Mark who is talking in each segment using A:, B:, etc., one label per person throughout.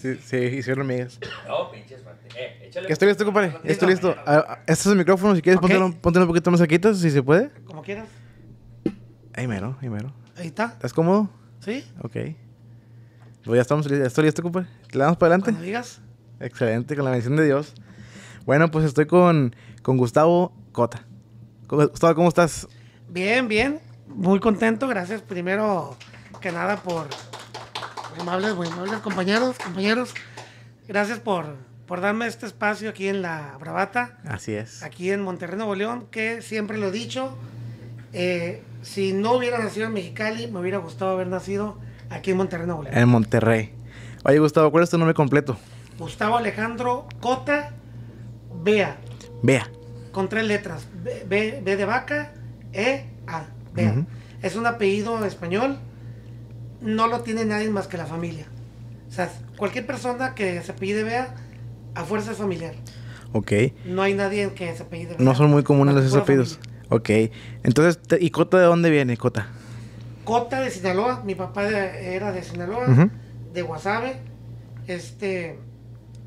A: Sí, sí, hicieron amigas.
B: No, pinches, eh,
A: Estoy listo, compadre. Estoy listo. Ah, ah, este es el micrófono, si quieres, ponte póntelo, un poquito más aquí. si se puede. Como quieras. Ahí mero, ahí mero. Ahí está. ¿Estás cómodo? Sí. Ok. Pues ya estamos listos. Estoy listo, compadre. ¿Te damos para adelante? Cuando digas. Excelente, con la bendición de Dios. Bueno, pues estoy con, con Gustavo Cota. Gustavo, ¿cómo estás?
B: Bien, bien. Muy contento. Gracias primero que nada por amables, compañeros, compañeros. Gracias por, darme este espacio aquí en La Bravata. Así es. Aquí en Monterrey, Nuevo León, que siempre lo he dicho, eh, si no hubiera nacido en Mexicali, me hubiera gustado haber nacido aquí en Monterrey, Nuevo León. En
A: Monterrey. Oye, Gustavo, ¿cuál es tu nombre completo?
B: Gustavo Alejandro Cota Bea. Bea. Con tres letras. B, de vaca, E, A. Bea. Es un apellido español no lo tiene nadie más que la familia. O sea, cualquier persona que se pide vea, a fuerza es familiar. Ok. No hay nadie que se apellide vea. No son muy comunes los apellidos.
A: Ok. Entonces, ¿y Cota de dónde viene, Cota?
B: Cota de Sinaloa. Mi papá era de Sinaloa, de Guasave. Este.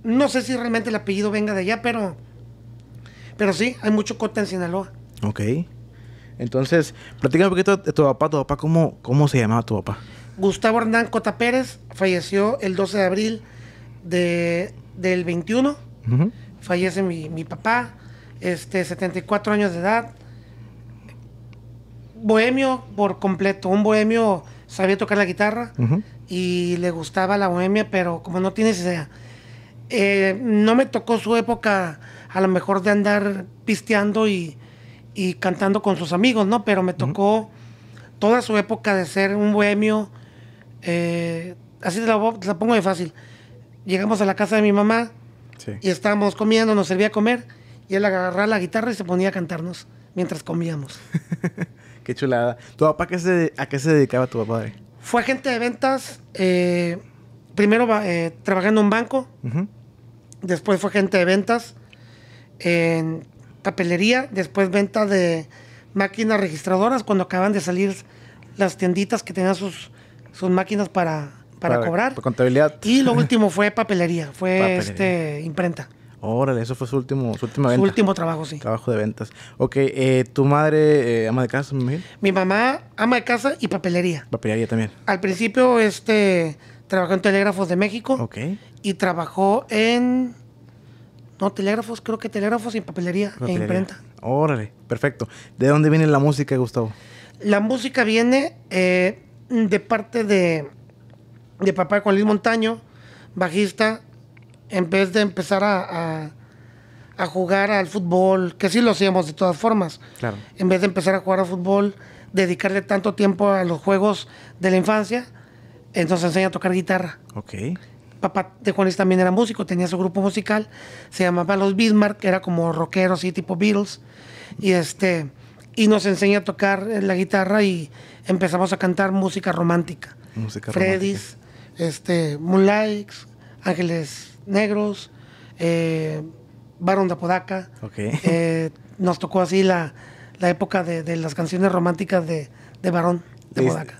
B: No sé si realmente el apellido venga de allá, pero. Pero sí, hay mucho Cota en Sinaloa.
A: Ok. Entonces, platícame un poquito de tu papá. ¿Tu papá cómo, cómo se llamaba tu papá?
B: Gustavo Hernán Cota Pérez falleció el 12 de abril del 21. Fallece mi, papá, este, 74 años de edad. Bohemio por completo, un bohemio sabía tocar la guitarra y le gustaba la bohemia, pero como no tienes idea, eh, no me tocó su época a lo mejor de andar pisteando y, cantando con sus amigos, ¿no? Pero me tocó toda su época de ser un bohemio eh, así te la, pongo de fácil. Llegamos a la casa de mi mamá y estábamos comiendo, nos servía a comer y él agarraba la guitarra y se ponía a cantarnos mientras comíamos.
A: qué chulada. ¿Tu papá a qué se dedicaba tu papá?
B: Fue agente de ventas, eh, primero eh, trabajando en un banco, después fue agente de ventas en Tapelería, después venta de máquinas registradoras cuando acaban de salir las tienditas que tenían sus sus máquinas para, para, cobrar. Para
A: contabilidad. Y lo
B: último fue papelería, fue este imprenta.
A: Órale, eso fue su último, su última venta. Su último trabajo, sí. Trabajo de ventas. Ok, eh, ¿tu madre eh, ama de casa?
B: Mi mamá ama de casa y papelería. Papelería también. Al principio, este, trabajó en Telégrafos de México. Ok. Y trabajó en... No, telégrafos, creo que telégrafos y papelería, papelería. e imprenta.
A: Órale, perfecto. ¿De dónde viene la música, Gustavo?
B: La música viene eh, de parte de, de papá de Juan Luis Montaño, bajista, en vez de empezar a, jugar al fútbol, que sí lo hacíamos de todas formas, claro. en vez de empezar a jugar al fútbol, dedicarle tanto tiempo a los juegos de la infancia, entonces enseña a tocar guitarra. Ok. Papá de Juan Luis también era músico, tenía su grupo musical, se llamaba Los Bismarck, era como rockeros y tipo Beatles, y, este, y nos enseña a tocar la guitarra y empezamos a cantar música romántica.
A: Freddy's,
B: este, Moonlights, Ángeles Negros, eh, Barón de Apodaca. Eh, nos tocó así la, época de, las canciones románticas de, de Barón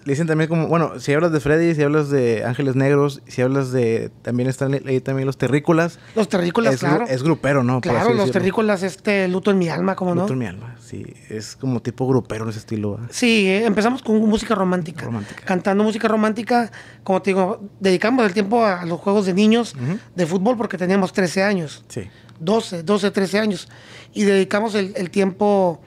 A: dicen también como, bueno, si hablas de Freddy, si hablas de Ángeles Negros, si hablas de. También están ahí también los terrícolas. Los terrícolas, claro. Es grupero, ¿no? Claro, los terrícolas,
B: este luto en mi alma, como no? Luto en mi
A: alma, sí. Es como tipo grupero en ese estilo.
B: Sí, eh, empezamos con música romántica. romántica. Cantando música romántica, como te digo, dedicamos el tiempo a, los juegos de niños de fútbol porque teníamos 13 años. Sí. 12, 12, 13 años. Y dedicamos el tiempo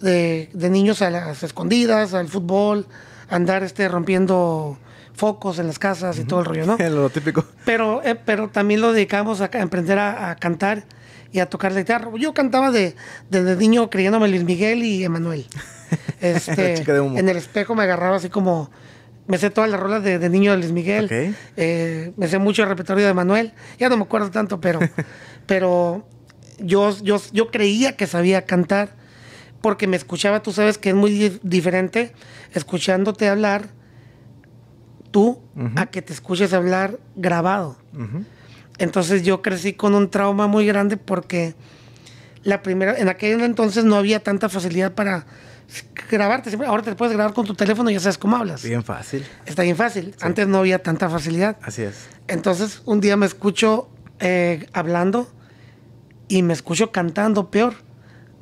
B: de, niños a las escondidas, al fútbol, andar este, rompiendo focos en las casas y todo el rollo, ¿no? lo típico. Pero, eh, pero también lo dedicamos a, emprender a, cantar y a tocar la guitarra. Yo cantaba de, desde niño creyéndome Luis Miguel y Emanuel. Este, en el espejo me agarraba así como... Me sé todas las rolas de, niño de Luis Miguel. Eh, me sé mucho el repertorio de Manuel. Ya no me acuerdo tanto, pero, pero yo, yo, yo creía que sabía cantar porque me escuchaba, tú sabes que es muy diferente escuchándote hablar tú a que te escuches hablar grabado. Entonces yo crecí con un trauma muy grande porque la primera, en aquel entonces no había tanta facilidad para grabarte. Ahora te puedes grabar con tu teléfono y ya sabes cómo hablas.
A: Bien fácil.
B: Está bien fácil. Antes no había tanta facilidad. Así es. Entonces un día me escucho eh, hablando y me escucho cantando peor.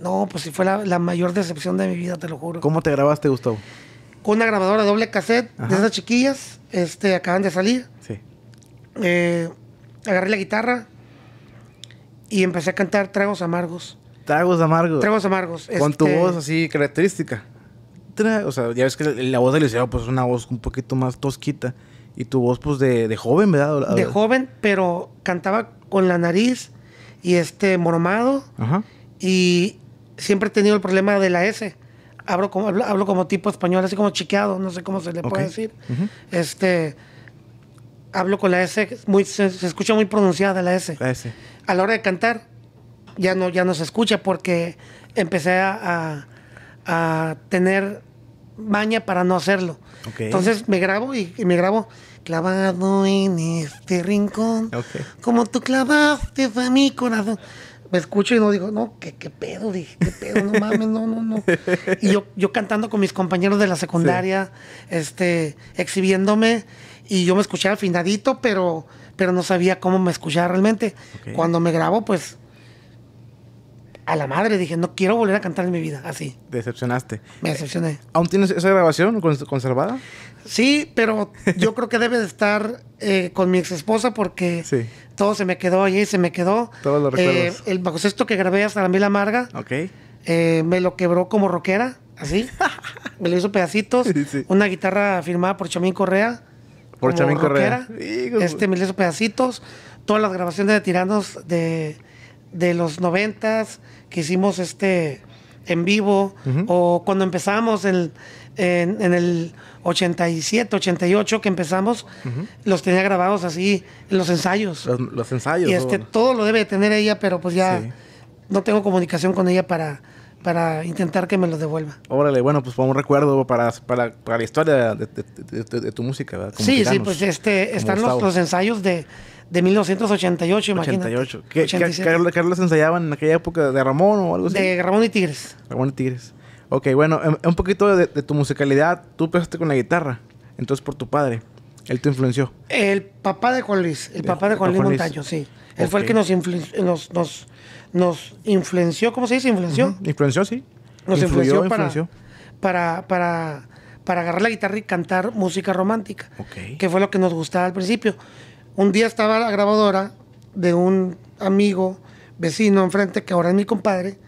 B: No, pues sí fue la, mayor decepción de mi vida, te lo juro.
A: ¿Cómo te grabaste, Gustavo?
B: Con una grabadora de doble cassette de esas chiquillas, este, acaban de salir. Sí. Eh, agarré la guitarra y empecé a cantar Tragos Amargos. Tragos Amargos. Tragos Amargos. Con tu este, voz
A: así característica. O sea, ya ves que la voz de Luciano pues es una voz un poquito más tosquita. Y tu voz, pues, de, de joven, ¿verdad? De
B: joven, pero cantaba con la nariz y este moromado. Ajá. Y, siempre he tenido el problema de la S. Hablo como, hablo, como tipo español, así como chiqueado, no sé cómo se le puede decir. Este hablo con la S, muy, se, escucha muy pronunciada la S. A la hora de cantar, ya no, ya no se escucha porque empecé a, a, tener maña para no hacerlo. Entonces me grabo y, me grabo clavado en este rincón, como tú clavaste a mi corazón me escucho y no digo, no, qué, qué pedo, dije, qué pedo, no mames, no, no, no. Y yo, yo cantando con mis compañeros de la secundaria, este, exhibiéndome, y yo me escuchaba afinadito, pero, pero no sabía cómo me escuchaba realmente. Cuando me grabo, pues a la madre, dije, no quiero volver a cantar en mi vida, así.
A: Decepcionaste. Me decepcioné. Eh, ¿Aún tienes esa grabación
B: conservada? Sí, pero yo creo que debe de estar eh, con mi ex esposa porque todo se me quedó allí se me quedó.
C: Todos los eh, recuerdos.
B: el bajo sexto que grabé hasta la mil amarga. Ok. me lo quebró como rockera, así. me lo hizo pedacitos. Una guitarra firmada por Chamín Correa. Por Chamín Correa. Este, me lo hizo pedacitos. Todas las grabaciones de Tiranos de, de los noventas que hicimos este en vivo, o cuando empezamos el, en, en, el 87, 88 que empezamos, los tenía grabados así, los ensayos. Los, ensayos. Y este, todo lo debe tener ella, pero pues ya no tengo comunicación con ella para, para intentar que me los devuelva.
A: Órale, bueno, pues fue un recuerdo para, para, la historia de, tu música, ¿verdad? sí, sí, pues este, están los,
B: ensayos de, de 1988, imagínate. 88. ¿Qué, Carlos ensayaban en aquella época de Ramón
A: o algo así? De Ramón y Tigres. Ramón y Tigres. Ok, bueno, em, un poquito de, tu musicalidad. Tú empezaste con la guitarra, entonces por tu padre. ¿Él te influenció?
B: El papá de Juan Luis,
A: el papá de Juan Luis Montaño, sí. Él fue el que nos,
B: nos, nos, influenció, ¿cómo se dice? Influenció.
A: Influenció, sí. Nos influyó, influenció,
B: Para, para, para, agarrar la guitarra y cantar música romántica, que fue lo que nos gustaba al principio. Un día estaba la grabadora de un amigo, vecino enfrente, que ahora es mi compadre,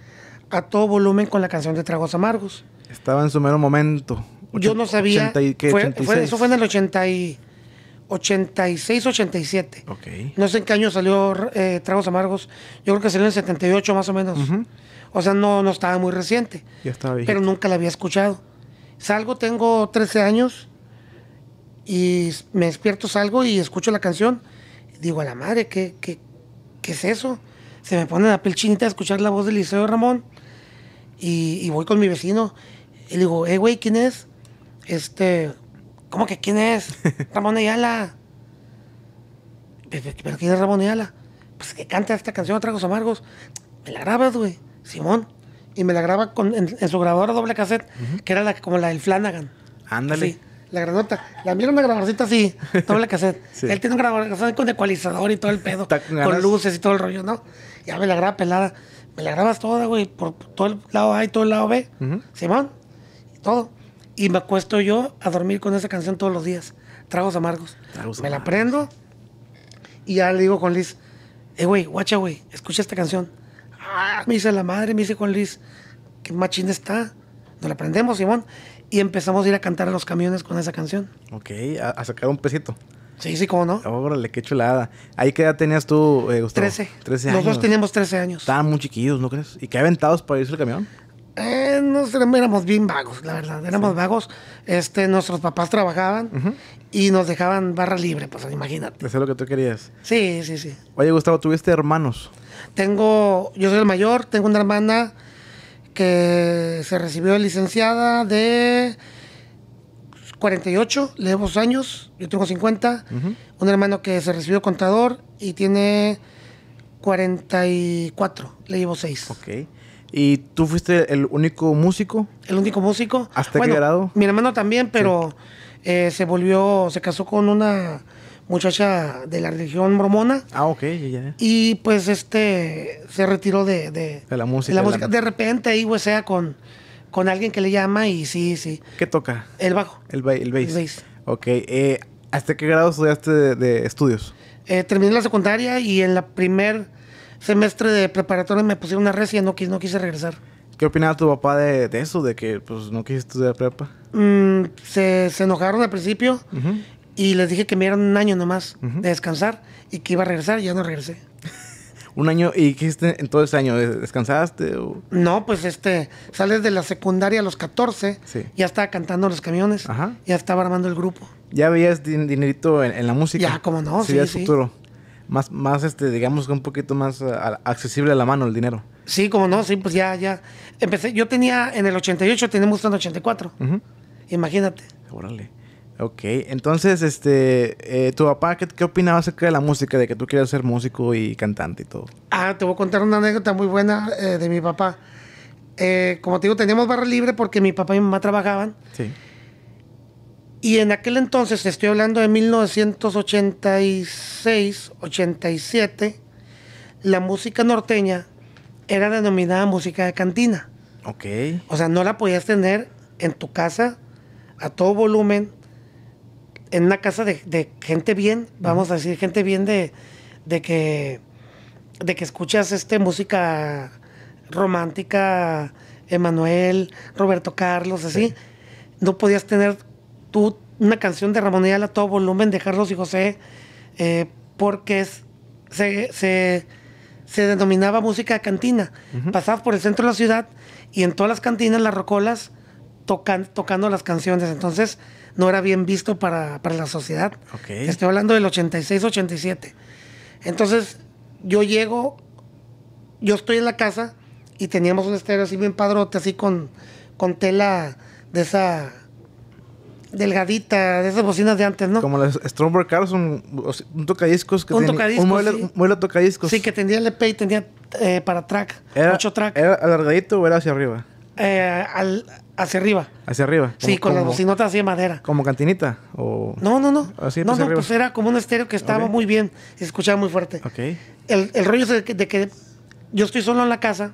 B: a todo volumen con la canción de Tragos Amargos.
A: Estaba en su mero momento.
B: Yo no sabía. ¿qué, fue, eso fue en el 86, 87. Okay. No sé en qué año salió eh, Tragos Amargos. Yo creo que salió en el 78 más o menos. O sea, no, no estaba muy reciente. Ya estaba Pero nunca la había escuchado. Salgo, tengo 13 años y me despierto, salgo y escucho la canción. Digo, a la madre, ¿qué, qué, es eso? Se me pone la piel chinita escuchar la voz del Liceo Ramón y, voy con mi vecino y le digo, eh, güey, ¿quién es? Este, ¿cómo que quién es? Ramón Ayala. ¿Pero quién es Ramón Ayala? Pues que canta esta canción a Tragos Amargos. Me la graba, güey, Simón. Y me la graba con, en, su grabadora doble cassette, que era la, como la del Flanagan. Ándale la granota. La mía una grabarcita así, doble cassette. Él tiene una grabador con ecualizador y todo el pedo, con luces y todo el rollo, ¿no? Ya me la graba pelada. Me la grabas toda, güey, por todo el lado A y todo el lado B. Simón, y todo. Y me acuesto yo a dormir con esa canción todos los días. Tragos amargos. me la prendo y ya le digo con Liz, eh, güey, guacha, güey, escucha esta canción. Ah", me dice la madre, me dice con Liz, qué machín está. Nos la prendemos, Simón y empezamos a ir a cantar a los camiones con esa canción.
A: Ok, a, sacar un pesito. Sí, sí, ¿cómo no? Órale, qué chulada. ¿Ahí qué edad tenías tú, eh, Gustavo? Trece. Trece años. Nosotros teníamos trece años. Estaban muy chiquillos, ¿no crees? ¿Y qué aventados para irse al camión?
B: Eh, éramos bien vagos, la verdad. Éramos vagos. Este, nuestros papás trabajaban y nos dejaban barra libre, pues imagínate.
A: Eso es lo que tú querías.
B: Sí, sí, sí.
A: Oye, Gustavo, ¿tuviste hermanos?
B: Tengo, yo soy el mayor, tengo una hermana que se recibió licenciada de 48, le debo años, yo tengo 50, un hermano que se recibió contador y tiene 44, le llevo seis Ok.
A: ¿Y tú fuiste el único músico? El único músico. ¿Hasta qué grado?
B: Mi hermano también, pero eh, se volvió, se casó con una muchacha de la religión mormona.
A: Ah, ok, ya,
B: Y pues este se retiró de, de,
A: la música. De, la música.
B: de repente ahí sea con, con alguien que le llama y sí, sí. ¿Qué toca? El bajo. El, el bass. El Ok. Eh, ¿Hasta qué grado estudiaste de, estudios? Eh, terminé la secundaria y en la primer semestre de preparatoria me pusieron una res y no, no quise regresar.
A: ¿Qué opinaba tu papá de, eso, de que pues no quisiste estudiar prepa?
B: Mm, se, se, enojaron al principio Ajá. Y les dije que me dieron un año nomás de descansar y que iba a regresar y ya no regresé.
A: un año, ¿y qué hiciste en todo ese año? ¿Descansaste?
B: No, pues este, sales de la secundaria a los 14, ya estaba cantando los camiones, ya estaba armando el grupo. ¿Ya veías dinerito en, la música? Ya, como no, sí, sí. futuro.
A: Más, más, este, digamos que un poquito más accesible a la mano el dinero.
B: Sí, como no, sí, pues ya, ya. Empecé, yo tenía, en el 88 tenía un en el 84. Imagínate.
A: Órale. Ok, entonces, este, eh, tu papá, qué, ¿qué, opinaba acerca de la música, de que tú quieras ser músico y cantante y todo?
B: Ah, te voy a contar una anécdota muy buena eh, de mi papá. Eh, como te digo, teníamos barra libre porque mi papá y mi mamá trabajaban. Sí. Y en aquel entonces, estoy hablando de 1986, 87, la música norteña era denominada música de cantina. Ok. O sea, no la podías tener en tu casa a todo volumen en una casa de, gente bien, vamos a decir, gente bien de, de, que, de que escuchas este, música romántica, Emanuel, Roberto Carlos, así. No podías tener tú una canción de Ramón a todo volumen de Carlos y José, eh, porque se, se, denominaba música de cantina. Pasabas por el centro de la ciudad y en todas las cantinas, las rocolas, tocando las canciones. Entonces, no era bien visto para, la sociedad. Estoy hablando del 86-87. Entonces, yo llego, yo estoy en la casa y teníamos un estéreo así bien padrote, así con, con tela de esa delgadita,
A: de esas bocinas de antes, ¿no? Como las Stromberg Cars, un, tocadiscos que un tocadiscos, un mueble,
B: sí. tocadiscos. Sí, que tenía LP y tenía eh, para track,
A: era, ¿Era alargadito o era hacia arriba?
B: Eh, al, Hacia arriba.
A: Hacia arriba. Sí, con la bocinota así de madera. ¿Como cantinita? O... No, no, no. no, no, pues era
B: como un estéreo que estaba muy bien, se escuchaba muy fuerte. Ok. El, rollo es de que, yo estoy solo en la casa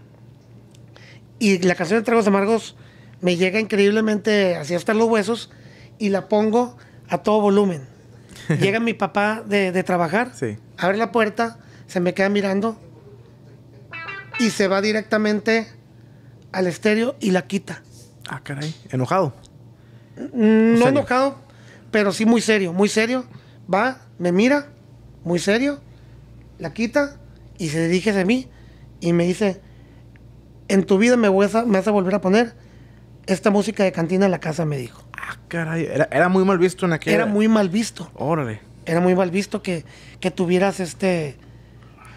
B: y la canción de Tragos Amargos me llega increíblemente así hasta los huesos y la pongo a todo volumen. Llega mi papá de, trabajar, abre la puerta, se me queda mirando y se va directamente al estéreo y la quita. Ah, caray. ¿Enojado? Mm, no enojado, pero sí muy serio, muy serio. Va, me mira, muy serio, la quita y se dirige hacia mí y me dice, en tu vida me, vas a volver a poner esta música de cantina en la casa, me dijo. Ah,
A: caray. Era, muy mal visto en aquella... Era muy
B: mal visto. Órale. Era muy mal visto que, que tuvieras este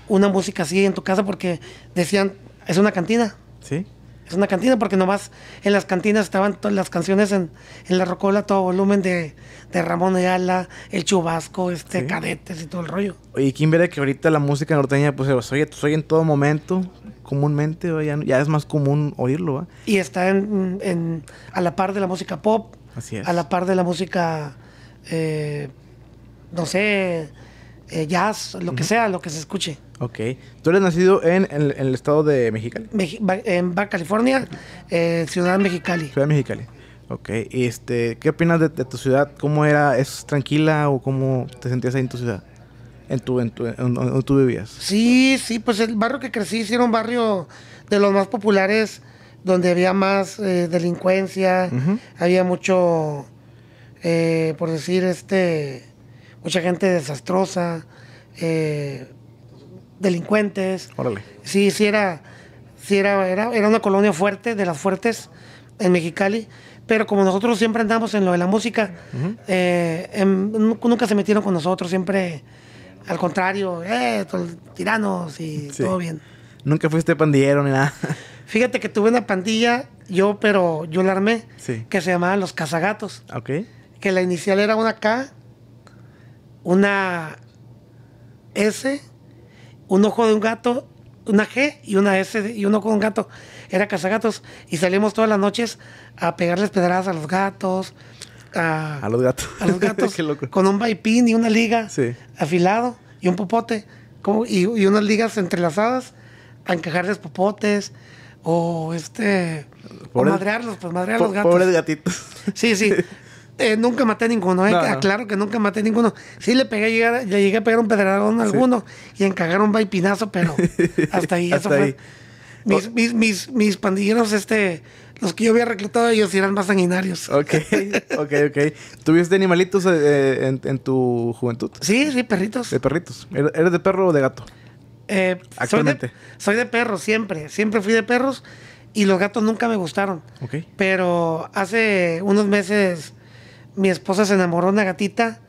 B: una música así en tu casa porque decían, es una cantina. Sí es una cantina, porque nomás en las cantinas estaban todas las canciones en, en la rocola, todo volumen de, de Ramón Ayala, El Chubasco, este, Cadetes y todo el rollo.
A: Oye, ¿quién verá que ahorita la música norteña, pues, pues oye en todo momento, comúnmente, ya, es más común oírlo, ¿va?
B: Y está en, a la par de la música pop, Así a la par de la música, eh, no sé, eh, jazz, lo que sea, lo que se escuche.
A: Ok. ¿Tú eres nacido en, el estado de Mexicali? en Baja California, eh, ciudad Mexicali. Ciudad Mexicali. Ok. este, qué opinas de, tu ciudad? ¿Cómo era? ¿Es tranquila o cómo te sentías ahí en tu ciudad? En tu, en tu, tú vivías.
B: Sí, sí, pues el barrio que crecí sí era un barrio de los más populares donde había más eh, delincuencia, había mucho, eh, por decir, este, mucha gente desastrosa, eh, delincuentes. Órale. Sí, sí era, sí era, era, era una colonia fuerte, de las fuertes en Mexicali. Pero como nosotros siempre andamos en lo de la música, eh, em, nunca se metieron con nosotros, siempre al contrario, eh, tiranos y todo bien. Nunca fuiste pandillero ni nada. Fíjate que tuve una pandilla, yo, pero yo la armé, que se llamaba Los Cazagatos. Ok. Que la inicial era una K, una S un ojo de un gato, una G y una S y un ojo de un gato. Era cazagatos y salíamos todas las noches a pegarles pedradas a los gatos. A, los gatos. A los gatos. Con un vaipín y una liga afilado y un popote. y, unas ligas entrelazadas a encajarles popotes o este. madrearlos, pues madrear los gatos. Pobres gatitos. Sí, sí. Eh, nunca maté a ninguno, eh. aclaro que nunca maté a ninguno. Sí le pegué, llegué, llegué a pegar un pedradón a alguno y va un vaipinazo, pero
C: hasta ahí. eso Fue.
B: Mis, pandilleros, este, los que yo había reclutado, ellos eran más sanguinarios.
A: Ok, ok, ok. ¿Tuviste animalitos eh, eh, en, tu juventud? Sí, sí, perritos. ¿De perritos? ¿Er,
B: ¿Eres de perro o de gato? Actualmente. Soy de, perro, siempre. Siempre fui de perros y los gatos nunca me gustaron. Ok. Pero hace unos meses mi esposa se enamoró de una gatita,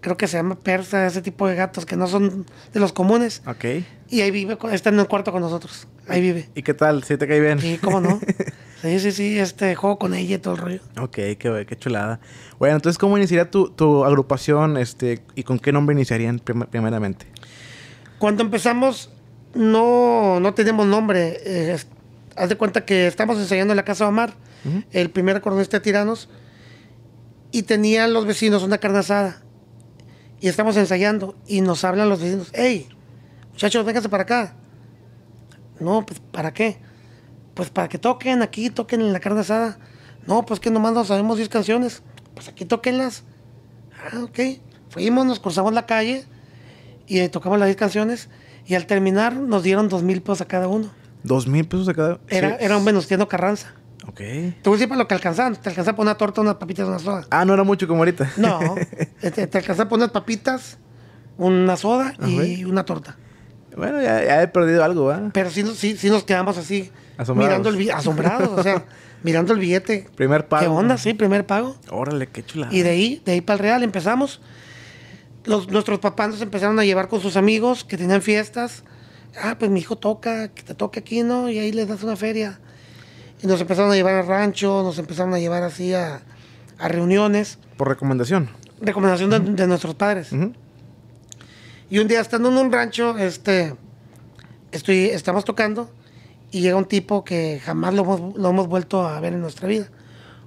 B: creo que se llama persa, ese tipo de gatos que no son de los comunes. Ok. Y ahí vive, está en el cuarto con nosotros.
A: Ahí vive. ¿Y qué tal? ¿Sí te cae bien? Sí, cómo no. sí, sí, sí, este juego con ella y todo el rollo. Ok, qué, qué chulada. Bueno, entonces, ¿cómo iniciaría tu, agrupación este, y con qué nombre iniciarían primeramente?
B: Cuando empezamos, no, no tenemos nombre. Eh, haz de cuenta que estamos enseñando en la casa de Omar, el primer coronista de Tiranos y tenían los vecinos una carne asada. Y estamos ensayando y nos hablan los vecinos, hey, muchachos, vénganse para acá. No, pues ¿para qué? Pues para que toquen aquí, toquen en la carne asada. No, pues que nomás no sabemos 10 canciones. Pues aquí toquenlas. Ah, ok. Fuimos, nos cruzamos la calle y tocamos las 10 canciones. Y al terminar nos dieron dos mil pesos a cada uno.
A: ¿Dos mil pesos a cada Era, era
B: un Venustiano Carranza. Ok. Te voy a decir para lo que alcanzaban. Te alcanzaba por una torta, unas papitas, una soda. Ah, no
A: era mucho como ahorita. No.
B: Este, te, alcanza alcanzaba poner unas papitas, una soda y una torta. Bueno, ya, he perdido algo, ¿eh? Pero sí, nos quedamos así. Asombrados. Mirando el o sea, mirando el billete. Primer pago. ¿Qué onda? Sí, primer pago.
A: Órale, qué chula. Y de
B: ahí, de ahí para el Real empezamos. nuestros papás nos empezaron a llevar con sus amigos que tenían fiestas. Ah, pues mi hijo toca, que te toque aquí, ¿no? Y ahí les das una feria. Y nos empezaron a llevar al rancho, nos empezaron a llevar así a, reuniones.
A: Por recomendación.
B: Recomendación de, nuestros padres. Y un día estando en un rancho, este, estoy, estamos tocando y llega un tipo que jamás lo hemos, lo hemos vuelto a ver en nuestra vida.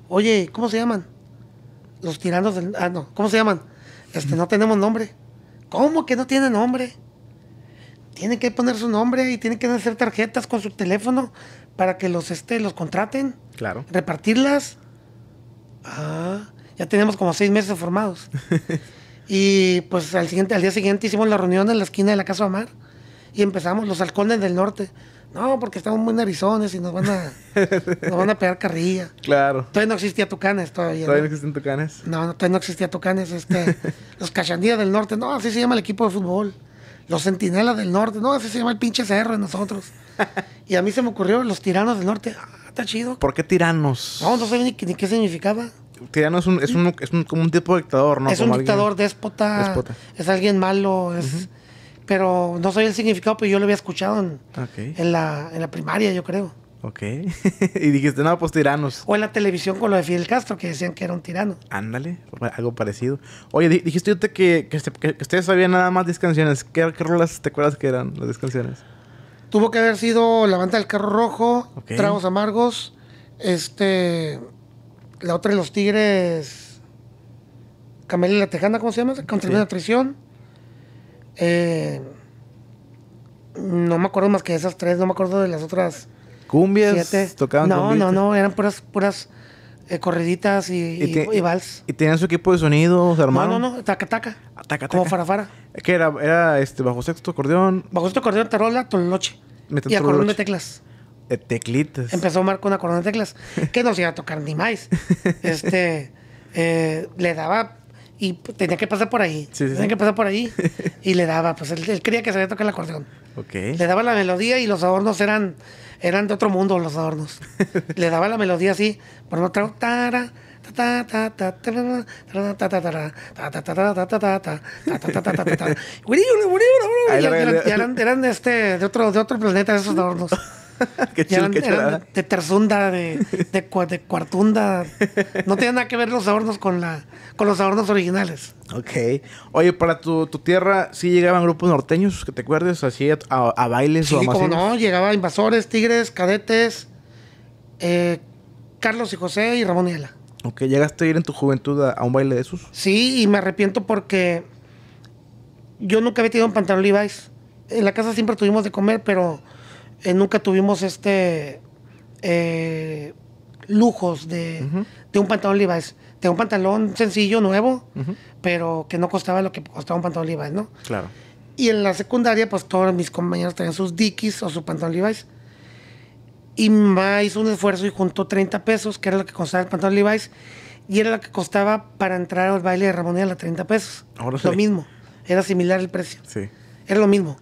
B: Oye, ¿cómo se llaman? Los tiranos del... Ah, no, ¿cómo se llaman? Este, no tenemos nombre. ¿Cómo que no tiene nombre? tienen que poner su nombre y tienen que hacer tarjetas con su teléfono para que los, este, los contraten. Claro. Repartirlas. Ah, ya tenemos como seis meses formados. y pues al, siguiente, al día siguiente hicimos la reunión en la esquina de la Casa Amar y empezamos los halcones del norte. No, porque estamos muy narizones y nos van a, van a pegar carrilla. Claro. Todavía no existía Tucanes todavía. ¿Todavía no,
A: existen existían Tucanes?
B: No, no, todavía no existía Tucanes. Este, los Cachandías del Norte, no, así se llama el equipo de fútbol. Los Centinelas del Norte. No, ese se llama el pinche cerro de nosotros. y a mí se me ocurrió Los Tiranos del Norte. Ah, está chido.
A: ¿Por qué tiranos?
B: No, no sé ni, qué significaba.
A: Tirano es, un, como un tipo de dictador, ¿no? Es un dictador
B: déspota, Es alguien malo. Es, Pero no sabía el significado, pero yo lo había escuchado en la primaria, yo creo.
A: Ok. y dijiste, no, pues tiranos. O en la televisión con lo de Fidel Castro, que decían que era un tirano. Ándale, algo parecido. Oye, dijiste yo este, que, ustedes sabían nada más 10 canciones. ¿Qué, ¿Qué, rolas te acuerdas que eran las 10 canciones?
B: Tuvo que haber sido La Banda del Carro Rojo, Tragos Amargos, este. La otra de los Tigres. Camela y la Tejana, ¿cómo se llama? Contra la eh, no me acuerdo más que esas tres, no me acuerdo de las otras
A: cumbias, tocaban No, cumbias. no, no,
B: eran puras, puras eh, corriditas y, y, vals.
A: ¿Y tenían su equipo de sonido, hermano? No, no,
B: no, taca, taca.
A: Ah, Como farafara. ¿Qué era? Era este, bajo
B: sexto acordeón. Bajo sexto acordeón, tarola, Toloche. Y acordeón de teclas. Eh, teclitas. Empezó Marco con acordeón de teclas, que no se iba a tocar ni más. Este, eh, le daba y tenía que pasar por ahí. tenía que pasar por ahí y le daba, pues él, creía que sabía tocar el acordeón. Le daba la melodía y los adornos eran eran de otro mundo los adornos. Le daba la melodía así, por no eran de este de otro de otro planeta esos adornos qué chido, qué De, terzunda, de, cuartunda. No tiene nada que ver los adornos con, la, con los adornos originales.
A: Ok. Oye, para tu, tierra, ¿sí llegaban grupos norteños que te acuerdes? Así a, bailes o a como no,
B: llegaba invasores, tigres, cadetes, eh, Carlos y José y Ramón y Ela.
A: Ok, ¿llegaste a ir en tu juventud a, un baile de esos?
B: Sí, y me arrepiento porque yo nunca había tenido un pantalón Levi's. En la casa siempre tuvimos de comer, pero eh, nunca tuvimos este eh, lujos de, un pantalón Levi's. De un pantalón sencillo, nuevo, pero que no costaba lo que costaba un pantalón Levi's, ¿no? Claro. Y en la secundaria, pues todos mis compañeros tenían sus Dickies o su pantalón Levi's. Y Ma hizo un esfuerzo y juntó 30 pesos, que era lo que costaba el pantalón Levi's, y era lo que costaba para entrar al baile de la 30 pesos. Ahora lo mismo, era similar el precio. Sí. Era lo mismo.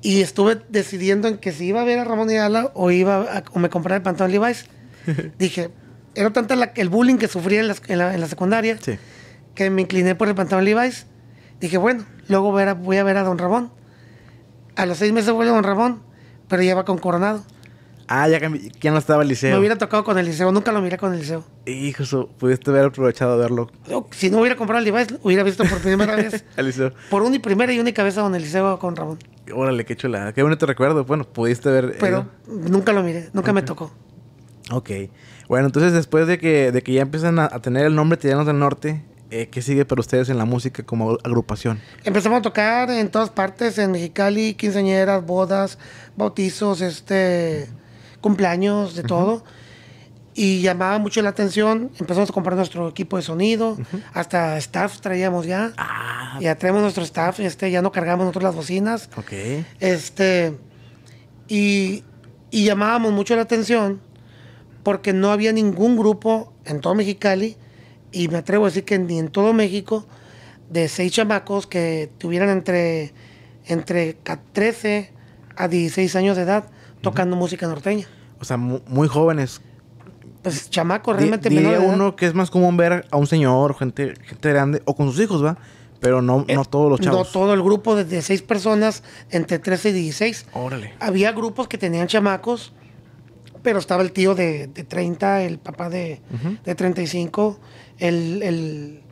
B: Y estuve decidiendo en que si iba a ver a Ramón y Ala o, iba a, me compraba el pantalón Levi's. Dije, era tanta el bullying que sufría en la, secundaria que me incliné por el pantalón Levi's. Dije, bueno, luego voy a, ver a Don Ramón. A los seis meses vuelve Don Ramón, pero ya va con Coronado. Ah, ya,
A: ya no estaba el liceo. Me hubiera
B: tocado con el liceo, nunca lo miré con el liceo.
A: Hijo, eso, pudiste haber aprovechado de verlo.
B: si no hubiera comprado el device, hubiera visto por primera vez. Al Por una y primera y única vez a don Eliseo con Ramón.
A: Órale, qué chula. Qué bonito recuerdo. Bueno, pudiste ver. Eh, Pero
B: nunca lo miré, nunca me tocó.
A: Ok. Bueno, entonces después de que, de que ya empiezan a, tener el nombre Tiranos del Norte, eh, ¿qué sigue para ustedes en la música como agrupación?
B: Empezamos a tocar en todas partes, en Mexicali, quinceañeras, bodas, bautizos, este cumpleaños, de todo. Y llamaba mucho la atención. Empezamos a comprar nuestro equipo de sonido. Hasta staff traíamos ya. Ah. Ya traemos nuestro staff. Este, ya no cargamos nosotros las bocinas. Ok. Este, y, llamábamos mucho la atención porque no había ningún grupo en todo Mexicali. Y me atrevo a decir que ni en todo México de seis chamacos que tuvieran entre, entre 13 a 16 años de edad tocando música norteña. O sea, muy, jóvenes. Pues chamacos, realmente menor uno
A: que es más común ver a un señor, gente, grande, o con sus hijos, ¿va? Pero no, eh, no todos los chavos. No
B: todo el grupo de seis personas entre 13 y 16. Órale. Había grupos que tenían chamacos, pero estaba el tío de, 30, el papá de, de 35, el, el,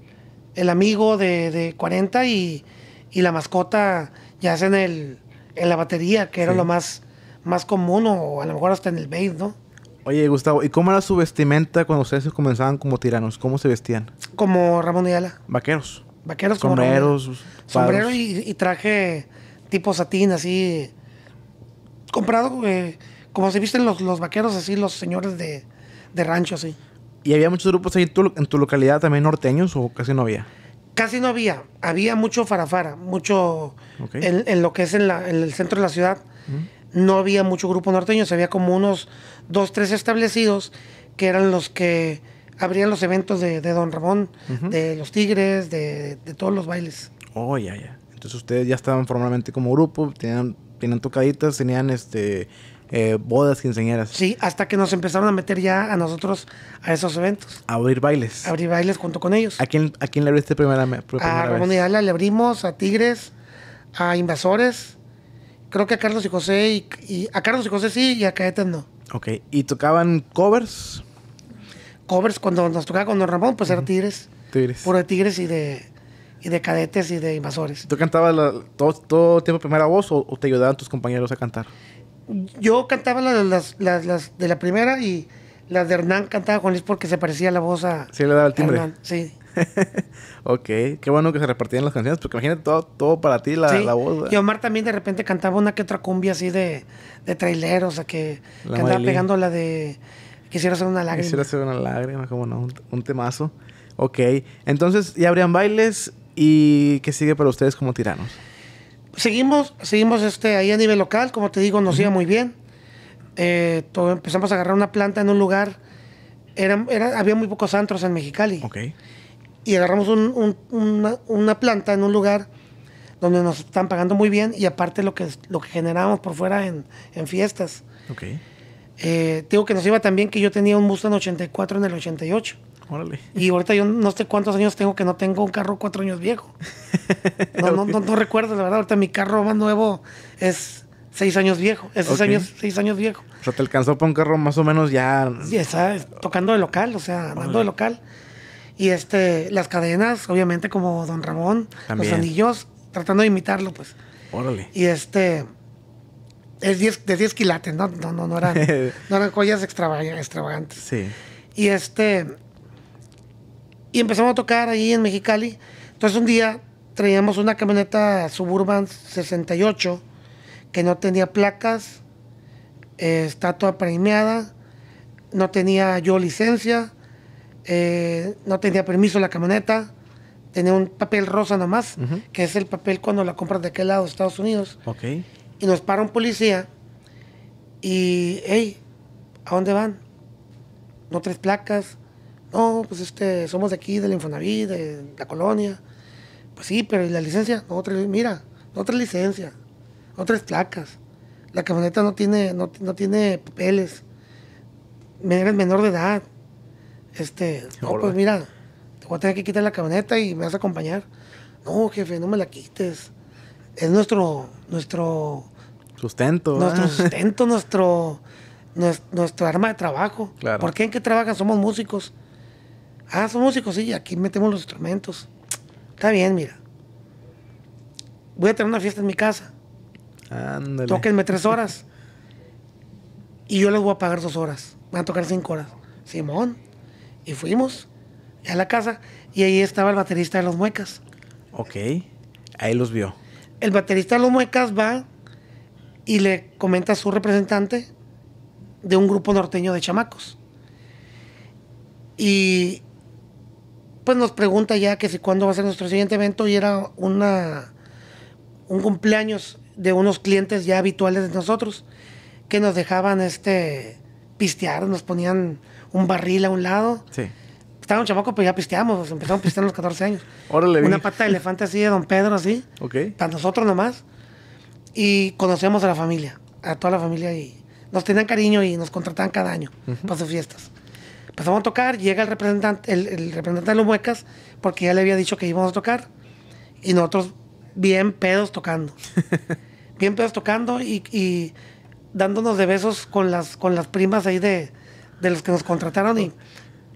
B: el amigo de, de 40 y, y la mascota ya es en el en la batería, que era lo más, más común, o a lo mejor hasta en el bass, ¿no?
A: Oye, Gustavo, ¿y cómo era su vestimenta cuando ustedes comenzaban como tiranos? ¿Cómo se vestían?
B: Como Ramón Ayala. Vaqueros. Vaqueros Sombreros.
A: Como Sombrero
B: y, traje tipo satín, así. Comprado, eh, como se visten los, vaqueros, así, los señores de, de rancho, así.
A: ¿Y había muchos grupos ahí en tu, en tu localidad también norteños o casi no había?
B: casi no había. Había mucho farafara, mucho en, lo que es en, el centro de la ciudad. No había mucho grupo norteño, se había como unos dos, tres establecidos que eran los que abrían los eventos de, Don Ramón, de los Tigres, de, todos los bailes.
A: Oh, ya, ya. Entonces ustedes ya estaban formalmente como grupo, tenían, tenían tocaditas, tenían este eh, bodas, quinceañeras.
B: Sí, hasta que nos empezaron a meter ya a nosotros a esos eventos. A abrir bailes. A abrir bailes junto con ellos. ¿A quién, a quién le abriste primera, A Ramón y Ala, le abrimos, a Tigres, a Invasores. Creo que a Carlos y José y, a Carlos y José sí y a Cadetes no. Ok, ¿y tocaban covers? Covers cuando nos tocaba con Ramón, pues era Tigres. Tigres. Puro de Tigres y de de cadetes y de invasores.
A: ¿Tú cantabas todo, todo el tiempo primera voz o, te ayudaban tus compañeros a cantar?
B: yo cantaba las, de la primera y la de Hernán cantaba Juan Luis porque se parecía la voz a.
A: Sí, le daba el timbre.
B: sí.
A: ok, qué bueno que se repartían las canciones, porque imagínate todo, todo para ti, la, voz. Y
B: Omar también de repente cantaba una que otra cumbia así de, trailer, o sea, que, que andaba pegando la de Quisiera hacer una lágrima. Quisiera
A: hacer una lágrima, como no, un, un temazo. Ok, entonces ya habrían bailes y ¿qué sigue para ustedes como tiranos?
B: seguimos, seguimos este, ahí a nivel local, como te digo, nos iba muy bien. Eh, todo, empezamos a agarrar una planta en un lugar, era, había muy pocos antros en Mexicali. Y agarramos una, planta en un lugar donde nos están pagando muy bien y aparte lo que, lo que generábamos por fuera en, fiestas. Okay. Eh, digo que nos iba también que yo tenía un Mustang 84 en el 88. Órale. Y ahorita yo no sé cuántos años tengo que no tengo un carro cuatro años viejo.
A: No, no, no,
B: recuerdo, la verdad. Ahorita mi carro más nuevo es seis años viejo. Es años, seis años viejo.
A: O sea, te alcanzó para un carro más o menos ya. Sí,
B: está tocando de local, o sea, andando de local. Y este, las cadenas, obviamente, como Don Ramón, los anillos, tratando de imitarlo, pues. Órale. Y este. Es de 10 quilates, no, no, no, no eran, no eran joyas extravagantes. Sí. Y este y empezamos a tocar ahí en Mexicali. Entonces un día traíamos una camioneta Suburban 68 que no tenía placas, eh, está toda premiada, no tenía yo licencia, eh, no tenía permiso la camioneta, tenía un papel rosa nomás, que es el papel cuando la compras de aquel lado, Estados Unidos. Y nos para un policía y, hey, ¿a dónde van? No tres placas, no, pues este, somos de aquí, de la Infonavit, de la colonia. Pues sí, pero ¿y la licencia? otra, mira, otra licencia, otras placas. La camioneta no tiene, no, no tiene papeles. Eres menor de edad. Este, no, pues mira, te voy a tener que quitar la camioneta y me vas a acompañar. No, jefe, no me la quites. Es nuestro, nuestro
A: sustento. Nuestro sustento,
B: nuestro, nuestro, arma de trabajo. ¿Por qué en qué trabajan? Somos músicos. Ah, son músicos, sí, aquí metemos los instrumentos. Está bien, mira. Voy a tener una fiesta en mi casa.
A: Ándale. Tóquenme tres horas.
B: y yo les voy a pagar dos horas. Van a tocar cinco horas. Simón. Y fuimos a la casa. Y ahí estaba el baterista de los muecas.
A: Ok. Ahí los vio.
B: El baterista de los muecas va y le comenta a su representante de un grupo norteño de chamacos. Y pues nos pregunta ya que si cuándo va a ser nuestro siguiente evento y era una un cumpleaños de unos clientes ya habituales de nosotros que nos dejaban este pistear, nos ponían un barril a un lado. Sí. Estaba un chamaco, pero ya pisteamos, empezamos a pistear a los 14 años.
C: Una pata de
B: elefante así de Don Pedro, así. Ok. Para nosotros nomás. Y conocemos a la familia, a toda la familia y nos tenían cariño y nos contrataban cada año para sus fiestas. Empezamos a tocar, llega el representante, el, representante de los muecas, porque ya le había dicho que íbamos a tocar, y nosotros bien pedos tocando. bien pedos tocando y, dándonos de besos con las, con las primas ahí de, de los que nos contrataron y...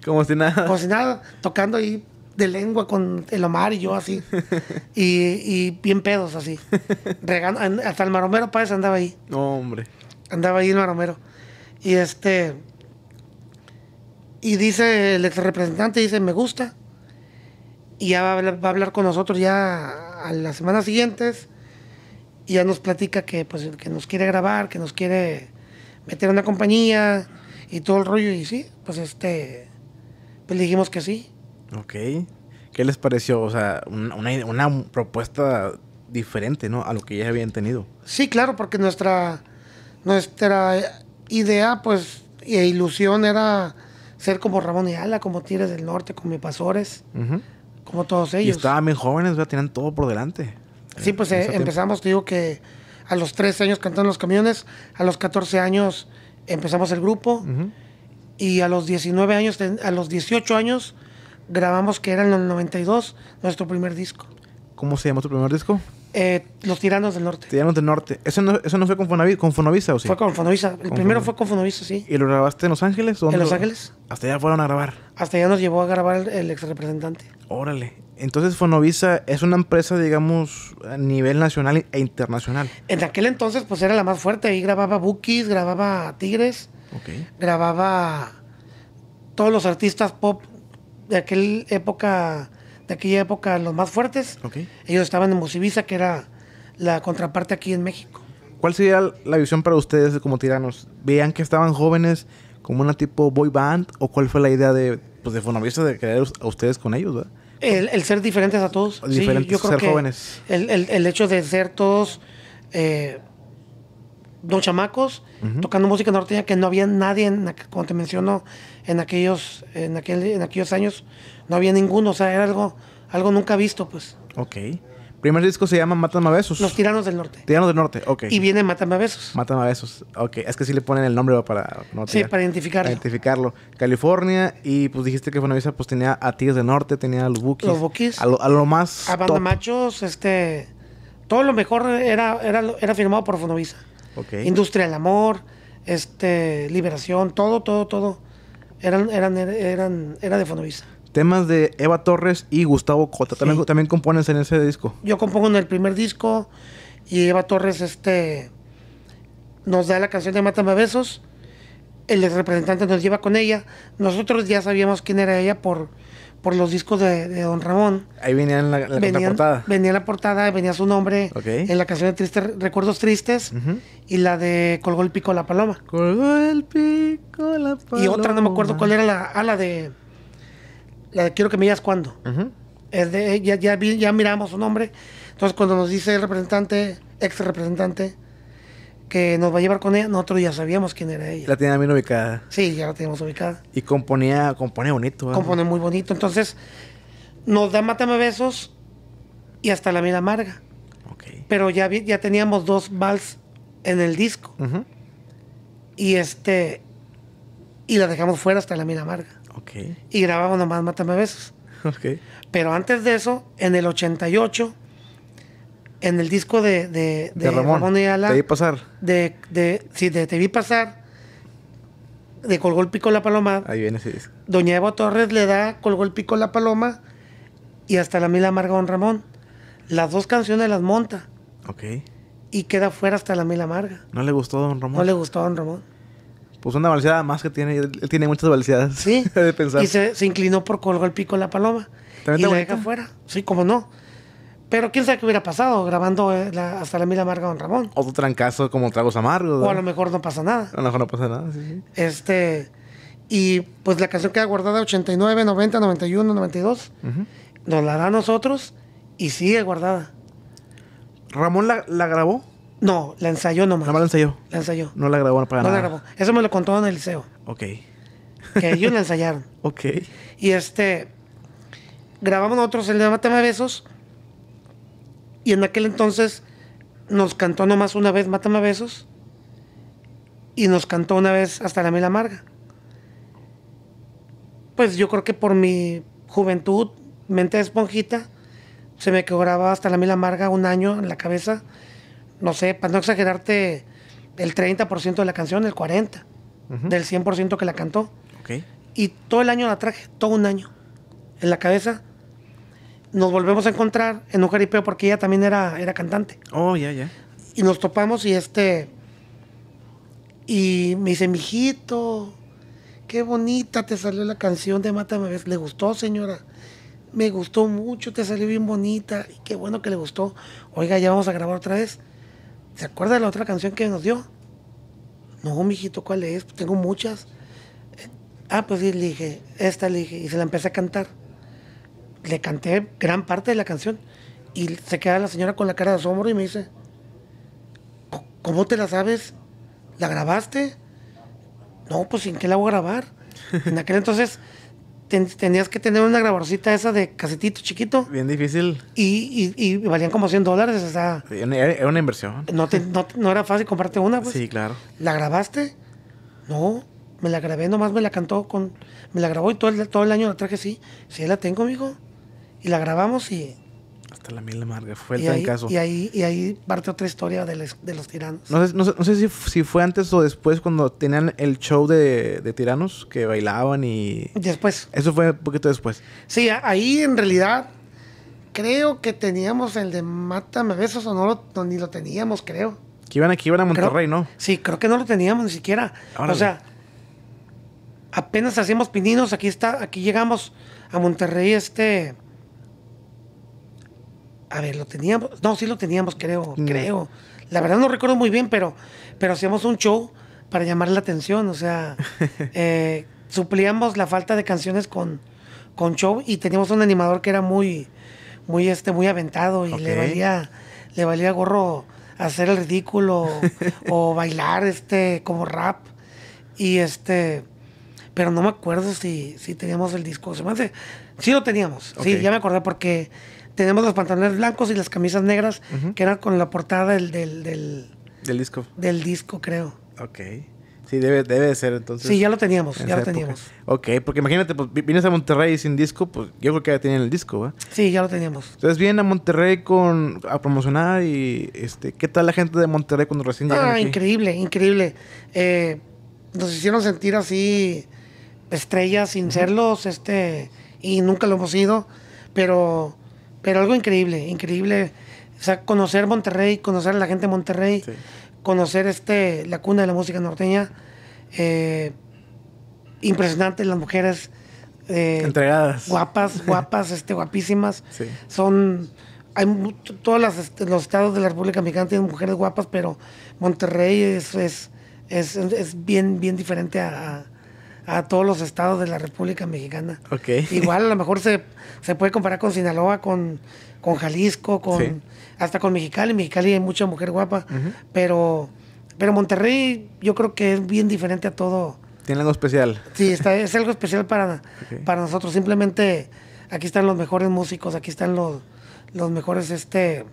B: Como si nada. Como si nada, tocando ahí de lengua con el Omar y yo así. y, y bien pedos así. Regando, hasta el Maromero Páez pues, andaba ahí. No, hombre. Andaba ahí el Maromero. Y este. Y dice el ex representante, dice, me gusta. Y ya va a, hablar, con nosotros ya a las semanas siguientes. Y ya nos platica que, pues, que nos quiere grabar, que nos quiere meter en una compañía y todo el rollo. Y sí, pues este, pues dijimos que sí.
A: Ok. ¿Qué les pareció? O sea, una, una, una propuesta diferente, ¿no? A lo que ya habían tenido.
B: Sí, claro, porque nuestra, nuestra idea, pues, e ilusión era ser como Ramón y Ala, como Tires del Norte, como Pasores, como todos ellos. Y
A: estaban bien jóvenes, ¿verdad? Tenían todo por delante.
B: Sí, eh, pues eh, empezamos... ...te digo que a los 13 años cantando los camiones, a los 14 años empezamos el grupo y a los 19 años, a los 18 años grabamos que era en los 92 nuestro primer disco.
A: ¿Cómo se llama tu primer disco?
B: Eh, los Tiranos del Norte.
A: Tiranos del Norte. ¿Eso no, fue con, Fonovisa o sí? Fue con Fonovisa. El primero fue
B: con Fonovisa, sí.
A: ¿Y lo grabaste en Los Ángeles? ¿En Los Ángeles? Hasta allá fueron a grabar.
B: Hasta allá nos llevó a grabar el, exrepresentante. ex representante. Órale.
A: Entonces Fonovisa es una empresa, digamos, a nivel nacional e internacional.
B: En aquel entonces, pues era la más fuerte. Ahí grababa Bookies, grababa Tigres, grababa todos los artistas pop de aquel época de aquella época los más fuertes. Ellos estaban en Musivisa, que era la contraparte aquí en México.
A: ¿Cuál sería la visión para ustedes como tiranos? ¿Veían que estaban jóvenes como una tipo boy band? ¿O cuál fue la idea de, pues, de Fonovisa de crear a ustedes con ellos?
B: El, ser diferentes a todos. yo creo que jóvenes. El, hecho de ser todos eh, dos chamacos, tocando música norteña, que no había nadie, en, como te menciono, en aquellos, en, aquel, en aquellos años no había ninguno, o sea, era algo, algo nunca visto, pues. Ok. Primer disco se llama Mátame a besos. Los Tiranos del Norte.
A: Tiranos del Norte, ok. Y
B: viene Mátame a besos.
A: Mátame besos, ok. Es que sí le ponen el nombre para... No, sí, para identificarlo. Para identificarlo. California, y pues dijiste que Fonovisa pues tenía a Tigres del Norte, tenía a los Bookies. Los Bookies. A lo, más A Banda
B: Machos, este... Todo lo mejor era, era, era firmado por Fonovisa.
A: Ok. Industria
B: del Amor, este... Liberación, todo, todo, todo. Eran, eran, eran, era de Fonovisa
A: temas de Eva Torres y Gustavo Cota. También, compones en ese disco.
B: Yo compongo en el primer disco y Eva Torres este, nos da la canción de Mátame Besos. El representante nos lleva con ella. Nosotros ya sabíamos quién era ella por, por los discos de, Don Ramón.
A: Ahí venía en la, portada.
B: Venía la portada, venía su nombre en la canción de Triste, Recuerdos Tristes y la de Colgó el pico la paloma. Colgó el
A: pico
B: la paloma. Y otra, no me acuerdo cuál era la, ala ah, la de la quiero que me digas cuándo. es de, eh, ya, ya, miramos su nombre. Entonces, cuando nos dice el representante, ex representante, que nos va a llevar con ella, nosotros ya sabíamos quién era ella.
A: La tenía bien ubicada.
B: Sí, ya la teníamos ubicada.
A: Y componía, componía bonito. Componía Compone
B: muy bonito. Entonces, nos da Mátame Besos y hasta La Mira Amarga. Pero ya, ya teníamos dos vals en el disco. Y este. Y la dejamos fuera hasta La Mira Amarga. Y grababa nomás Mátame Besos. Okay. Pero antes de eso, en el 88, en el disco de, de, de, Ramón, y Ala, Te vi pasar. De, de, sí, de Te vi pasar, de Colgó el pico la paloma.
A: Ahí viene ese disco.
B: Doña Eva Torres le da Colgó el pico la paloma y hasta la mil amarga don Ramón. Las dos canciones las monta. Ok. Y queda fuera hasta la mil amarga.
A: ¿No le gustó a don Ramón? No le
B: gustó a don Ramón.
A: Pues una velocidad más que tiene, Él tiene muchas velocidades. Sí. Y se, inclinó por colgó el pico en la paloma. ¿También y la deja
B: fuera. Sí, como no. Pero quién sabe qué hubiera pasado grabando eh, hasta la mira amarga Don Ramón.
A: Otro trancazo como tragos amargos. O a lo
B: mejor no pasa nada.
A: A lo mejor no pasa nada,
B: Este. Y pues la canción queda guardada 89, 90, 91, 92. Nos la da a nosotros y sigue guardada. ¿Ramón la grabó? No, la ensayó nomás. Nada más la ensayó. La ensayó. No la grabó para nada. No la grabó. Eso me lo contó en el liceo. Ok. Que ellos la ensayaron. Ok. Y este. Grabamos nosotros el de Mátame Besos. Y en aquel entonces nos cantó nomás una vez Mátame Besos. Y nos cantó una vez Hasta la Mila Amarga. Pues yo creo que por mi juventud, mente esponjita, se me quebraba Hasta la Mila Amarga un año en la cabeza no sé, para no exagerarte, el 30% de la canción, el 40%, del 100% que la cantó. Y todo el año la traje, todo un año, en la cabeza. Nos volvemos a encontrar en un jaripeo porque ella también era, era cantante. Oh, ya, ya. Y nos topamos y este... Y me dice, mijito, qué bonita te salió la canción de Mátame Vez. ¿Le gustó, señora? Me gustó mucho, te salió bien bonita. Y qué bueno que le gustó. Oiga, ya vamos a grabar otra vez. ¿Se acuerda de la otra canción que nos dio? No, mijito, ¿cuál es? Tengo muchas. Ah, pues sí, le dije, esta le dije, y se la empecé a cantar. Le canté gran parte de la canción y se queda la señora con la cara de asombro y me dice, ¿cómo te la sabes? ¿La grabaste? No, pues ¿en qué la voy a grabar? En aquel entonces tenías que tener una grabadorcita esa de casetito chiquito. Bien difícil. Y, y, valían como 100 dólares, o sea...
A: Era una
B: inversión. No, era fácil comprarte una, pues. Sí, claro. ¿La grabaste? No, me la grabé, nomás me la cantó con... Me la grabó y todo el, todo el año la traje sí Sí, la tengo, mijo. Y la grabamos y
A: la Fue el y caso. Y ahí,
B: y ahí parte otra historia de, los tiranos.
A: No sé, si, fue antes o después cuando tenían el show de, tiranos que bailaban y. Después. Eso fue un poquito después.
B: Sí, ahí en realidad creo que teníamos el de Mátame Besos o no, lo, ni lo teníamos, creo. Que iban aquí, iban a Monterrey, ¿no? Sí, creo que no lo teníamos ni siquiera. O sea, apenas hacíamos pininos, aquí está, aquí llegamos a Monterrey este a ver, lo teníamos. No, sí lo teníamos, creo, mm. creo. La verdad no recuerdo muy bien, pero, pero hacíamos un show para llamar la atención. O sea, eh, suplíamos la falta de canciones con, con show y teníamos un animador que era muy, muy, este, muy aventado y le valía, gorro hacer el ridículo o, bailar este como rap. Y este, pero no me acuerdo si, si teníamos el disco. sí lo teníamos, sí, ya me acordé porque tenemos los pantalones blancos y las camisas negras, que eran con la portada del, del, del, disco. Del disco, creo.
A: Ok. Sí, debe, debe ser entonces. Sí, ya lo teníamos, ya lo teníamos. Ok, porque imagínate, pues, vienes a Monterrey sin disco, pues yo creo que ya tenían el disco, ¿verdad?
B: Sí, ya lo teníamos.
A: Entonces vienen a Monterrey con, a promocionar y este, ¿qué tal la gente de Monterrey cuando recién llegaron? Ah,
B: increíble, increíble. Eh, nos hicieron sentir así estrellas sin serlos, este, y nunca lo hemos ido, pero pero algo increíble, increíble. O sea, conocer Monterrey, conocer a la gente de Monterrey, conocer este, la cuna de la música norteña. Eh, impresionante, las mujeres. Eh, Entregadas. Guapas, guapas, este, guapísimas. Son. Hay todos este, los estados de la República Mexicana tienen mujeres guapas, pero Monterrey es, es, bien, bien diferente a a todos los estados de la República Mexicana.
C: Okay. Igual
B: a lo mejor se, se puede comparar con Sinaloa, con, con Jalisco, con hasta con Mexicali. Mexicali hay mucha mujer guapa, pero, pero Monterrey yo creo que es bien diferente a todo.
A: Tiene algo especial.
B: Sí, está, es algo especial para, para nosotros. Simplemente aquí están los mejores músicos, aquí están los, los mejores, este...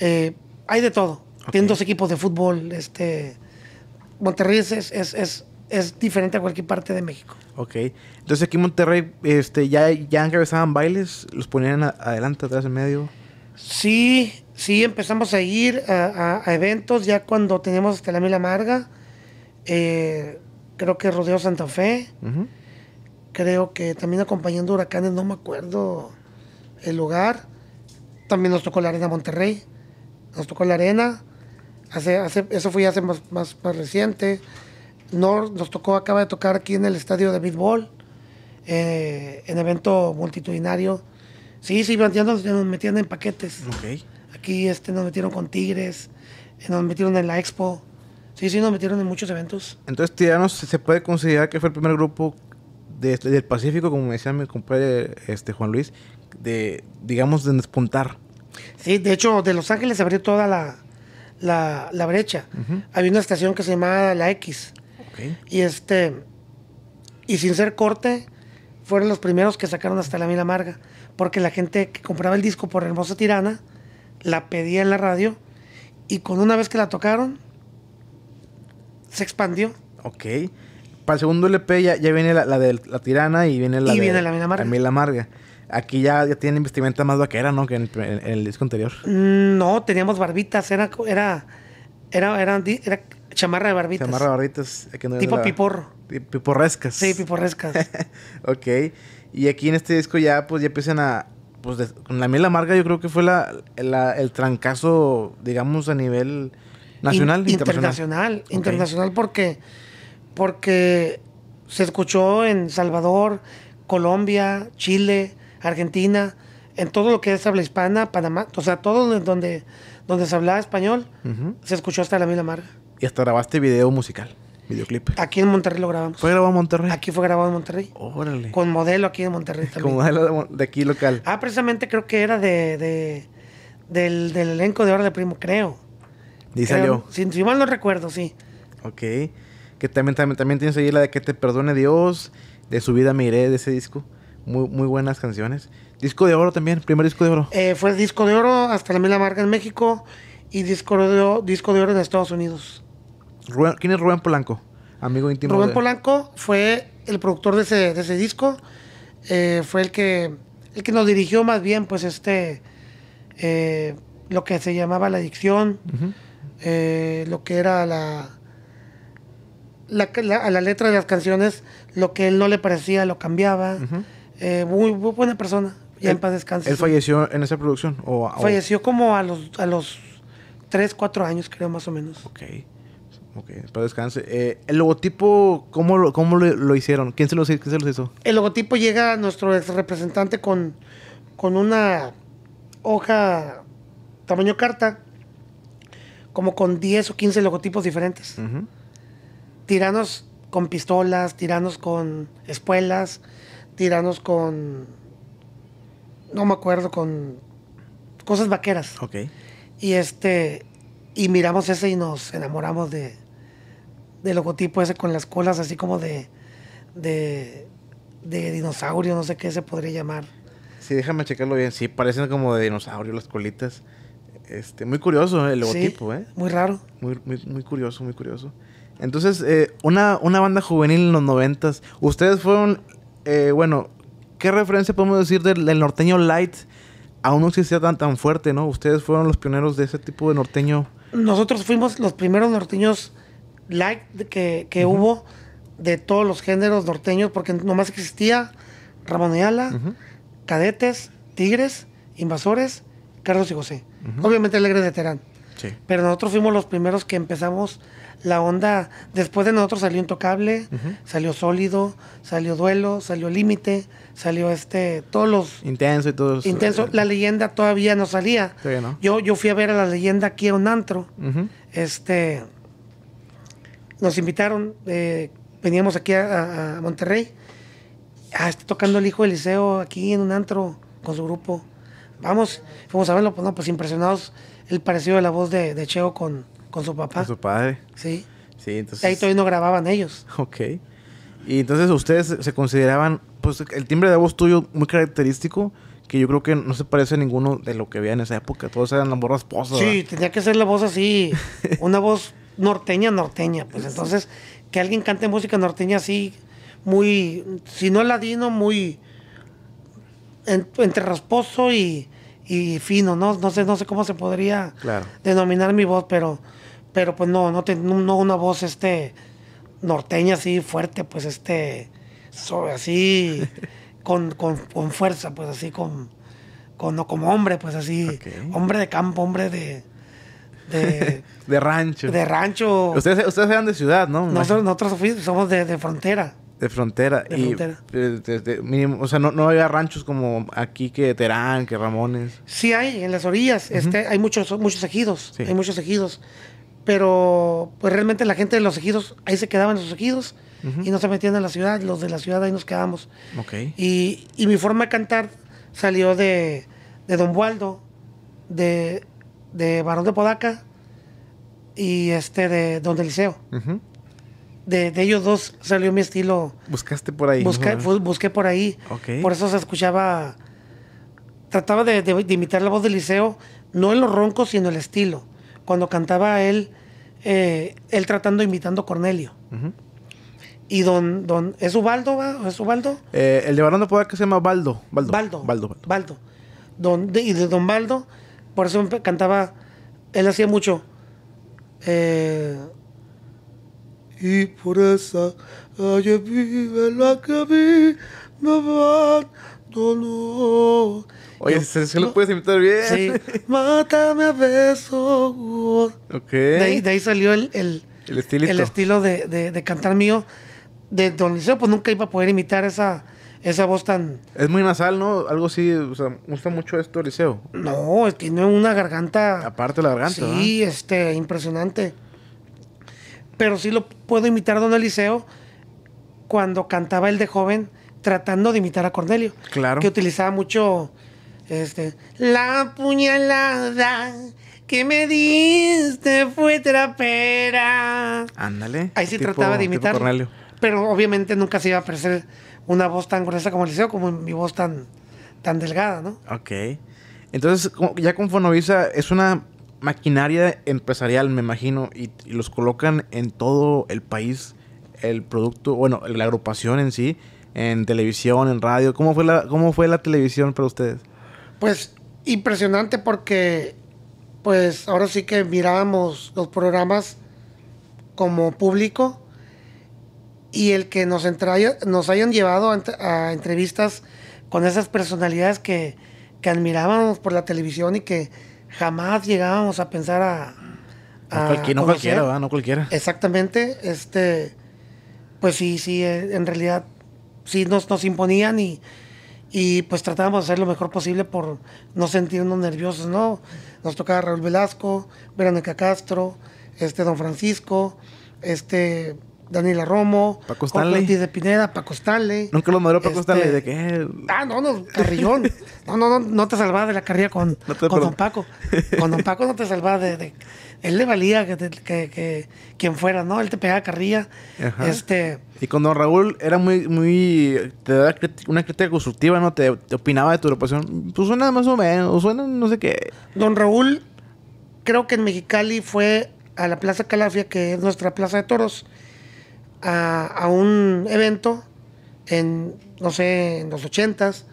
B: Eh, hay de todo. Tienen dos equipos de fútbol, este... Monterrey es, es, es diferente a cualquier parte de México.
A: Ok. Entonces aquí en Monterrey este, ya, ya encabezaban bailes, los
B: ponían adelante, atrás, en medio. Sí,
A: sí, empezamos
B: a ir a, eventos ya cuando teníamos hasta la Mila Amarga. Eh, creo que Rodeo Santa Fe. Creo que también acompañando huracanes, no me acuerdo el lugar. También nos tocó la Arena Monterrey. Nos tocó la Arena. Hace, hace, eso fue hace más, más reciente. No, nos tocó, acaba de tocar aquí en el estadio de béisbol, eh, en evento multitudinario. Sí, sí, ya nos, ya metían en paquetes. Aquí este, nos metieron con Tigres, eh, nos metieron en la Expo. Sí, sí, nos metieron en muchos eventos.
A: Entonces, Tiranos se puede considerar que fue el primer grupo de, del Pacífico, como me decía mi compadre este, Juan Luis, de, digamos, de despuntar.
B: Sí, de hecho, de Los Ángeles se abrió toda la, la, la brecha. Había una estación que se llamaba La X, y este, y sin ser corte, fueron los primeros que sacaron hasta la mil amarga, porque la gente que compraba el disco por Hermosa Tirana, la pedía en la radio, y con una vez que la tocaron, se expandió.
A: Ok. Para el segundo LP ya, ya viene la, de la tirana y viene la de la, mil amarga. Aquí ya, ya tienen vestimenta más vaquera, ¿no? Que en el, disco anterior.
B: Mm, no, teníamos barbitas, era, era, era, eran era Chamarra de barbitas. Chamarra
A: barbitas. Eh, tipo piporro Piporrescas. Sí, piporrescas. ok. Y aquí en este disco ya, pues, ya empiezan a... Pues, con la miel amarga yo creo que fue la, el trancazo, digamos, a nivel
B: nacional. internacional. Internacional, internacional porque, porque se escuchó en Salvador, Colombia, Chile, Argentina, en todo lo que es habla hispana, Panamá, o sea, todo donde, donde se hablaba español, se escuchó hasta la miel amarga.
A: Y hasta grabaste video musical, videoclip.
B: Aquí en Monterrey lo grabamos. ¿Fue grabado en Monterrey? Aquí fue grabado en Monterrey. Órale. Con modelo aquí en Monterrey también. Con
A: modelo de, aquí local.
B: Ah, precisamente creo que era de, del, elenco de oro de Primo, creo. Dice yo. salió. Si, mal no recuerdo, sí.
A: Ok. Que también, también, también tienes ahí la de Que te perdone Dios, de Su vida me iré, de ese disco. Muy, muy buenas canciones. Disco de oro también, primer disco de oro.
B: Eh, fue disco de oro hasta la Mela Marca en México y disco de, disco de oro en Estados Unidos.
A: ¿Quién es Rubén Polanco? Amigo íntimo. Rubén
B: Polanco fue el productor de ese, de ese disco. Eh, fue el que, el que nos dirigió más bien, pues, este. Eh, lo que se llamaba la adicción, eh, lo que era la, la, a la letra de las canciones, lo que él no le parecía lo cambiaba. muy, buena persona, ya en paz descanse. ¿Él
A: falleció en esa producción? O, Falleció
B: como a los, a los 3, 4 años, creo, más o menos. Ok.
A: Ok, para descanse. Eh, ¿El logotipo cómo, lo, lo, hicieron? ¿Quién se los, ¿Quién se los hizo?
B: El logotipo llega a nuestro representante con, con una hoja tamaño carta, como con 10 o 15 logotipos diferentes. Tiranos con pistolas, tiranos con espuelas, tiranos con. No me acuerdo, con cosas vaqueras. Ok. Y este y miramos ese y nos enamoramos de del logotipo ese con las colas así como de, de, de dinosaurio, no sé qué se podría llamar.
A: Sí, déjame checarlo bien. Sí, parecen como de dinosaurio las colitas. Este, muy curioso eh, el logotipo, ¿eh? Muy raro. Muy, muy, curioso, muy curioso. Entonces, eh, una, una, banda juvenil en los noventas. Ustedes fueron, eh, bueno, ¿qué referencia podemos decir del, norteño light? Aún no sea tan, tan fuerte, ¿no? Ustedes fueron los pioneros de ese tipo de norteño
B: nosotros fuimos los primeros norteños like que, que hubo de todos los géneros norteños, porque nomás existía Ramón y Ala, Cadetes, Tigres, Invasores, Carlos y José. Obviamente Alegres de Terán. Sí. Pero nosotros fuimos los primeros que empezamos la onda, después de nosotros salió Intocable, salió Sólido, salió Duelo, salió Límite, salió este, todos los...
A: Intenso y todos. Intenso, eh, la
B: leyenda todavía no salía. Yo, yo fui a ver a la leyenda aquí a un antro, este, nos invitaron, eh, veníamos aquí a, Monterrey, ah, está tocando el hijo de Liceo aquí en un antro con su grupo. Vamos, fuimos a verlo, pues, no, pues impresionados el parecido de la voz de Cheo con, con su papá. Con su padre. Sí. Sí, entonces. ahí todavía no grababan ellos.
A: Ok. Y entonces ustedes se consideraban, pues el timbre de voz tuyo muy característico, que yo creo que no se parece a ninguno de lo que había en esa época. Todos eran las borras posas. Sí,
B: tenía que ser la voz así, una voz norteña, norteña. Pues entonces, que alguien cante música norteña así, muy, si no ladino, muy entre rasposo y, y, fino, ¿no? No sé, no sé cómo se podría denominar mi voz, pero pero pues no, no, te, una voz este norteña así fuerte, pues este, así con, fuerza, pues así con, no, como hombre, pues así, hombre de campo, hombre de,
A: de, rancho. De rancho. Ustedes, ustedes eran de ciudad, ¿no? Nosotros,
B: nosotros somos de, frontera.
A: De frontera. De frontera. Eh, mínimo, o sea, no, había ranchos como aquí que Terán, que Ramones.
B: Sí hay, en las orillas. este, hay muchos, muchos ejidos. Hay muchos ejidos pero pues realmente la gente de los ejidos ahí se quedaban los sus ejidos y no se metían en la ciudad, los de la ciudad ahí nos quedamos. Y, mi forma de cantar salió de, Don Waldo, de, de Barón de Podaca y este de Don Eliseo. de, ellos dos salió mi estilo.
A: Buscaste por ahí. Busqué,
B: por ahí. Por eso se escuchaba. Trataba de, imitar la voz de Eliseo, no en los roncos, sino el estilo cuando cantaba él, eh, él tratando, invitando a Cornelio. Y don, don, ¿es Ubaldo? Va? ¿Es eh, el de Barón de Poder que se llama Baldo. Baldo. Baldo. Baldo. Don, y de Don Baldo, por eso cantaba, él hacía mucho. Eh, y por esa calle vive la que vi, me dolor.
A: Oye, se, lo puedes imitar bien. Sí.
B: Mátame a besos. Ok. De ahí, salió el, el,
A: el, estilo
B: de, cantar mío. De Don Liceo, pues nunca iba a poder imitar esa, esa voz tan. Es muy nasal,
A: ¿no? Algo así, o sea, gusta mucho esto, Liceo. No, es que tiene una garganta. Aparte la garganta. Sí,
B: este, impresionante. Pero sí lo puedo imitar Don Eliseo cuando cantaba él de joven, tratando de imitar a Cornelio. Claro. Que utilizaba mucho este, la puñalada que me diste fue trapera. Ándale. Ahí sí trataba de imitar. Pero obviamente nunca se iba a parecer una voz tan gruesa como el liceo, como mi voz tan, tan delgada, ¿no?
A: Ok. Entonces, ya con Fonovisa es una maquinaria empresarial, me imagino, y, y, los colocan en todo el país, el producto, bueno, la agrupación en sí, en televisión, en radio. ¿Cómo fue la, cómo fue la televisión para ustedes?
B: pues impresionante porque pues ahora sí que mirábamos los programas como público y el que nos, nos hayan llevado a, entrevistas con esas personalidades que, admirábamos por la televisión y que jamás llegábamos a pensar a... a no, cualquiera, ¿verdad? no cualquiera. Exactamente, este, pues sí, sí, en realidad sí nos, nos imponían y y pues tratábamos de hacer lo mejor posible por no sentirnos nerviosos, ¿no? Nos tocaba Raúl Velasco, Verónica Castro, este Don Francisco, este Daniela Romo,
A: Paco Stanley. de
B: Pineda, Paco Stanley. Nunca lo maduro Paco este, de qué? Eh, ah, no, no, Carrillón. no, no, no, no te salvaba de la carrilla con, Don Paco. Con Don Paco no te salvaba de, él le valía que, que, que, quien fuera, ¿no? Él te pegaba carrilla. Este.
A: Y con Don Raúl era muy, muy. Te daba una crítica constructiva, ¿no? Te, opinaba de tu agrupación. Pues suena
B: más o menos, suena no sé qué.
A: Don Raúl, creo
B: que en Mexicali fue a la Plaza Calafia, que es nuestra plaza de toros a, un evento en, no sé, en los ochentas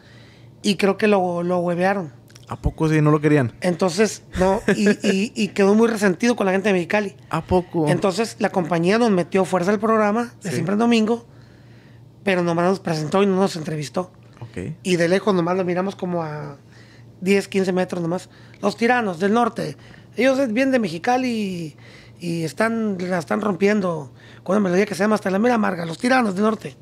B: y creo que lo, lo huevearon. ¿A poco sí? ¿No lo querían? Entonces, no, y, quedó muy resentido con la gente de Mexicali. ¿A poco? Entonces, la compañía nos metió fuerza al programa de siempre en domingo, pero nomás nos presentó y no nos entrevistó. Ok. Y de lejos nomás lo miramos como a 10, 15 metros nomás. Los tiranos del norte, ellos vienen de Mexicali y están, la están rompiendo con una melodía que se llama Hasta la Mira Amarga, Los Tiranos del Norte.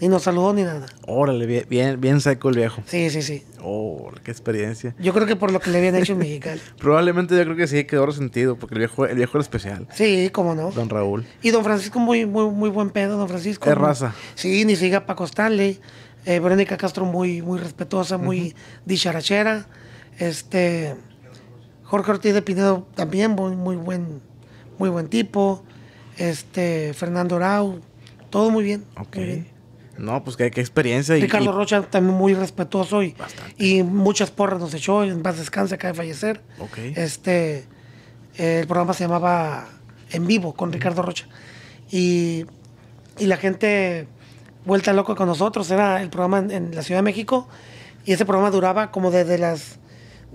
B: Ni nos saludó ni nada.
A: Órale, bien, bien seco el viejo. Sí, sí, sí. Oh, qué experiencia.
B: Yo creo que por lo que le habían hecho en Mexicali.
A: Probablemente yo creo que sí quedó resentido, porque el viejo, el viejo era especial.
B: Sí, cómo no. Don Raúl. Y don Francisco, muy, muy, muy buen pedo, don Francisco. Qué raza. Sí, ni siga para costarle. Eh, Verónica Castro muy, muy respetuosa, muy dicharachera. Este. Jorge Ortiz de Pinedo también, muy, muy buen muy buen tipo. Este, Fernando Arau, todo muy bien. Ok.
A: No, pues qué, experiencia. Ricardo
B: Rocha también muy respetuoso y, y muchas porras nos echó, en paz descanse, acaba de fallecer. Este, el programa se llamaba En Vivo con Ricardo Rocha. Y, la gente vuelta loca con nosotros, era el programa en, la Ciudad de México y ese programa duraba como desde las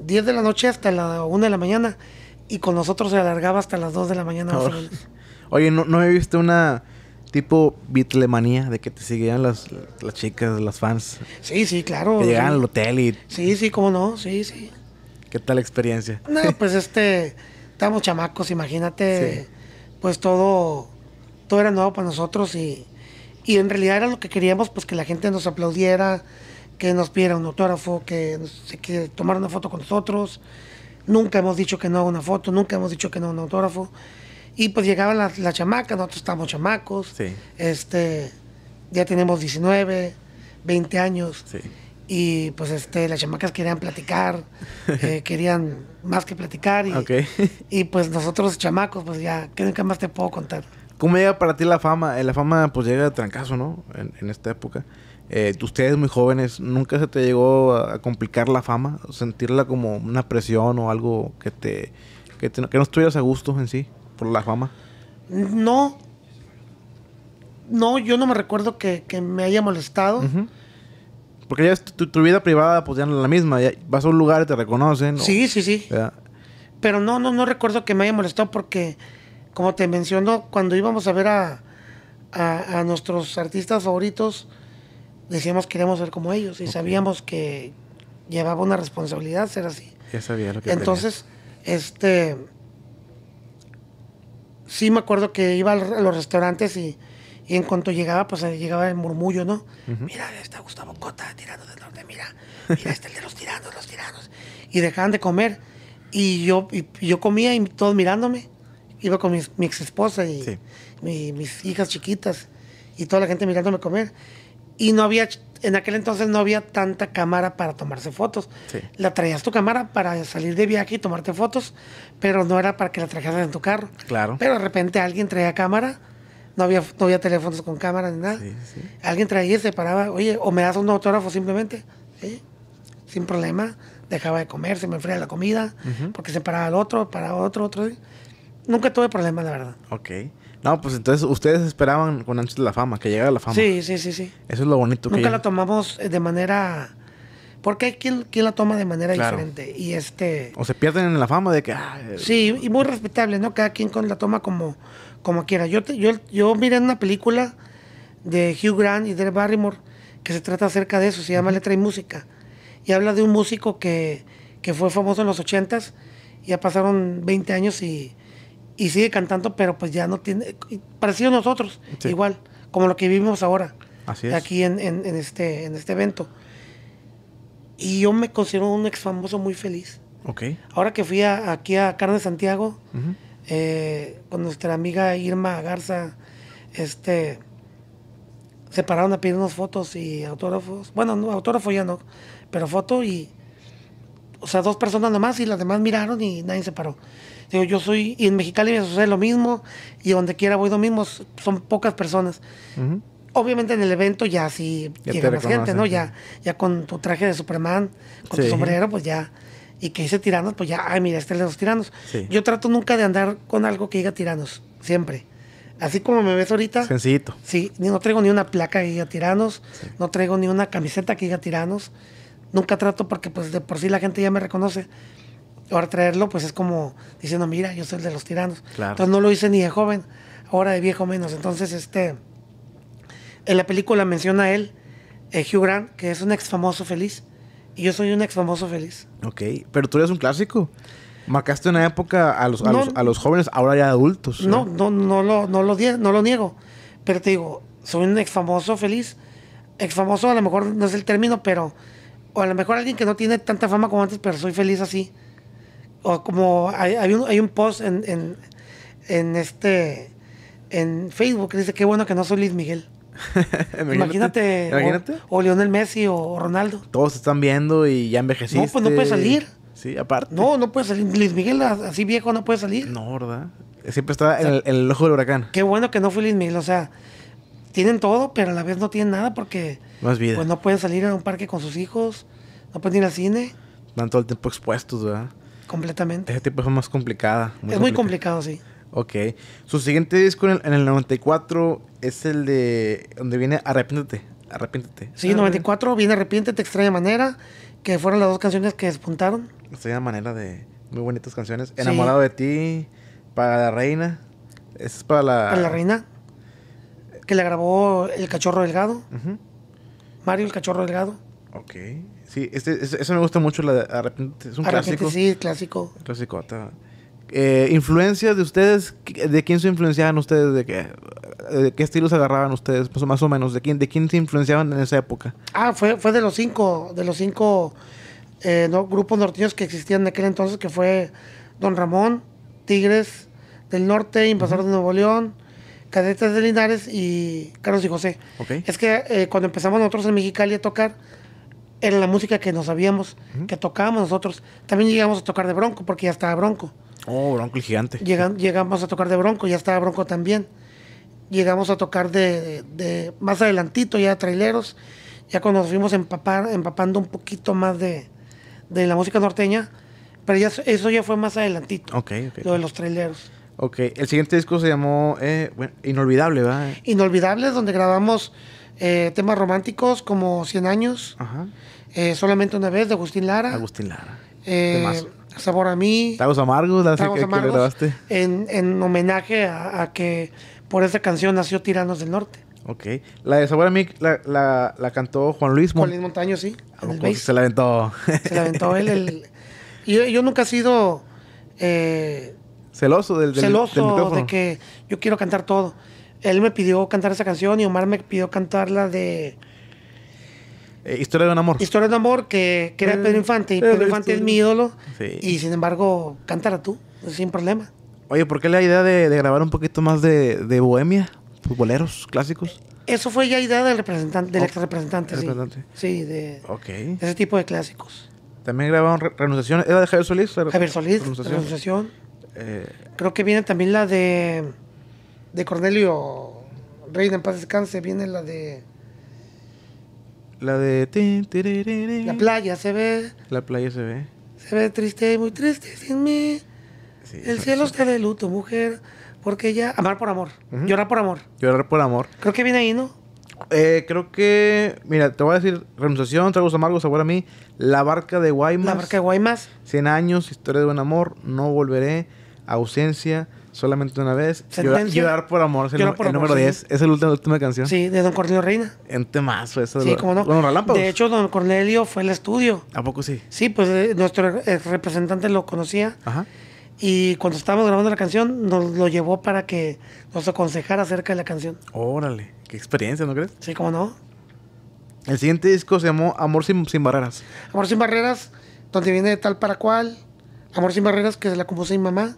B: 10 de la noche hasta la 1 de la mañana y con nosotros se alargaba hasta las 2 de la mañana.
A: Oye, ¿no, ¿no he visto una tipo bitlemanía de que te siguieran las, las chicas, las fans?
B: Sí, sí, claro. Que llegaban al
A: hotel y... Sí, sí, cómo no, sí, sí. ¿Qué tal la experiencia?
B: No, pues este... Estábamos chamacos, imagínate... Pues todo... Todo era nuevo para nosotros y... Y en realidad era lo que queríamos, pues que la gente nos aplaudiera, que nos pidiera un autógrafo, que, que tomara una foto con nosotros... Nunca hemos dicho que no hago una foto, nunca hemos dicho que no un autógrafo. Y pues llegaban la, la chamaca, nosotros estamos chamacos. Este, ya tenemos 19, 20 años. Y pues este, las chamacas querían platicar, eh, querían más que platicar. Y, pues nosotros chamacos, pues ya, ¿qué nunca más te puedo contar? ¿Cómo llega para ti
A: la fama? Eh, la fama pues llega de trancazo, ¿no? en esta época. Eh, ustedes muy jóvenes, ¿nunca se te llegó a, complicar la fama? ¿Sentirla como una presión o algo que te, que, no estuvieras a gusto en sí por la fama?
B: No. No, yo no me recuerdo que, me haya molestado.
A: Porque ya tu, tu, vida privada pues ya no es la misma. vas a un lugar y te reconocen. sí, sí, sí.
B: Pero no, no, no recuerdo que me haya molestado porque, como te menciono, cuando íbamos a ver a, a nuestros artistas favoritos decíamos que queremos ser como ellos y sabíamos que llevaba una responsabilidad ser así. Ya sabía lo que Entonces, este sí me acuerdo que iba a los restaurantes y, en cuanto llegaba, pues llegaba el murmullo, ¿no? Mira, está Gustavo Cota, tirando del norte, mira, mira, está el de los tiranos, los tiranos. Y dejaban de comer. Y yo, yo comía y todos mirándome. Iba con mi ex esposa y, mis hijas chiquitas y toda la gente mirándome comer y no había, en aquel entonces no había tanta cámara para tomarse fotos. La traías tu cámara para salir de viaje y tomarte fotos, pero no era para que la trajeras en tu carro. Claro. Pero de repente alguien traía cámara, no había, no había teléfonos con cámara ni nada. Alguien traía y se paraba, oye, o me das un autógrafo simplemente, sin problema. Dejaba de comer, se me enfría la comida, porque se paraba el otro, paraba otro, otro. Nunca tuve problema la verdad.
A: Ok. No, pues entonces ustedes esperaban con antes de la fama, que llegara la fama. Sí, sí, sí, sí. Eso es lo bonito. Nunca la
B: tomamos eh, de manera... Porque hay quien, la toma de manera diferente. Y este...
A: O se pierden en la fama de que... Ah, eh,
B: sí, y muy respetable, ¿no? Cada quien con la toma como, como quiera. Yo, te, yo, yo miré una película de Hugh Grant y de Barrymore que se trata acerca de eso, se llama Letra y Música. Y habla de un músico que, que fue famoso en los ochentas. ya pasaron 20 años y y sigue cantando, pero pues ya no tiene, parecido a nosotros, igual, como lo que vivimos ahora, aquí en, en, este, en este evento. Y yo me considero un ex famoso muy feliz. Ahora que fui aquí a Carne Santiago, eh, con nuestra amiga Irma Garza, este, se pararon a pedirnos fotos y autógrafos. Bueno, no, autógrafo ya no, pero foto y, o sea, dos personas nomás y las demás miraron y nadie se paró yo soy, y en Mexicali me sucede lo mismo, y donde quiera voy lo mismo, son pocas personas. Obviamente en el evento ya si llega más gente, ¿no? Ya, ya con tu traje de Superman, con tu sombrero, pues ya. Y que dice tiranos, pues ya, ay, mira, este es de los tiranos. Yo trato nunca de andar con algo que diga tiranos, siempre. Así como me ves ahorita. Sencillito. Sí, no traigo ni una placa que diga tiranos, no traigo ni una camiseta que diga tiranos. Nunca trato porque pues de por sí la gente ya me reconoce ahora traerlo, pues es como diciendo, mira, yo soy el de los tiranos. Claro. Entonces no lo hice ni de joven, ahora de viejo menos. Entonces, este, en la película menciona a él, eh, Hugh Grant, que es un ex famoso feliz. Y yo soy un ex famoso feliz.
A: Ok, pero tú eres un clásico. Marcaste una época a los, a, los, jóvenes, ahora ya adultos. No,
B: no, no, lo, no, lo, no lo niego. Pero te digo, soy un ex famoso feliz. Ex famoso a lo mejor no es el término, pero... O a lo mejor alguien que no tiene tanta fama como antes, pero soy feliz así o como hay, un, hay un post en, en, este en Facebook que dice qué bueno que no soy Luis Miguel. imagínate, O, Lionel Messi o Ronaldo.
A: Todos están viendo y ya envejeciste. No, pues no puede salir. Sí, aparte.
B: No, no puede salir. Luis Miguel así viejo no puede salir. No, ¿verdad? Siempre está en, el, ojo del huracán. Qué bueno que no fue Luis Miguel. O sea, tienen todo, pero a la vez no tienen nada porque... Más vida. Pues no pueden salir a un parque con sus hijos. No pueden ir al cine.
A: Están todo el tiempo expuestos, ¿verdad?
B: Completamente.
A: Ese tipo fue más complicada. es muy
B: complicado, sí.
A: Ok. Su siguiente disco en el, 94 es el de donde viene Arrepiéntete. Arrepiéntete. Sí, ah, el
B: 94 viene Arrepiéntete, Extraña Manera, que fueron las dos canciones que despuntaron.
A: Extraña Manera de muy bonitas canciones. Enamorado de ti, para la reina. Es para la... Para la
B: reina. Que la grabó el cachorro delgado. Mario el cachorro delgado.
A: Ok. Sí, este, eso me gusta mucho, la Es un clásico. Sí, clásico. Clásico. Eh, influencias de ustedes, ¿de quién se influenciaban ustedes? ¿De qué, de qué estilos agarraban ustedes? Pues más o menos, ¿de quién, ¿de quién se influenciaban en esa época?
B: Ah, fue, fue de los cinco, de los cinco eh, grupos norteños que existían en aquel entonces, que fue Don Ramón, Tigres del Norte, Invasor de Nuevo León, Cadetas de Linares y Carlos y José. Es que eh, cuando empezamos nosotros en Mexicali a tocar, era la música que nos sabíamos, que tocábamos nosotros. También llegamos a tocar de Bronco, porque ya estaba Bronco. Oh,
A: Bronco el gigante.
B: Llegan, llegamos a tocar de Bronco, ya estaba Bronco también. Llegamos a tocar de, de más adelantito, ya traileros. Ya cuando nos fuimos empapando un poquito más de, de la música norteña. Pero ya, eso ya fue más adelantito. Ok, ok... Lo de los traileros.
A: Ok, el siguiente disco se llamó eh, bueno, Inolvidable, ¿verdad?
B: Inolvidable es donde grabamos eh, temas románticos como 100 años, eh, Solamente una vez de Agustín Lara. Agustín
A: Lara. Eh,
B: Sabor a mí.
A: Tagos Amargos, la que,
B: En, homenaje a, que por esa canción nació Tiranos del Norte.
A: Ok. La de Sabor a mí la, cantó Juan Luis
B: Montaño. Juan sí. Ah, se la aventó. Se la aventó él. y yo, nunca he sido...
A: celoso del, celoso de
B: que yo quiero cantar todo él me pidió cantar esa canción y Omar me pidió cantar la de...
A: Eh, Historia de un amor.
B: Historia de un amor, que, que era Pedro Infante. Y eh, Pedro Infante es mi ídolo. Y sin embargo, cántala tú, sin problema.
A: Oye, ¿por qué la idea de, grabar un poquito más de, bohemia? Futboleros clásicos.
B: Eso fue ya idea del representante, del ex representante, Sí, de, okay. ese tipo de clásicos.
A: También grabaron Re ¿Era de Javier Solís? Javier Solís, Renunciación. Eh.
B: Creo que viene también la de de Cornelio Reina en paz descanse, viene la de...
A: La de... La playa se ve. La playa se ve.
B: Se ve triste, muy triste sin mí. el cielo está de luto, mujer, porque ella... Amar por amor. Llorar por amor.
A: Llorar por amor.
B: Creo que viene ahí, ¿no?
A: Eh, creo que... Mira, te voy a decir Renunciación, Tragos Amargos, Sabor a mí, La Barca de Guaymas. La Barca de Guaymas. 100 años, Historia de buen amor, No Volveré, Ausencia solamente una vez. Llorar, llorar por amor, el, número 10. Es el la última canción. Sí, de
B: Don Cornelio Reina.
A: En temazo, eso. Sí, como no. de hecho,
B: Don Cornelio fue al estudio. ¿A poco sí? Sí, pues eh, nuestro eh, representante lo conocía. Ajá. Y cuando estábamos grabando la canción, nos lo llevó para que nos aconsejara acerca de la canción.
A: Órale, qué experiencia,
B: ¿no crees? Sí, cómo no. El siguiente disco se llamó Amor sin, Barreras. Amor sin Barreras, donde viene de tal para cual. Amor sin Barreras, que se la compuso mi mamá.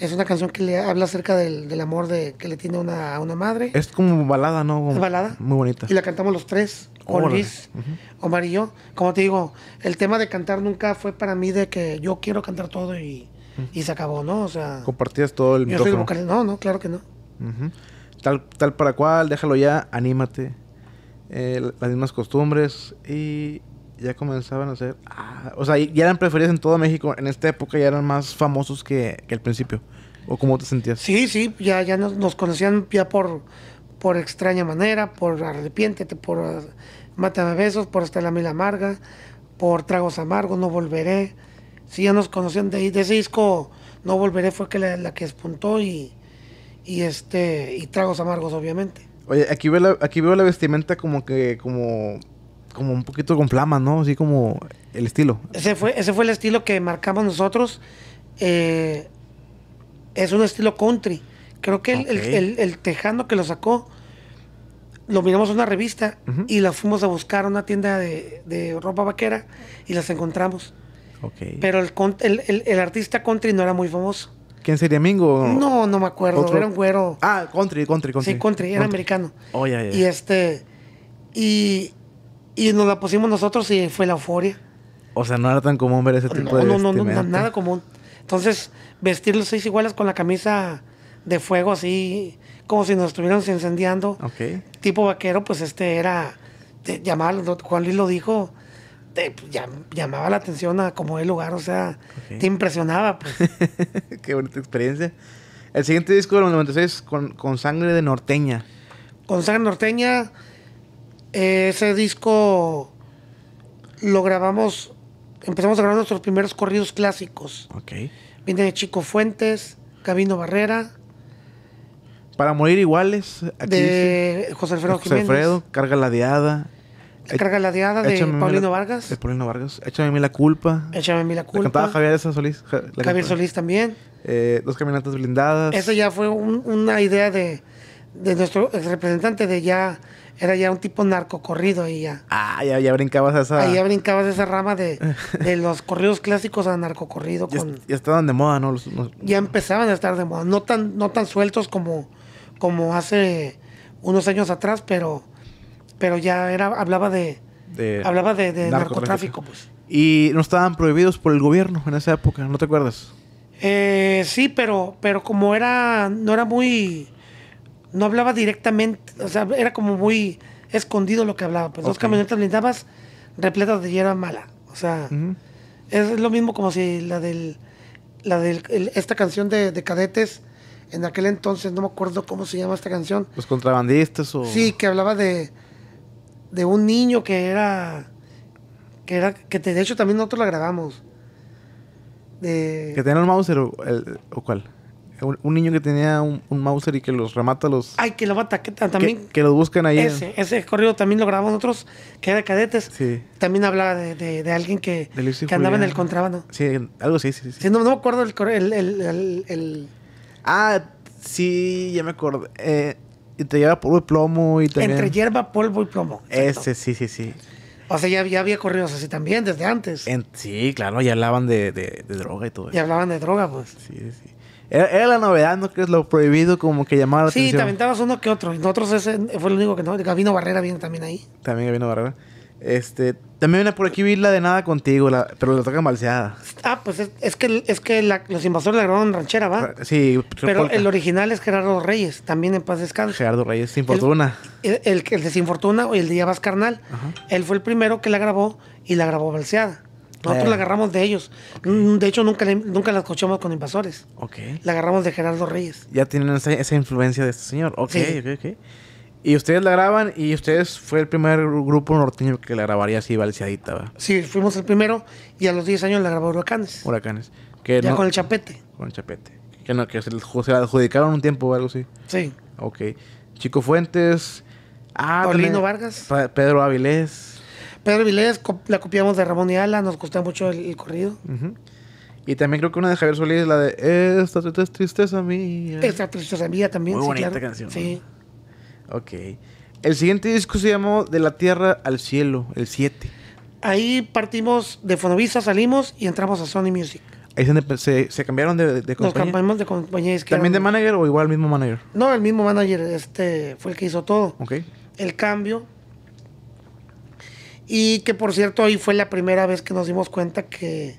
B: Es una canción que le habla acerca del, amor de, que le tiene a una madre.
A: Es como balada, ¿no? es balada. Muy bonita. Y la
B: cantamos los tres, con Luis, y yo. Como te digo, el tema de cantar nunca fue para mí de que yo quiero cantar todo y, se acabó, ¿no? O sea...
A: Compartías todo el yo
B: No, no, claro que no.
A: tal, tal para cual, déjalo ya, anímate. Eh, las mismas costumbres y ya comenzaban a ser. Ah, o sea, ya eran preferidas en todo México. En esta época ya eran más famosos que, que al principio. ¿O cómo te sentías?
B: Sí, sí, ya, ya nos, conocían ya por, por extraña manera, por arrepiéntete, por ah, mátame besos, por hasta la mil amarga, por tragos amargos, no volveré. Sí, ya nos conocían de ahí. De ese disco, no volveré fue que la, que espuntó y, y, este, y tragos amargos, obviamente.
A: Oye, aquí veo la, aquí veo la vestimenta como que, como como un poquito con flama, ¿no? Así como el estilo.
B: Ese fue, ese fue el estilo que marcamos nosotros. Eh, es un estilo country. Creo que el, tejano que lo sacó, lo miramos en una revista y la fuimos a buscar a una tienda de, ropa vaquera y las encontramos. Okay. Pero el, artista country no era muy famoso.
A: ¿Quién sería Mingo? No,
B: no me acuerdo. Era un güero. Ah, country, country, country. Sí, country, era americano. Oh, yeah, Y este. Y, y nos la pusimos nosotros y fue la euforia.
A: O sea, no era tan común ver ese tipo de no, no, no, no, nada
B: común. Entonces, vestir los seis iguales con la camisa de fuego así, como si nos estuvieran incendiando. Okay. Tipo vaquero, pues este era, Llamarlo, Juan Luis lo dijo, pues, llamaba la atención a como el lugar, o sea, te impresionaba. Pues.
A: Qué bonita experiencia. El siguiente disco de los 96 con, con sangre de norteña. Con sangre
B: norteña ese disco lo grabamos, empezamos a grabar nuestros primeros corridos clásicos. Ok. Viene de Chico Fuentes, Camino Barrera.
A: Para morir iguales. de José Alfredo José Alfredo, Carga Ladeada.
B: Carga Ladeada de Paulino Vargas.
A: De Paulino Vargas. Échame a mí la culpa.
B: Échame a mí la culpa. cantaba Javier
A: esa Solís. Javier Solís también. Eh, dos caminatas blindadas. Esa
B: ya fue una idea de, de nuestro ex representante de ya era ya un tipo narcocorrido y ya.
A: Ah, ya, ya brincabas esa. Ahí ya
B: brincabas esa rama de, los corridos clásicos a narcocorrido. Ya, ya estaban de moda, ¿no? Ya empezaban a estar de moda. No tan, no tan sueltos como, como hace unos años atrás, pero, pero ya era, hablaba de.
A: hablaba de, narcotráfico, pues. Y no estaban prohibidos por el gobierno en esa época, ¿no te acuerdas?
B: Eh, sí, pero, pero como era. no era muy no hablaba directamente, o sea, era como muy escondido lo que hablaba. Pues dos camionetas blindadas repletas de hierba mala. O sea, es lo mismo como si la del, la del esta canción de, cadetes en aquel entonces, no me acuerdo cómo se llama esta canción.
A: Los contrabandistas o. Sí,
B: que hablaba de, de un niño que era. que era. que de hecho también nosotros la grabamos. De...
A: ¿Que tenía el mouse o, el, o cuál? un, niño que tenía un, Mauser y que los remata los.
B: Ay, que lo mata, que también.
A: Que, los buscan ahí. Ese,
B: ese corrido también lo grabamos nosotros, que era cadetes. Sí. También hablaba de, de, alguien que,
A: que andaba en el contrabando. Sí, algo sí, sí. sí.
B: no, no, me acuerdo el, el, el,
A: Ah, sí, ya me acuerdo. Eh, y te lleva polvo y plomo y también... Entre
B: hierba, polvo
A: y plomo. Ese, sí, sí, sí.
B: O sea, ya, ya, había corridos así también desde antes.
A: sí, claro, ya hablaban de, droga y todo eso. Ya
B: hablaban de droga, pues. Sí, sí.
A: Era, la novedad, ¿no? Que es lo prohibido como que llamaba la sí, atención. Sí, te
B: aventabas uno que otro. Nosotros ese fue el único que no. Gabino Barrera viene también ahí.
A: También Gabino Barrera. Este, también por aquí vi de nada contigo, pero la toca balseada.
B: Ah, pues es, que, es que los invasores la grabaron ranchera, ¿va? Ah, sí, pues, pero el original es Gerardo Reyes, también en paz descanse Gerardo Reyes, sin fortuna. El, el, el, el de Sin Fortuna o el de Yabas Carnal. Él fue el primero que la grabó y la grabó balseada. Nosotros eh. la agarramos de ellos. Mm, de hecho, nunca, nunca la escuchamos con invasores. Ok. La agarramos de Gerardo Reyes.
A: Ya tienen esa, esa influencia de este señor. Ok, Y ustedes la graban y ustedes fue el primer grupo norteño que la grabaría así balseadita, ¿verdad?
B: Sí, fuimos el primero y a los 10 años la grabó Huracanes.
A: Huracanes. ya con el chapete. Con el chapete. Que que se, adjudicaron un tiempo o algo así. Sí. Ok. Chico Fuentes.
B: Ah, Paulino Vargas.
A: Pedro Avilés.
B: Pedro Vilés, la copiamos de Ramón y Ala, nos gusta mucho el, corrido.
A: Y también creo que una de Javier Solís, la de Esta
B: tristeza mía. Esta tristeza mía también. Muy bonita canción. Sí.
A: Ok. El siguiente disco se llamó De la Tierra al Cielo, el 7. Ahí partimos de
B: Fonovisa, salimos y entramos a Sony Music.
A: Ahí se, cambiaron de, compañía. Nos cambiamos
B: de compañía. ¿También de
A: manager o igual el mismo manager?
B: No, el mismo manager este fue el que hizo todo. Ok. El cambio y que por cierto, ahí fue la primera vez que nos dimos cuenta que,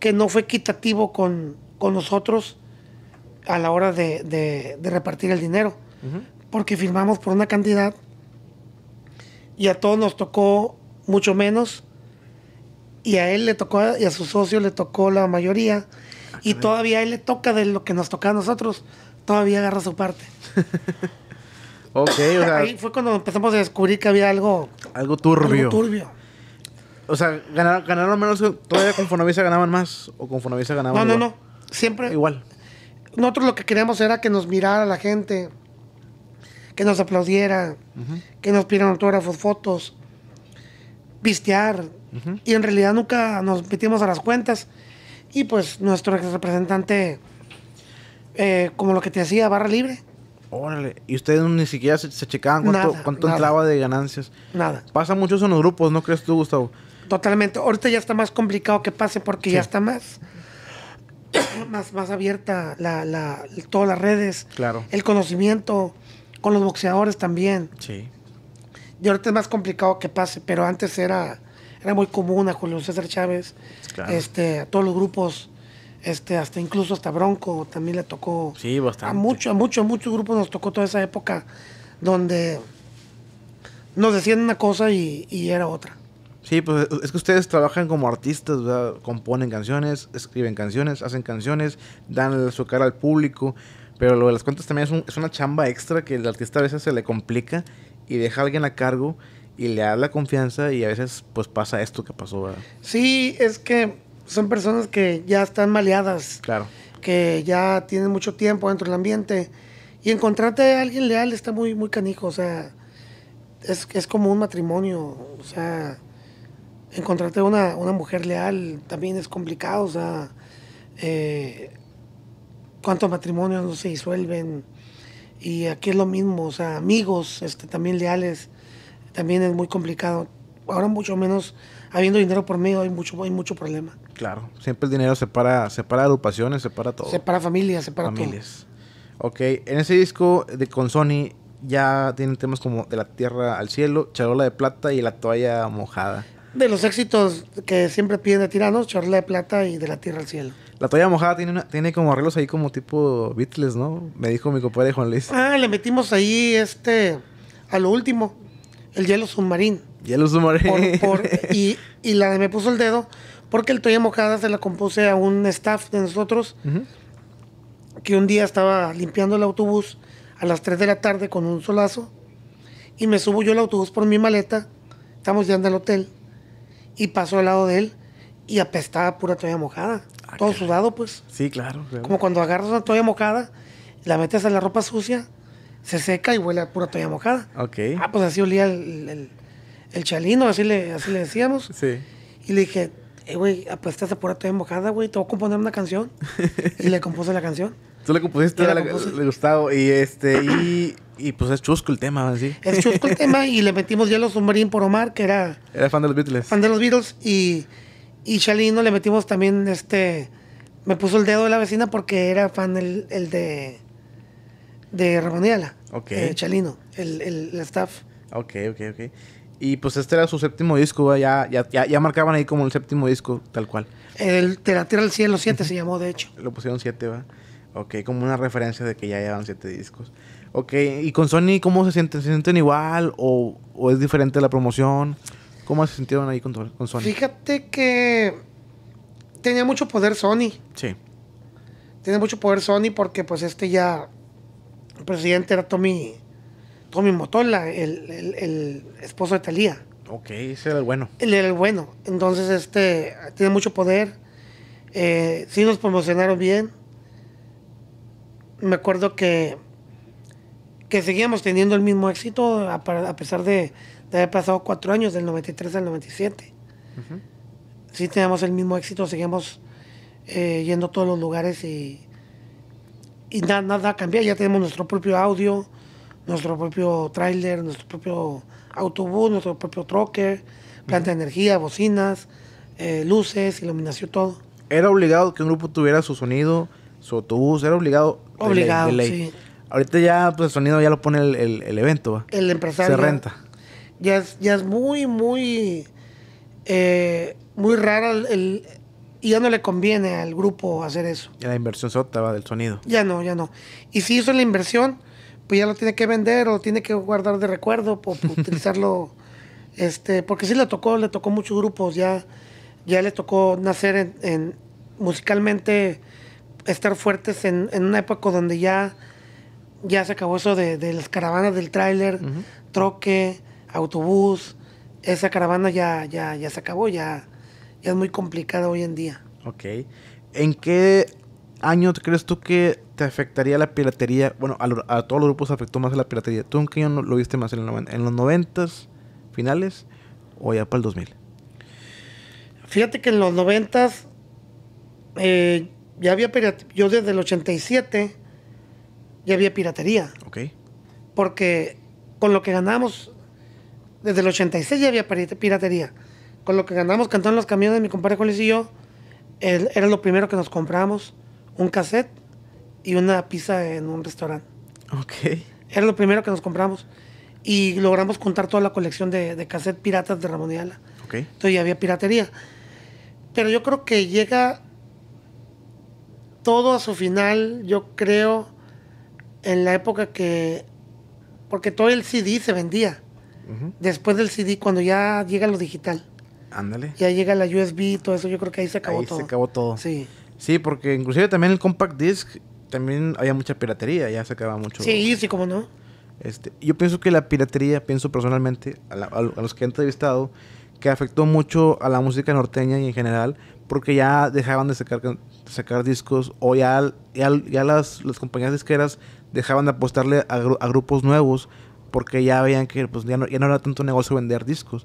B: que no fue equitativo con, nosotros a la hora de, repartir el dinero. Porque firmamos por una cantidad y a todos nos tocó mucho menos. Y a él le tocó, y a su socio le tocó la mayoría. Ah, y todavía a él le toca de lo que nos toca a nosotros. Todavía agarra su parte.
A: Ok, Ahí
B: fue cuando empezamos a descubrir que había algo.
A: Algo turbio. Algo turbio. O sea, ganaron, menos. Todavía con Fonovisa ganaban más. O con Fonovisa ganaban. No, no, no. Siempre. Igual.
B: Nosotros lo que queríamos era que nos mirara la gente. Que nos aplaudiera. Que nos pidieran autógrafos, fotos. Vistear. Y en realidad nunca nos metimos a las cuentas. Y pues nuestro representante. Eh, como lo que te decía, barra libre
A: Órale, y ustedes ni siquiera se, checaban cuánto, entraba de ganancias. Nada. Pasa mucho eso en los grupos, ¿no crees tú, Gustavo? Totalmente.
B: Ahorita ya está más complicado que pase porque ya está más, más, más abierta la, todas las redes. Claro. El conocimiento con los boxeadores también. Sí. Y ahorita es más complicado que pase, pero antes era, era muy común a Julio César Chávez, este, a todos los grupos este hasta incluso hasta Bronco también le tocó sí bastante a muchos a muchos muchos grupos nos tocó toda esa época donde nos decían una cosa y, era otra sí pues es que ustedes
A: trabajan como artistas componen canciones escriben canciones hacen canciones dan su cara al público pero lo de las cuentas también es, una chamba extra que el artista a veces se le complica y deja a alguien a cargo y le da la confianza y a veces pues pasa esto que pasó ¿verdad?
B: sí es que son personas que ya están maleadas. Claro. Que ya tienen mucho tiempo dentro del ambiente. Y encontrarte a alguien leal está muy, muy canijo. O sea, es, es como un matrimonio. O sea, encontrarte una, una mujer leal también es complicado. O sea, eh, cuántos matrimonios no se disuelven. Y aquí es lo mismo. O sea, amigos este, también leales también es muy complicado. Ahora mucho menos, habiendo dinero por medio, hay mucho, hay mucho problema.
A: Claro, siempre el dinero separa, separa agrupaciones, separa todo. Separa familias,
B: separa familias.
A: Ok, en ese disco de con Sony ya tienen temas como De la Tierra al Cielo, Charola de Plata y La Toalla Mojada.
B: De los éxitos que siempre piden de tiranos, Charola de Plata y De la Tierra al Cielo.
A: La Toalla Mojada tiene, una, tiene como arreglos ahí como tipo Beatles, ¿no? Me dijo mi compadre Juan Luis.
B: Ah, le metimos ahí este, a lo último, el hielo submarino.
A: Hielo submarino.
B: y, y la de Me Puso el Dedo porque el Toya Mojada se la compuse a un staff de nosotros que un día estaba limpiando el autobús a las 3 de la tarde con un solazo y me subo yo al autobús por mi maleta. Estamos ya al hotel y paso al lado de él y apestaba pura toalla mojada. Ah, todo sudado, pues.
C: Sí, claro, Como
B: cuando agarras una toalla mojada, la metes en la ropa sucia, se seca y huele a pura toalla mojada. Ok. Ah, pues así olía el, chalino, así le, así le decíamos. Sí. Y le dije, eh, güey, apuestas esa pura toda mojada, güey, te voy a componer una canción. y le compuse la canción.
A: Tú le compusiste le gustaba y este, y, y, pues es chusco el tema, así. Es chusco el
B: tema y le metimos ya los Sombrín por Omar, que era...
A: Era fan de los Beatles.
B: Fan de los Beatles y, y le metimos también, este, me puso el dedo de la vecina porque era fan el, el de, de Ramoniala.
A: Ok. Eh, Chalino,
B: el, el, el staff.
A: Ok, ok, ok. Y pues este era su séptimo disco, ya, marcaban ahí como el séptimo disco, tal cual. El Te la al cielo 7 se llamó, de hecho. Lo pusieron 7, va. Ok, como una referencia de que ya llevan 7 discos. Ok, ¿y con Sony cómo se sienten? ¿Se sienten igual o, es diferente la promoción? ¿Cómo se sintieron ahí con, con Sony?
B: Fíjate que tenía mucho poder Sony. Sí. Tiene mucho poder Sony porque pues este ya, el presidente era Tommy, Tommy Motola, el, el, esposo de Talía.
A: Ok, ese era el bueno.
B: Él era el bueno. Entonces, este, tiene mucho poder. Eh, sí nos promocionaron bien. Me acuerdo que, que seguíamos teniendo el mismo éxito a, pesar de, haber pasado cuatro años, del 93 al 97. Si Sí teníamos el mismo éxito, seguíamos eh, yendo a todos los lugares y, y nada, nada cambió. Ya tenemos nuestro propio audio, nuestro propio tráiler, nuestro propio autobús, nuestro propio troque, planta de energía, bocinas, eh, luces, iluminación, todo.
A: Era obligado que un grupo tuviera su sonido, su autobús, era obligado. Obligado, sí. Ahorita ya pues, el sonido ya lo pone el, evento, El empresario. Se renta.
B: Ya es, ya es muy, muy, eh, muy raro el, y ya no le conviene al grupo hacer eso.
A: Ya la inversión se del sonido.
B: Ya no, ya no. Y si hizo la inversión, pues ya lo tiene que vender o tiene que guardar de recuerdo por, utilizarlo. este, porque sí le tocó, le tocó muchos grupos, ya, ya le tocó nacer en, musicalmente, estar fuertes en, una época donde ya, ya se acabó eso de, las caravanas del tráiler, troque, autobús, esa caravana ya, ya, ya se acabó, ya, ya es muy complicada hoy en día.
A: Ok. ¿En qué año crees tú que te afectaría la piratería. Bueno, a, todos los grupos afectó más la piratería. ¿Tú en qué año lo viste más? ¿En, los ¿En los 90 finales o ya para el 2000?
B: Fíjate que en los 90 eh, ya había piratería. Yo desde el 87 ya había piratería. Ok. Porque con lo que ganamos, desde el 86 ya había piratería. Con lo que ganamos cantando los camiones, mi compadre Juan y yo, él, era lo primero que nos compramos, un cassette y una pizza en un restaurante. Ok. Era lo primero que nos compramos. Y logramos contar toda la colección de, cassette piratas de Ramoniala. y Ala. Ok. Entonces ya había piratería. Pero yo creo que llega todo a su final, yo creo, en la época que. Porque todo el CD se vendía. Después del CD, cuando ya llega lo digital. Ándale. Ya llega la USB y todo eso, yo creo que ahí se acabó ahí todo. se
A: acabó todo. Sí. Sí, porque inclusive también el compact disc también había mucha piratería, ya se acababa mucho. Sí, sí, cómo no. Este, yo pienso que la piratería, pienso personalmente, a, los que he entrevistado, que afectó mucho a la música norteña y en general, porque ya dejaban de sacar, sacar discos o ya, ya, las, las, compañías disqueras dejaban de apostarle a, grupos nuevos porque ya veían que pues, ya no era tanto negocio vender discos.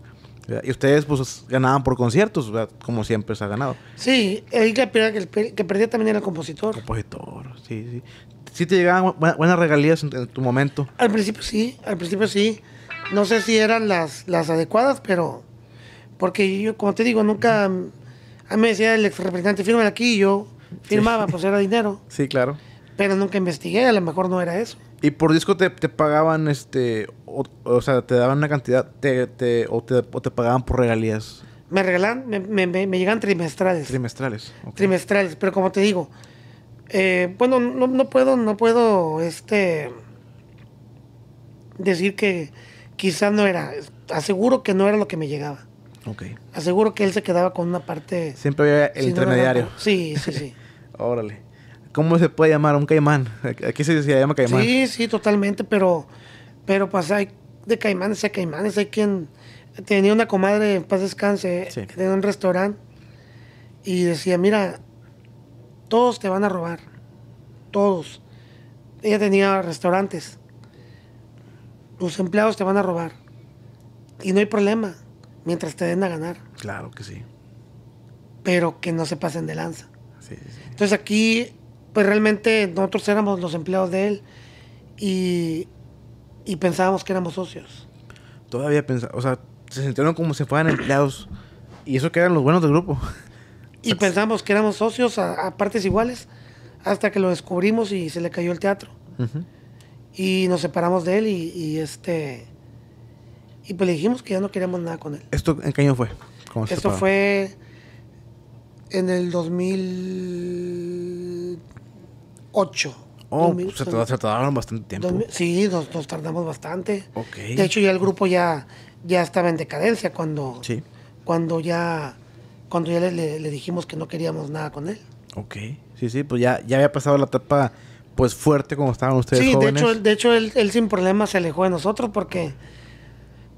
A: Y ustedes pues ganaban por conciertos, como siempre se ha ganado.
B: Sí, el que, que, perdía también era el compositor.
A: Compositor, sí, sí. ¿Sí te llegaban buenas regalías en, tu momento?
B: Al principio sí, al principio sí. No sé si eran las, las adecuadas, pero... Porque yo, como te digo, nunca... A mí me decía el ex representante, fírmale aquí y yo firmaba, pues era dinero. Sí, claro. Pero nunca investigué, a lo mejor no era eso.
A: Y por disco te, pagaban, este, o, sea, te daban una cantidad, te, te, o, te, pagaban por regalías.
B: Me regalan, me, me, me llegan trimestrales. Trimestrales. Trimestrales, pero como te digo, eh, bueno, no, puedo, no puedo, este, decir que quizá no era, aseguro que no era lo que me llegaba. Ok. Aseguro que él se quedaba con una parte. Siempre
A: había el intermediario.
B: sí, sí, sí.
A: Órale. ¿Cómo se puede llamar? Un caimán. Aquí se, se llama caimán. Sí,
B: sí, totalmente, pero, pero pues hay de caimanes a caimanes. Hay quien tenía una comadre, en paz descanse, sí. un restaurante y decía, mira, todos te van a robar. Todos. Ella tenía restaurantes. Los empleados te van a robar. Y no hay problema, mientras te den a ganar.
C: Claro que sí.
B: Pero que no se pasen de lanza. Sí, sí. Entonces aquí pues realmente nosotros éramos los empleados de él y, y pensábamos que éramos socios.
A: Todavía pensábamos, o sea, se sintieron como si fueran empleados y eso que eran los buenos del
B: grupo. Y pensábamos que éramos socios a, partes iguales hasta que lo descubrimos y se le cayó el teatro. Y nos separamos de él y, este... Y pues le dijimos que ya no queríamos nada con él. ¿Esto en qué año fue? Esto fue en el 2000 ocho, Oh, pues, se, tardaron,
A: bastante tiempo.
B: sí, nos, tardamos bastante. De hecho, ya el grupo ya, ya estaba en decadencia cuando, cuando ya, cuando ya le, dijimos que no queríamos nada con él.
A: Ok, sí, sí, pues ya, ya había pasado la etapa pues fuerte como estaban ustedes. Sí, de hecho,
B: de hecho él, sin problema se alejó de nosotros porque,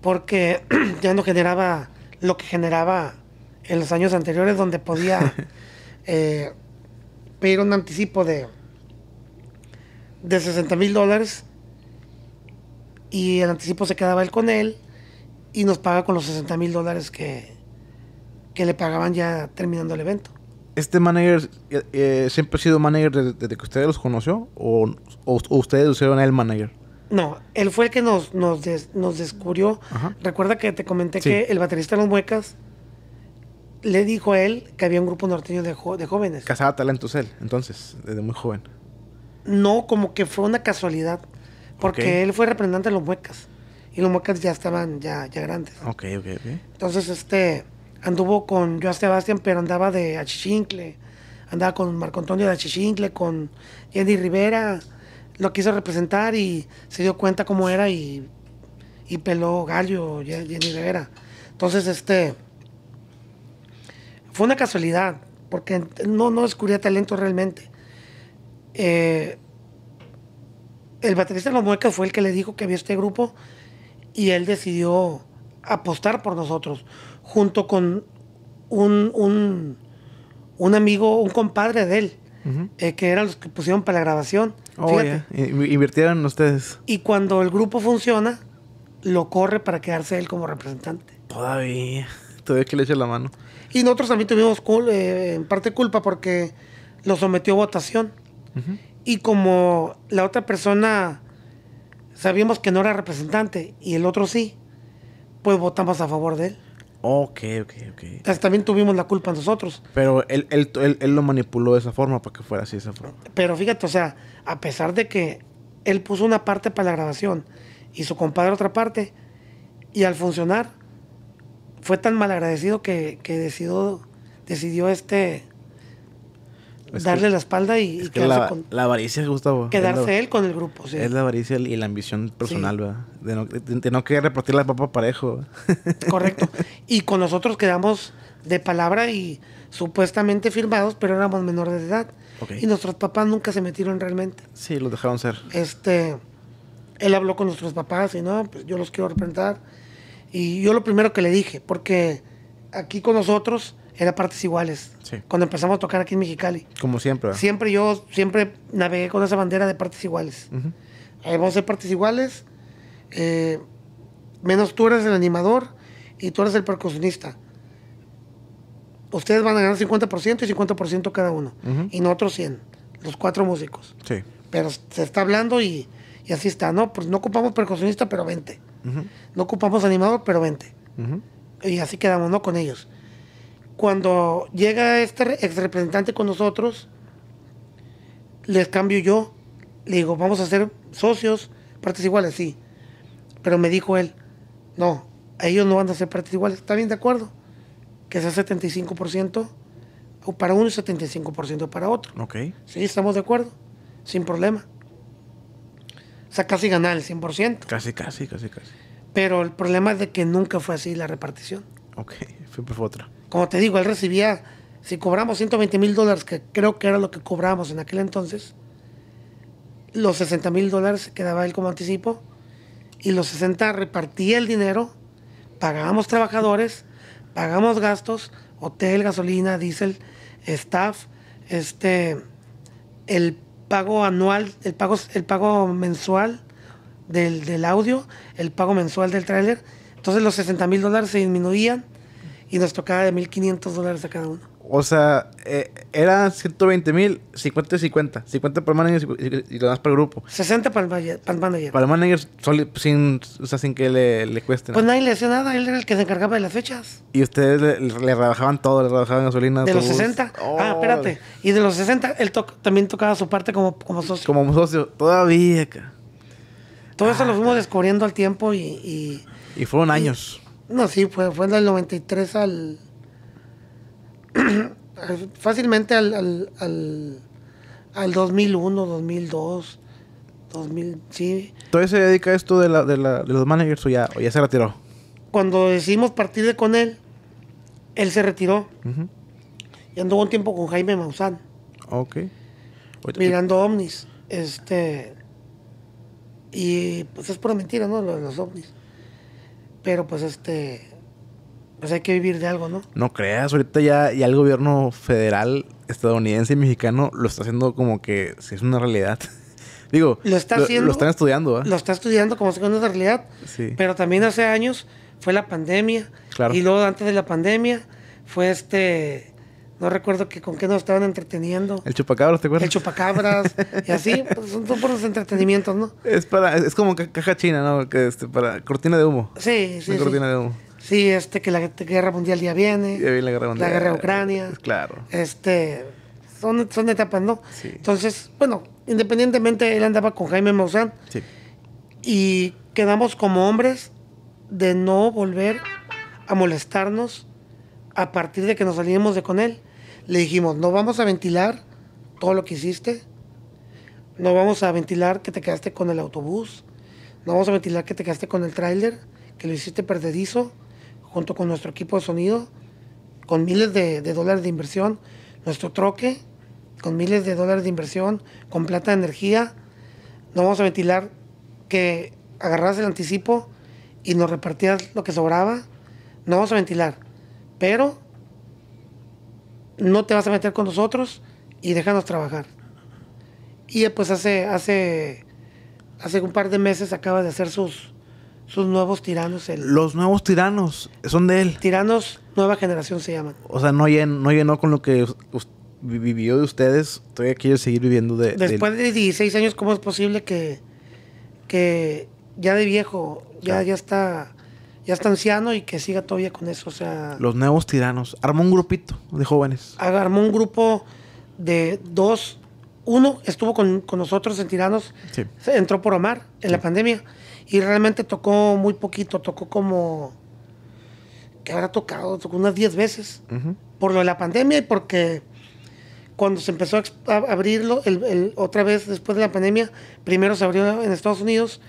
B: porque ya no generaba lo que generaba en los años anteriores donde podía eh, pedir un anticipo de de 60 mil dólares y el anticipo se quedaba él con él y nos paga con los 60 mil dólares que, que le pagaban ya terminando el evento.
A: ¿Este manager eh, eh, siempre ha sido manager desde, que ustedes los conoció o, ustedes usaron el manager?
B: No, él fue el que nos, nos, nos descubrió. Recuerda que te comenté que el baterista de los muecas le dijo a él que había un grupo norteño de, de jóvenes.
A: Cazaba talentos él, entonces, desde muy joven
B: no, como que fue una casualidad. Porque él fue representante de los muecas. Y los muecas ya estaban ya, ya grandes.
C: Ok, ok, ok.
B: Entonces, este, anduvo con Joa Sebastián, pero andaba de achichincle. Andaba con Marco Antonio de achichincle, con Jenny Rivera. Lo quiso representar y se dio cuenta cómo era y, y peló gallo Jenny Rivera. Entonces, este, fue una casualidad. Porque no, no descubría talento realmente eh, el baterista de Los Muecas fue el que le dijo que había este grupo y él decidió apostar por nosotros, junto con un, un, amigo, un compadre de él, eh, que eran los que pusieron para la grabación. Oh,
A: invirtieron ustedes.
B: Y cuando el grupo funciona, lo corre para quedarse él como representante.
A: Todavía, todavía que le eche la mano.
B: Y nosotros también tuvimos cul eh, en parte culpa porque lo sometió a votación. Y como la otra persona sabíamos que no era representante y el otro sí, pues votamos a favor de él.
A: Ok, ok, ok. Entonces
B: también tuvimos la culpa nosotros.
A: Pero él, él, él, lo manipuló de esa forma para que fuera así esa forma.
B: Pero fíjate, o sea, a pesar de que él puso una parte para la grabación y su compadre otra parte, y al funcionar fue tan malagradecido que, que decidió, decidió este darle la espalda y, quedarse con.
A: La avaricia, Gustavo. Quedarse él con el grupo, sí. Es la avaricia y la ambición personal, De no, de, no, querer repartir la papa parejo.
B: Correcto. Y con nosotros quedamos de palabra y supuestamente firmados, pero éramos menores de edad. Y nuestros papás nunca se metieron realmente.
A: Sí, los dejaron ser.
B: Este. Él habló con nuestros papás y no, pues yo los quiero representar. Y yo lo primero que le dije, porque aquí con nosotros era partes iguales. Cuando empezamos a tocar aquí en Mexicali.
A: Como siempre. Siempre
B: yo, siempre navegué con esa bandera de partes iguales. Uh vamos partes iguales. Eh, menos tú eres el animador y tú eres el percusionista. Ustedes van a ganar 50% y 50% cada uno. y Y nosotros 100, los cuatro músicos. Sí. Pero se está hablando y, así está, ¿no? Pues no ocupamos percusionista, pero 20. No ocupamos animador, pero 20. Y así quedamos, ¿no? Con ellos cuando llega este ex representante con nosotros, les cambio yo. Le digo, vamos a ser socios, partes iguales, sí. Pero me dijo él, no, ellos no van a ser partes iguales. ¿Está bien de acuerdo? Que sea 75% para uno y 75% para otro. Ok. Sí, estamos de acuerdo, sin problema. O sea, casi ganar el 100%.
A: Casi, casi, casi, casi.
B: Pero el problema es de que nunca fue así la repartición.
A: Ok, fue otra.
B: Como te digo, él recibía, si cobramos 120 mil dólares, que creo que era lo que cobramos en aquel entonces, los 60 mil dólares quedaba él como anticipo y los 60 repartía el dinero, pagábamos trabajadores, pagamos gastos, hotel, gasolina, diésel, staff, este, el pago anual, el pago, el pago mensual del, del audio, el pago mensual del tráiler. Entonces los 60 mil dólares se disminuían y nos tocaba de 1.500 dólares a cada uno.
A: O sea, eh, ...eran ciento veinte mil, 50 y 50. 50 para el manager y, lo demás para el grupo. 60
B: para el, manager, para el manager.
A: Para el solo, sin, o sea, sin que le, le cueste. Pues
B: nadie le hacía nada, él era el que se encargaba de las fechas.
A: Y ustedes le, rebajaban todo, le rebajaban gasolina. De los 60.
B: Ah, oh. espérate. Y de los 60, él también tocaba su parte como, como socio. Como socio, todavía. Todo eso lo ah, fuimos descubriendo al tiempo y. Y,
A: y fueron años.
B: No, sí, fue, en el 93 al... fácilmente al, al, al, 2001, 2002. 2000, sí.
A: ¿Todavía se dedica a esto de, la, de, la, de los managers o ya, ya, se retiró?
B: Cuando decidimos partir de con él, él se retiró. Y anduvo un tiempo con Jaime Maussan.
A: Ok. mirando
B: ovnis. Este. Y pues es pura mentira, ¿no? Lo de los ovnis. Pero pues este, pues hay que vivir de algo, ¿no?
A: No creas, ahorita ya, ya el gobierno federal estadounidense y mexicano lo está haciendo como que si es una realidad. Digo, lo, están estudiando, ¿eh? Lo
B: está estudiando como si fuera una realidad. Sí. Pero también hace años fue la pandemia. Claro. Y luego antes de la pandemia fue este no recuerdo que con qué nos estaban entreteniendo.
A: El chupacabras, ¿te acuerdas? El
B: chupacabras. y así, pues, son los entretenimientos, ¿no?
A: Es para, es, como caja china, ¿no? este, para cortina de humo.
B: Sí, sí. cortina de humo. Sí, este, que la guerra mundial ya viene. Ya viene la guerra mundial. La guerra de Ucrania. Pues, claro. Este, son, son etapas, ¿no? Sí. Entonces, bueno, independientemente, él andaba con Jaime Maussan. Sí. Y quedamos como hombres de no volver a molestarnos a partir de que nos salimos de con él le dijimos, no vamos a ventilar todo lo que hiciste, no vamos a ventilar que te quedaste con el autobús, no vamos a ventilar que te quedaste con el tráiler, que lo hiciste perdedizo, junto con nuestro equipo de sonido, con miles de, dólares de inversión, nuestro troque, con miles de dólares de inversión, con plata de energía, no vamos a ventilar que agarras el anticipo y nos repartías lo que sobraba, no vamos a ventilar, pero no te vas a meter con nosotros y déjanos trabajar. Y pues hace, hace, hace un par de meses acaba de hacer sus, sus nuevos tiranos.
A: Los nuevos tiranos son de él. Tiranos
B: Nueva Generación se llaman.
A: O sea, no llenó, no con lo que vivió de ustedes. Todavía quiere seguir viviendo de... Después
B: de, 16 años, ¿cómo es posible que, que ya de viejo, ya, ya está ya está anciano y que siga todavía con eso. O sea.
A: Los nuevos tiranos. Armó un grupito de jóvenes.
B: Armó un grupo de dos. Uno estuvo con, nosotros en Tiranos. Sí. Entró por Omar en la pandemia. Y realmente tocó muy poquito. Tocó como. que habrá tocado? Tocó unas 10 veces. Por lo de la pandemia y porque cuando se empezó a, abrirlo el, otra vez después de la pandemia, primero se abrió en Estados Unidos,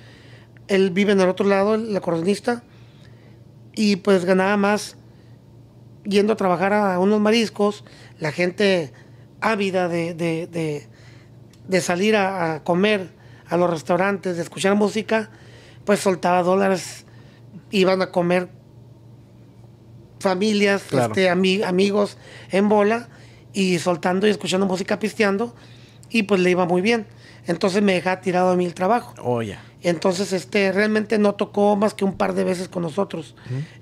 B: él vive en el otro lado, el coronista y pues ganaba más yendo a trabajar a unos mariscos, la gente ávida de, salir a, comer a los restaurantes, de escuchar música, pues soltaba dólares, iban a comer familias, este, amigos en bola y soltando y escuchando música pisteando y pues le iba muy bien. Entonces me dejaba tirado a mí el trabajo. Oye. Oh, entonces, este, realmente no tocó más que un par de veces con nosotros,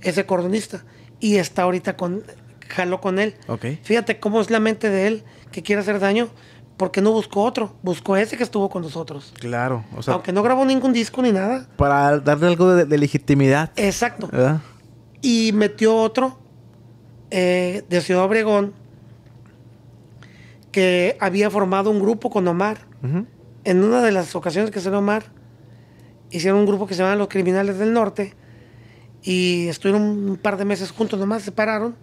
B: ese cordonista. Y está ahorita con, jaló con él. Fíjate cómo es la mente de él que quiere hacer daño, porque no buscó otro, buscó ese que estuvo con nosotros.
A: Claro, o sea, aunque
B: no grabó ningún disco ni nada.
A: Para darle algo de, legitimidad.
B: Exacto. Y metió otro eh, de Ciudad Obregón que había formado un grupo con Omar. En una de las ocasiones que se salió Omar, hicieron un grupo que se llamaban Los Criminales del Norte y estuvieron un par de meses juntos nomás, se pararon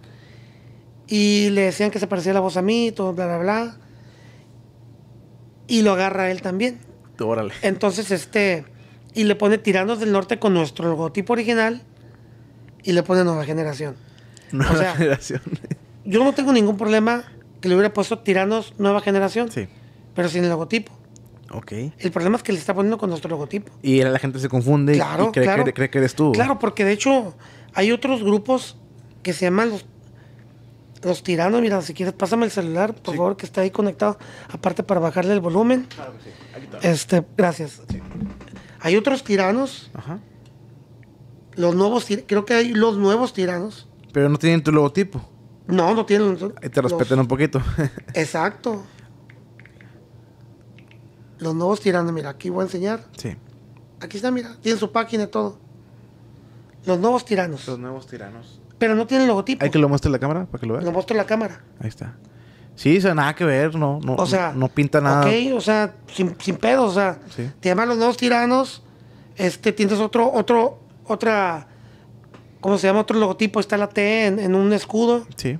B: y le decían que se parecía la voz a mí, todo bla, bla, bla. Y lo agarra él también. Órale. Entonces, este, y le pone Tiranos del Norte con nuestro logotipo original y le pone Nueva Generación.
A: Nueva Generación.
B: Yo no tengo ningún problema que le hubiera puesto Tiranos Nueva Generación, sí. pero sin el logotipo. El problema es que le está poniendo con nuestro logotipo.
A: Y la gente se confunde y cree, que, cree, eres tú. Claro,
B: porque de hecho hay otros grupos que se llaman los, los tiranos. Mira, si quieres, pásame el celular, por favor, que está ahí conectado. Aparte para bajarle el volumen. Este, gracias. Hay otros tiranos. Los nuevos, creo que hay los nuevos tiranos.
A: Pero no tienen tu logotipo.
B: No, no tienen. te
A: respeten un poquito.
B: exacto los nuevos tiranos, mira, aquí voy a enseñar. Sí. Aquí está, mira, tiene su página y todo. Los nuevos tiranos. Los nuevos tiranos. Pero no tiene logotipo. Hay que
A: lo muestre la cámara para que lo veas. Lo
B: muestro la cámara.
A: Ahí está. Sí, o sea, nada que ver, no, no, no, pinta nada. Ok,
B: o sea, sin, sin pedo, o sea, te llaman los nuevos tiranos, este, tienes otro, otro, otra, ¿cómo se llama? Otro logotipo, está la T en, un escudo. Sí.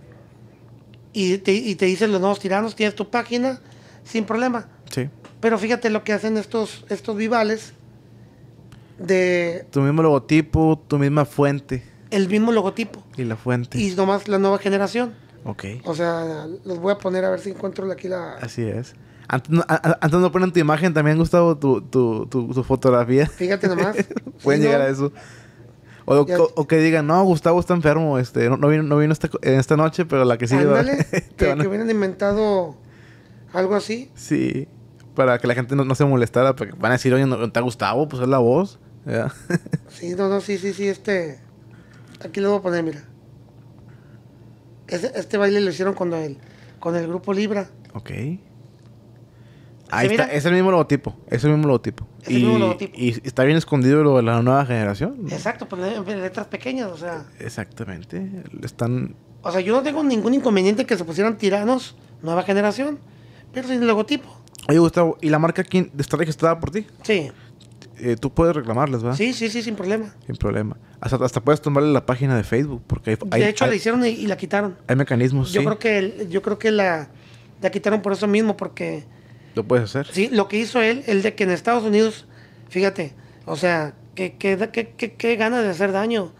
B: Y te, y te dicen los nuevos tiranos, tienes tu página, sin problema. Sí. Pero fíjate lo que hacen estos, estos vivales de...
A: Tu mismo logotipo, tu misma fuente.
B: El mismo logotipo.
A: Y la fuente.
B: Y nomás la nueva generación. Ok. O sea, los voy a poner a ver si encuentro aquí la...
A: Así es. Antes no, ponen tu imagen también, Gustavo, tu, tu, tu, fotografía.
B: Fíjate nomás. Pueden llegar a
A: eso. O, o, que digan, no, Gustavo está enfermo, este, no, no vino, no vino esta, esta noche, pero la que sí. Ándale,
B: que, inventado algo así.
A: Sí para que la gente no, se molestara, porque van a decir, oye, ¿no está Gustavo? Pues es la voz.
B: sí, no, no, sí, sí, sí, este... Aquí lo voy a poner, mira. Este, baile lo hicieron con el, con el grupo Libra.
A: Ok. Ahí está, es el mismo logotipo, es el mismo logotipo. y, Y está bien escondido lo de la nueva generación.
B: Exacto, pues en letras pequeñas, o sea.
A: Exactamente, están...
B: O sea, yo no tengo ningún inconveniente que se pusieran tiranos, nueva generación, pero sin logotipo.
A: Oye, Gustavo, ¿y la marca quién, está registrada por ti? Sí. Eh, tú puedes reclamarles, ¿verdad? Sí,
B: sí, sí, sin problema.
A: Sin problema. Hasta, hasta puedes tomarle la página de Facebook, porque hay, de hecho la
B: hicieron y, la quitaron.
A: Hay mecanismos. Yo creo
B: que yo creo que la, la quitaron por eso mismo, porque lo puedes hacer. Sí, lo que hizo él, el de que en Estados Unidos, fíjate, o sea, qué que, que, qué ganas de hacer daño.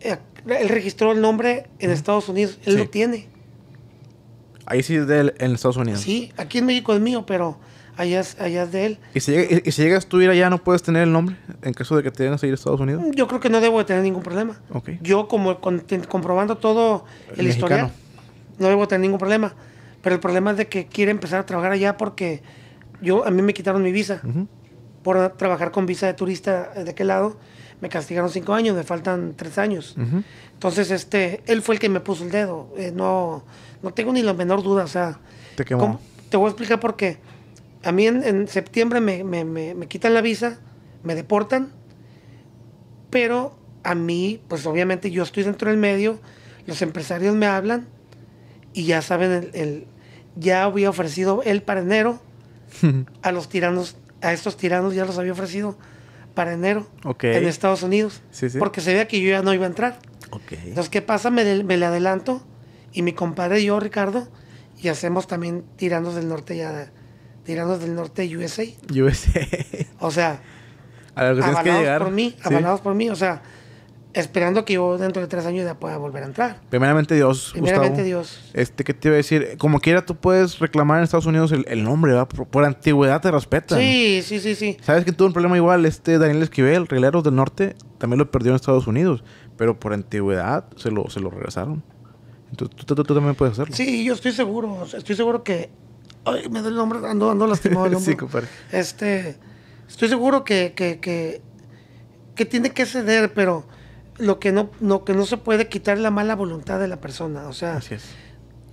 B: Eh, él registró el nombre en Estados Unidos, él lo tiene.
A: Ahí sí es de él en Estados Unidos.
B: Sí, aquí en México es mío, pero allá es, allá de él.
A: ¿Y si, si llegas tú ir allá, no puedes tener el nombre en caso de que te vayan a seguir a Estados Unidos?
B: Yo creo que no debo de tener ningún problema. Yo, como comprobando todo el, historial, no debo tener ningún problema. Pero el problema es de que quiere empezar a trabajar allá porque yo a mí me quitaron mi visa. Por trabajar con visa de turista de qué lado, me castigaron cinco años, me faltan tres años. Entonces, este, él fue el que me puso el dedo. Eh, no no tengo ni la menor duda, o sea. Te voy a explicar por qué. A mí en, septiembre me, quitan la visa, me deportan, pero a mí, pues obviamente yo estoy dentro del medio, los empresarios me hablan y ya saben, el, ya había ofrecido el para enero a los tiranos, a estos tiranos ya los había ofrecido para enero en Estados Unidos, porque se veía que yo ya no iba a entrar. los Entonces, ¿qué pasa? Me, me le adelanto y mi compadre y yo, Ricardo, y hacemos también Tiranos del Norte ya, Tiranos del Norte USA. USA. O sea,
A: a que llegar. por mí, avalados
B: por mí, o sea, esperando que yo dentro de tres años ya pueda volver a entrar.
A: Primeramente Dios. Primeramente Dios. Este, ¿qué te iba a decir? Como quiera, tú puedes reclamar en Estados Unidos el, nombre, ¿verdad? Por, antigüedad te respetan. Sí, sí, sí, sí. Sabes que tuvo un problema igual, este Daniel Esquivel, Regleros del Norte, también lo perdió en Estados Unidos, pero por antigüedad se lo, se lo regresaron. Tú, también puedes hacerlo.
B: Sí, yo estoy seguro. Estoy seguro que. Ay, me doy el nombre, ando, ando lastimado el hombro. sí, compadre. Este. Estoy seguro que, que, tiene que ceder, pero lo que no, lo que no se puede quitar es la mala voluntad de la persona. O sea. Así es.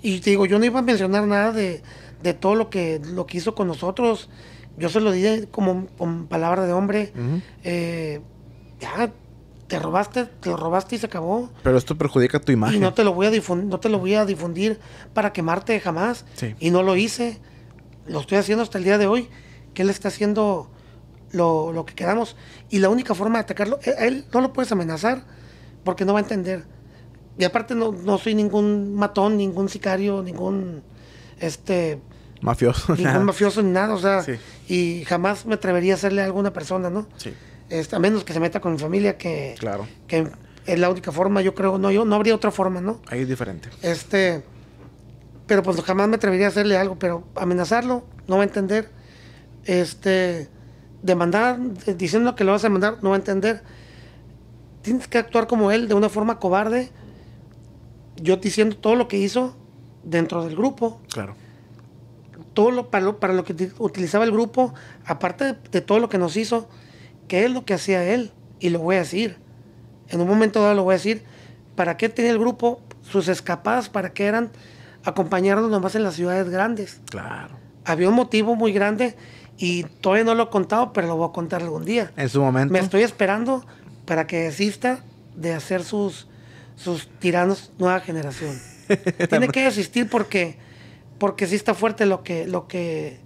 B: Y te digo, yo no iba a mencionar nada de, todo lo que, lo que hizo con nosotros. Yo se lo dije como con palabra de hombre. eh, ya te robaste, te lo robaste y se acabó.
A: Pero esto perjudica tu imagen. Y no te
B: lo voy a difundir, no te lo voy a difundir para quemarte jamás. Y no lo hice. Lo estoy haciendo hasta el día de hoy, que él está haciendo lo, lo que queramos. Y la única forma de atacarlo, e-, a él, no lo puedes amenazar porque no va a entender. Y aparte no, soy ningún matón, ningún sicario, ningún este
A: mafioso. Ningún mafioso ni
B: nada, o sea, y jamás me atrevería a hacerle a alguna persona, ¿no? Sí. Este, a menos que se meta con mi familia, que, que es la única forma, yo creo, no, yo no habría otra forma, ¿no?
A: Ahí es diferente.
B: Este, pero pues jamás me atrevería a hacerle algo, pero amenazarlo, no va a entender. Este, demandar, diciendo que lo vas a demandar, no va a entender. Tienes que actuar como él, de una forma cobarde, yo diciendo todo lo que hizo dentro del grupo. Claro. Todo lo para, lo, que utilizaba el grupo, aparte de todo lo que nos hizo, ¿Qué es lo que hacía él. Y lo voy a decir. En un momento dado lo voy a decir. ¿Para qué tenía el grupo sus escapadas? ¿Para qué eran acompañarnos nomás en las ciudades grandes? Claro. Había un motivo muy grande y todavía no lo he contado, pero lo voy a contar algún día.
A: En su momento. Me estoy
B: esperando para que desista de hacer sus, sus tiranos nueva generación. Tiene que desistir porque, porque sí está fuerte lo que, lo que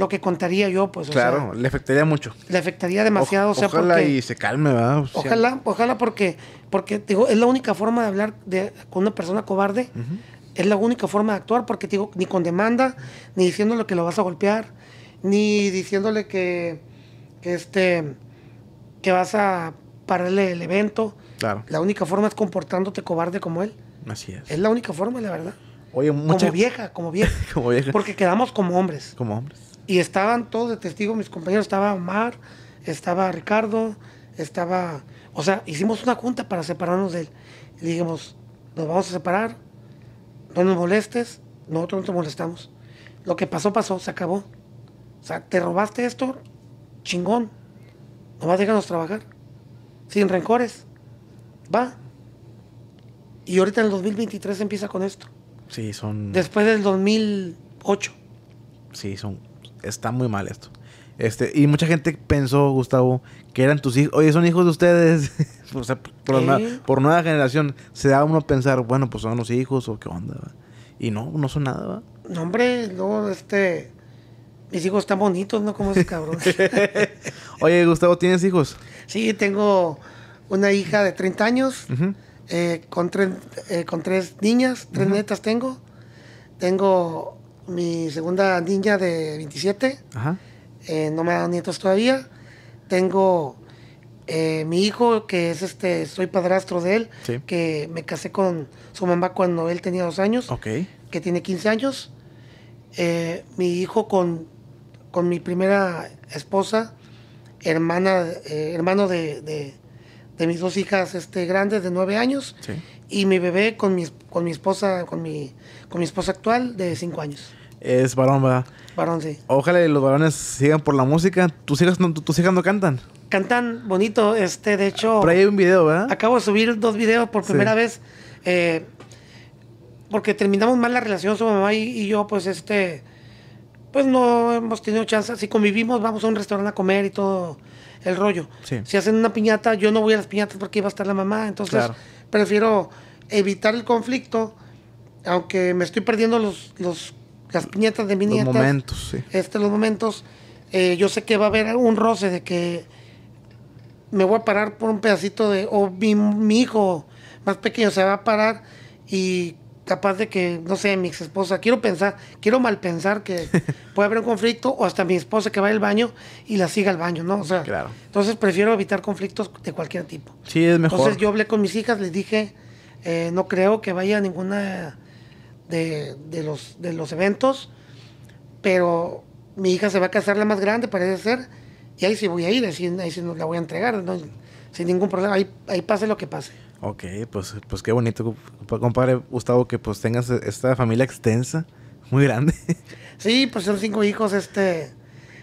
B: lo que contaría yo, pues. Claro,
A: le afectaría mucho.
B: Le afectaría demasiado. O, sea, ojalá y
A: se calme, ¿verdad? ojalá,
B: ojalá porque, porque digo, es la única forma de hablar de, con una persona cobarde, es la única forma de actuar, porque digo, ni con demanda, ni diciéndole que lo vas a golpear, ni diciéndole que, este que vas a pararle el evento. Claro. La única forma es comportándote cobarde como él. Así es. Es la única forma, la verdad. Oye, mucha... Como vieja, como vieja. como vieja. Porque quedamos como hombres. Como hombres. Y estaban todos de testigo, mis compañeros, estaba Omar, estaba Ricardo, estaba... O sea, hicimos una junta para separarnos de él. Y dijimos, nos vamos a separar, no nos molestes, nosotros no te molestamos. Lo que pasó, pasó, se acabó. O sea, te robaste esto, chingón. Nomás déjanos trabajar. Sin rencores. Va. Y ahorita en el 2023 empieza con esto.
A: Sí, son.
B: Después del 2008.
A: Sí, son está muy mal esto. Este, y mucha gente pensó, Gustavo, que eran tus hijos. Oye, son hijos de ustedes. por, nueva generación se da uno a pensar, bueno, pues son los hijos o qué onda. Y no, no son nada.
B: No, hombre, no, este. Mis hijos están bonitos, ¿no? Como esos cabrón?
A: Oye, Gustavo, ¿tienes hijos?
B: Sí, tengo una hija de 30 años, eh, con, eh, con tres niñas, tres nietas netas tengo. Tengo mi segunda niña de 27. Eh, no me ha dado nietos todavía. Tengo eh, mi hijo, que es este, soy padrastro de él, que me casé con su mamá cuando él tenía dos años, que tiene 15 años. Eh, mi hijo con, con mi primera esposa, hermana, hermano de, mis dos hijas este, grandes de nueve años, y mi bebé con mi, con mi esposa, con mi, con mi esposa actual de cinco años.
A: Es varón, ¿verdad? Varón, sí. Ojalá los varones sigan por la música. ¿Tus hijas no, cantan?
B: Cantan bonito, este, de hecho... Por ahí hay un video, ¿verdad? Acabo de subir dos videos por primera vez. Eh, porque terminamos mal la relación su mamá y, yo, pues, este... Pues no hemos tenido chance. Si convivimos, vamos a un restaurante a comer y todo el rollo. Si hacen una piñata, yo no voy a las piñatas porque iba a estar la mamá. Entonces, prefiero evitar el conflicto aunque me estoy perdiendo los, los las piñatas de mini. Los momentos, sí. Este, los momentos. Eh, yo sé que va a haber un roce de que me voy a parar por un pedacito de. O mi, hijo más pequeño se va a parar y capaz de que, no sé, mi ex esposa, quiero pensar, quiero mal pensar que puede haber un conflicto o hasta mi esposa que va al baño y la siga al baño, ¿no? O sea, entonces prefiero evitar conflictos de cualquier tipo. Sí, es mejor. Entonces yo hablé con mis hijas, les dije, eh, no creo que vaya ninguna de, de, los, de los eventos, pero mi hija se va a casar la más grande, parece ser, y ahí sí voy a ir, ahí sí, ahí la voy a entregar, sin ningún problema, ahí, pase lo que pase.
A: Ok, pues, pues qué bonito, compadre Gustavo, que pues tengas e-, esta familia extensa, muy grande.
B: Sí, pues son cinco hijos, este...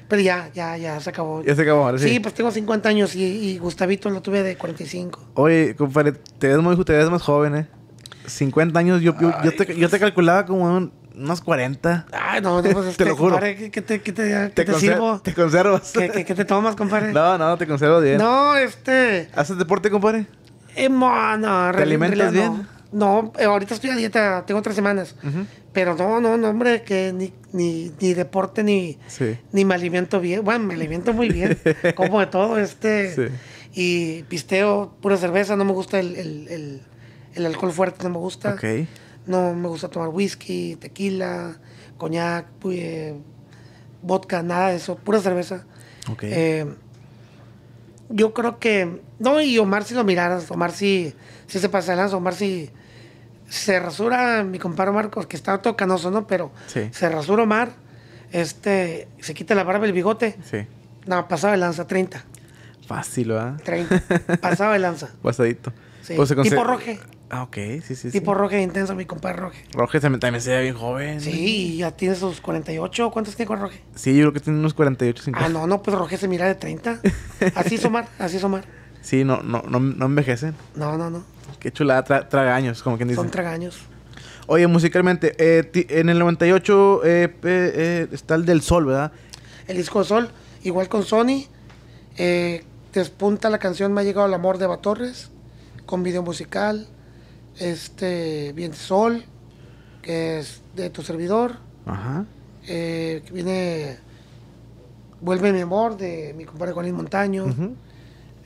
B: Pero ya, ya, ya se acabó. se
A: acabó, sí. pues
B: tengo 50 años y, Gustavito lo tuve de 45.
A: Oye, compadre, te ves, muy, te ves más joven, ¿eh? 50 años, yo, yo, te, yo te pues. calculaba como unos 40. Ay, no, no pues, te lo juro. Compadre,
C: ¿qué, te, te, te, sirvo?
A: Te conservas. ¿Qué, te tomas, compadre? No, no, te conservo bien. No,
B: este.
A: ¿Haces deporte, compadre?
B: Eh, no, no, ¿Te alimentas bien? No, eh, ahorita estoy a dieta, tengo tres semanas. Pero no, no, no, hombre, que ni, ni, deporte ni, ni me alimento bien. Bueno, me alimento muy bien. como de todo, este. Y pisteo, pura cerveza, no me gusta el el alcohol fuerte no me gusta. No me gusta tomar whisky, tequila, coñac, eh, vodka, nada de eso, pura cerveza. Eh, yo creo que. No, y Omar si lo miraras, Omar si, si se pasa lanza, Omar si se rasura mi compadre Marcos que está todo canoso, ¿no? Pero se rasura Omar, este, se quita la barba y el bigote. Sí. No, pasaba de lanza, 30.
A: Fácil, ¿verdad?
B: 30. Pasaba de lanza.
A: Pasadito. Sí. Pues tipo roje. Ah, ok, sí, sí. Tipo roje
B: intenso, mi compadre Roge.
A: Roge también
B: se ve bien joven. Sí, ya tiene sus 48. ¿Cuántos tiene con roje?
A: Sí, yo creo que tiene unos 48, 50. Ah, no,
B: no, pues Roje se mira de 30. Así sumar, así sumar.
A: Sí, no, no, no, no envejecen. No, no, no. Qué chulada, tra tragaños, como quien dice. Son tragaños. Oye, musicalmente, eh, en el 98 eh, eh, está el del Sol, ¿verdad?
B: El disco Sol, igual con Sony. Eh, despunta la canción Me ha llegado el amor de Eva Torres, con video musical este Sol, que es de tu servidor. Ajá. Eh, viene Vuelve mi amor de mi compadre Juanín Montaño.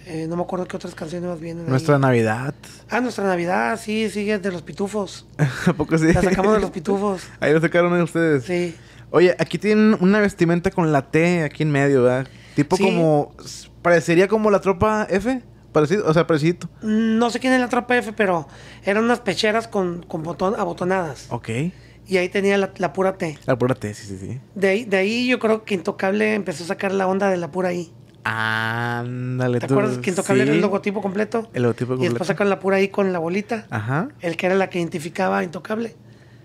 B: Eh, no me acuerdo qué otras canciones más vienen. Nuestra Navidad. Ah, Nuestra Navidad, sí, sigue es de los pitufos.
A: ¿A poco sí? La sacamos de los pitufos. Ahí la sacaron de ustedes. Sí. Oye, aquí tienen una vestimenta con la T aquí en medio, ¿verdad? Tipo como. Parecería como la tropa F. Parecido, o sea, parecido.
B: No sé quién es la otra PF, pero eran unas pecheras con, con botón, abotonadas. Ok. Y ahí tenía la, la pura T.
A: La pura T, sí, sí, sí.
B: De ahí, de ahí yo creo que Intocable empezó a sacar la onda de la pura I.
A: Ándale, ¿Te acuerdas que Intocable era el logotipo completo? El logotipo completo. Y después sacaron
B: la pura I con la bolita. Ajá. El que era la que identificaba Intocable.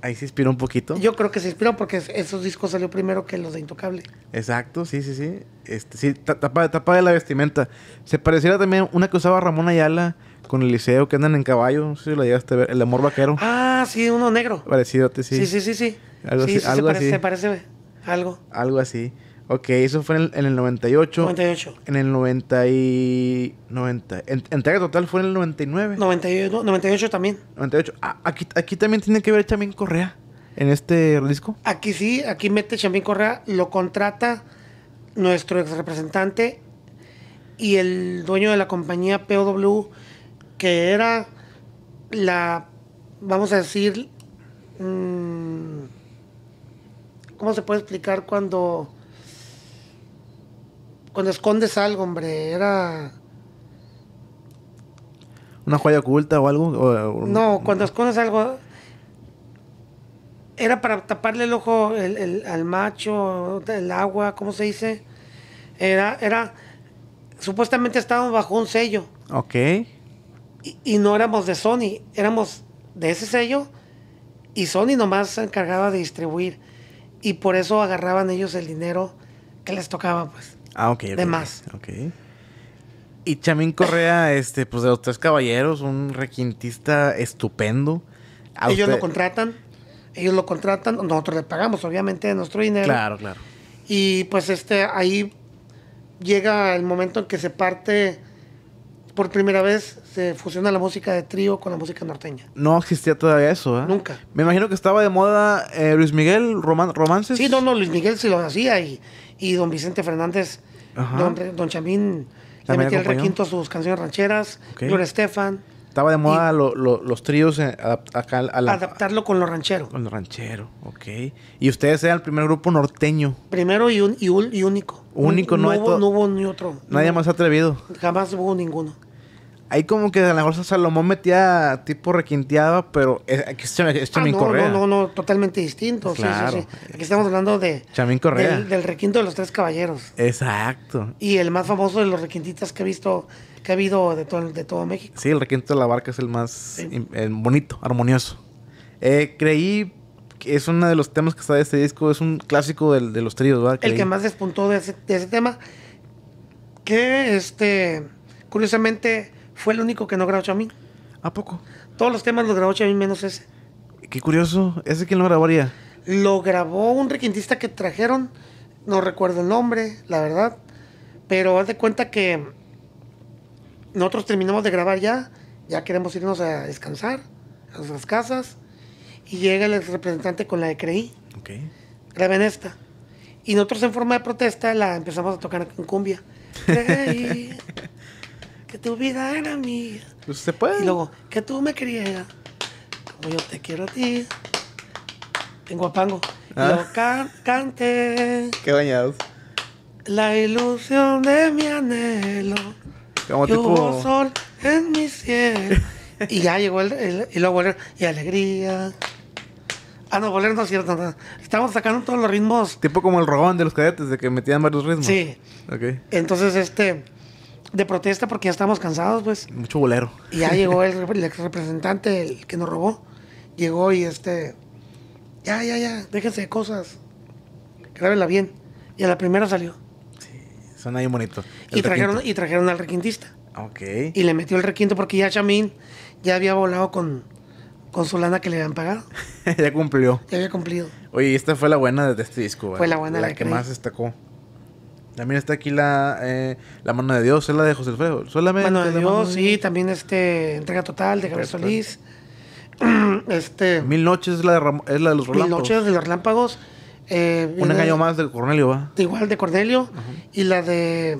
B: Ahí se inspiró un poquito. Yo creo que se inspiró porque esos discos salió primero que los de Intocable. Exacto, sí, sí, sí.
A: Este, sí, tapa, de la vestimenta. Se pareciera también una que usaba Ramón Ayala con el liceo que andan en caballo. No sé si lo llegaste a ver. El amor vaquero. Ah, sí, uno negro. Parecido, sí. Sí, sí, sí, sí.
B: Algo así. algo se, parece, así. se parece algo.
A: Algo así. Ok, eso fue en el, 98. 98. En el 90 y... 90. entrega total fue en el
B: 99. 98, 98 también. 98. Ah, aquí, aquí también tiene que ver Chamín Correa en este disco. Aquí sí, aquí mete Chamín Correa, lo contrata nuestro ex representante y el dueño de la compañía POW, que era la, vamos a decir, mm, ¿cómo se puede explicar cuando cuando escondes algo, hombre, era...
A: ¿Una joya oculta o algo? no,
B: cuando escondes algo... Era para taparle el ojo al macho, el agua, ¿cómo se dice? Era, era... Supuestamente estábamos bajo un sello. Ok. Y, y no éramos de Sony, éramos de ese sello y Sony nomás se encargaba de distribuir. Y por eso agarraban ellos el dinero que les tocaba, pues.
A: Ah, ok. De más. Y Chamín Correa, este, pues de los tres caballeros, un requintista estupendo. ellos lo
B: contratan, ellos lo contratan, nosotros le pagamos, obviamente, de nuestro dinero. Claro, claro. Y pues este, ahí llega el momento en que se parte por primera vez se fusiona la música de trío con la música norteña.
A: No existía todavía eso, ¿eh? Nunca. Me imagino que estaba de moda
B: eh, Luis Miguel, romances. Sí, no, no, Luis Miguel sí los hacía y, y don Vicente Fernández, don, don Chamín le metía el requinto a sus canciones rancheras, okay. Estefan.
A: Estaba de moda los tríos eh, acá a la, Adaptarlo con lo ranchero. Con lo ranchero, ok. Y ustedes eran el primer grupo norteño.
B: Primero y, y, único.
A: Único, no, no, hubo, no,
B: hubo, ni otro. Nadie
A: más atrevido.
B: Jamás hubo ninguno. Ahí como que de la
A: mejor Salomón metía tipo requinteado, pero eh, es, Chamín ah, no, Correa. No,
B: no, totalmente distinto. Claro. Sí, sí, sí. Aquí estamos hablando de...
A: Chamín Correa. Del,
B: requinto de los Tres Caballeros.
A: Exacto.
B: Y el más famoso de los requintitas que he visto, que ha habido de todo, de todo México.
A: Sí, el requinto de la barca es el más bonito, armonioso. Eh, creí que es uno de los temas que está de este disco, es un clásico de, de los tríos, ¿verdad? El que más
B: despuntó de ese, de ese tema, que este, curiosamente fue el único que no grabó Chamín. ¿A poco? Todos los temas los grabó mí menos ese.
A: Qué curioso. ¿Ese quién lo grabaría?
B: Lo grabó un requintista que trajeron. No recuerdo el nombre, la verdad. Pero haz de cuenta que nosotros terminamos de grabar ya. Ya queremos irnos a descansar a nuestras casas. Y llega el representante con la de Creí. Ok. Graben esta. Y nosotros en forma de protesta la empezamos a tocar en cumbia. que tu vida era mía. Pues, se puede. Y luego, que tú me querías, como yo te quiero a ti. Tengo Guapango. pango Y ah. luego, cante. Qué dañados La ilusión de mi anhelo. Como tipo... sol en mi cielo. y ya llegó el, y luego y alegría. Ah, no, volver no es cierto. Estamos sacando todos los ritmos. Tipo como el robón de los cadetes, de que metían varios ritmos. Sí. Ok. Entonces, este de protesta porque ya estamos cansados, pues. Mucho bolero. Y ya llegó el, ex representante, el que nos robó. Llegó y este. Ya, ya, ya, déjense de cosas. Grábenla bien. Y a la primera salió.
A: Sí, son ahí bonito. y trajeron, y
B: trajeron al requintista. Ok. Y le metió el requinto porque ya Chamín ya había volado con, con su lana que le habían pagado.
A: ya cumplió. Ya había cumplido. Oye, esta fue la buena de este disco, Fue la buena. La, la que más destacó. También está aquí la, eh, la mano de Dios, es la de José Alfredo. Solamente mano de Dios, sí,
B: también este Entrega Total de Javier Solís.
A: este, Mil noches es la de, los relámpagos. Mil noches
B: de los relámpagos. Eh, Un engaño más
A: de Cornelio, ¿va?
B: Igual de Cornelio. Y la de.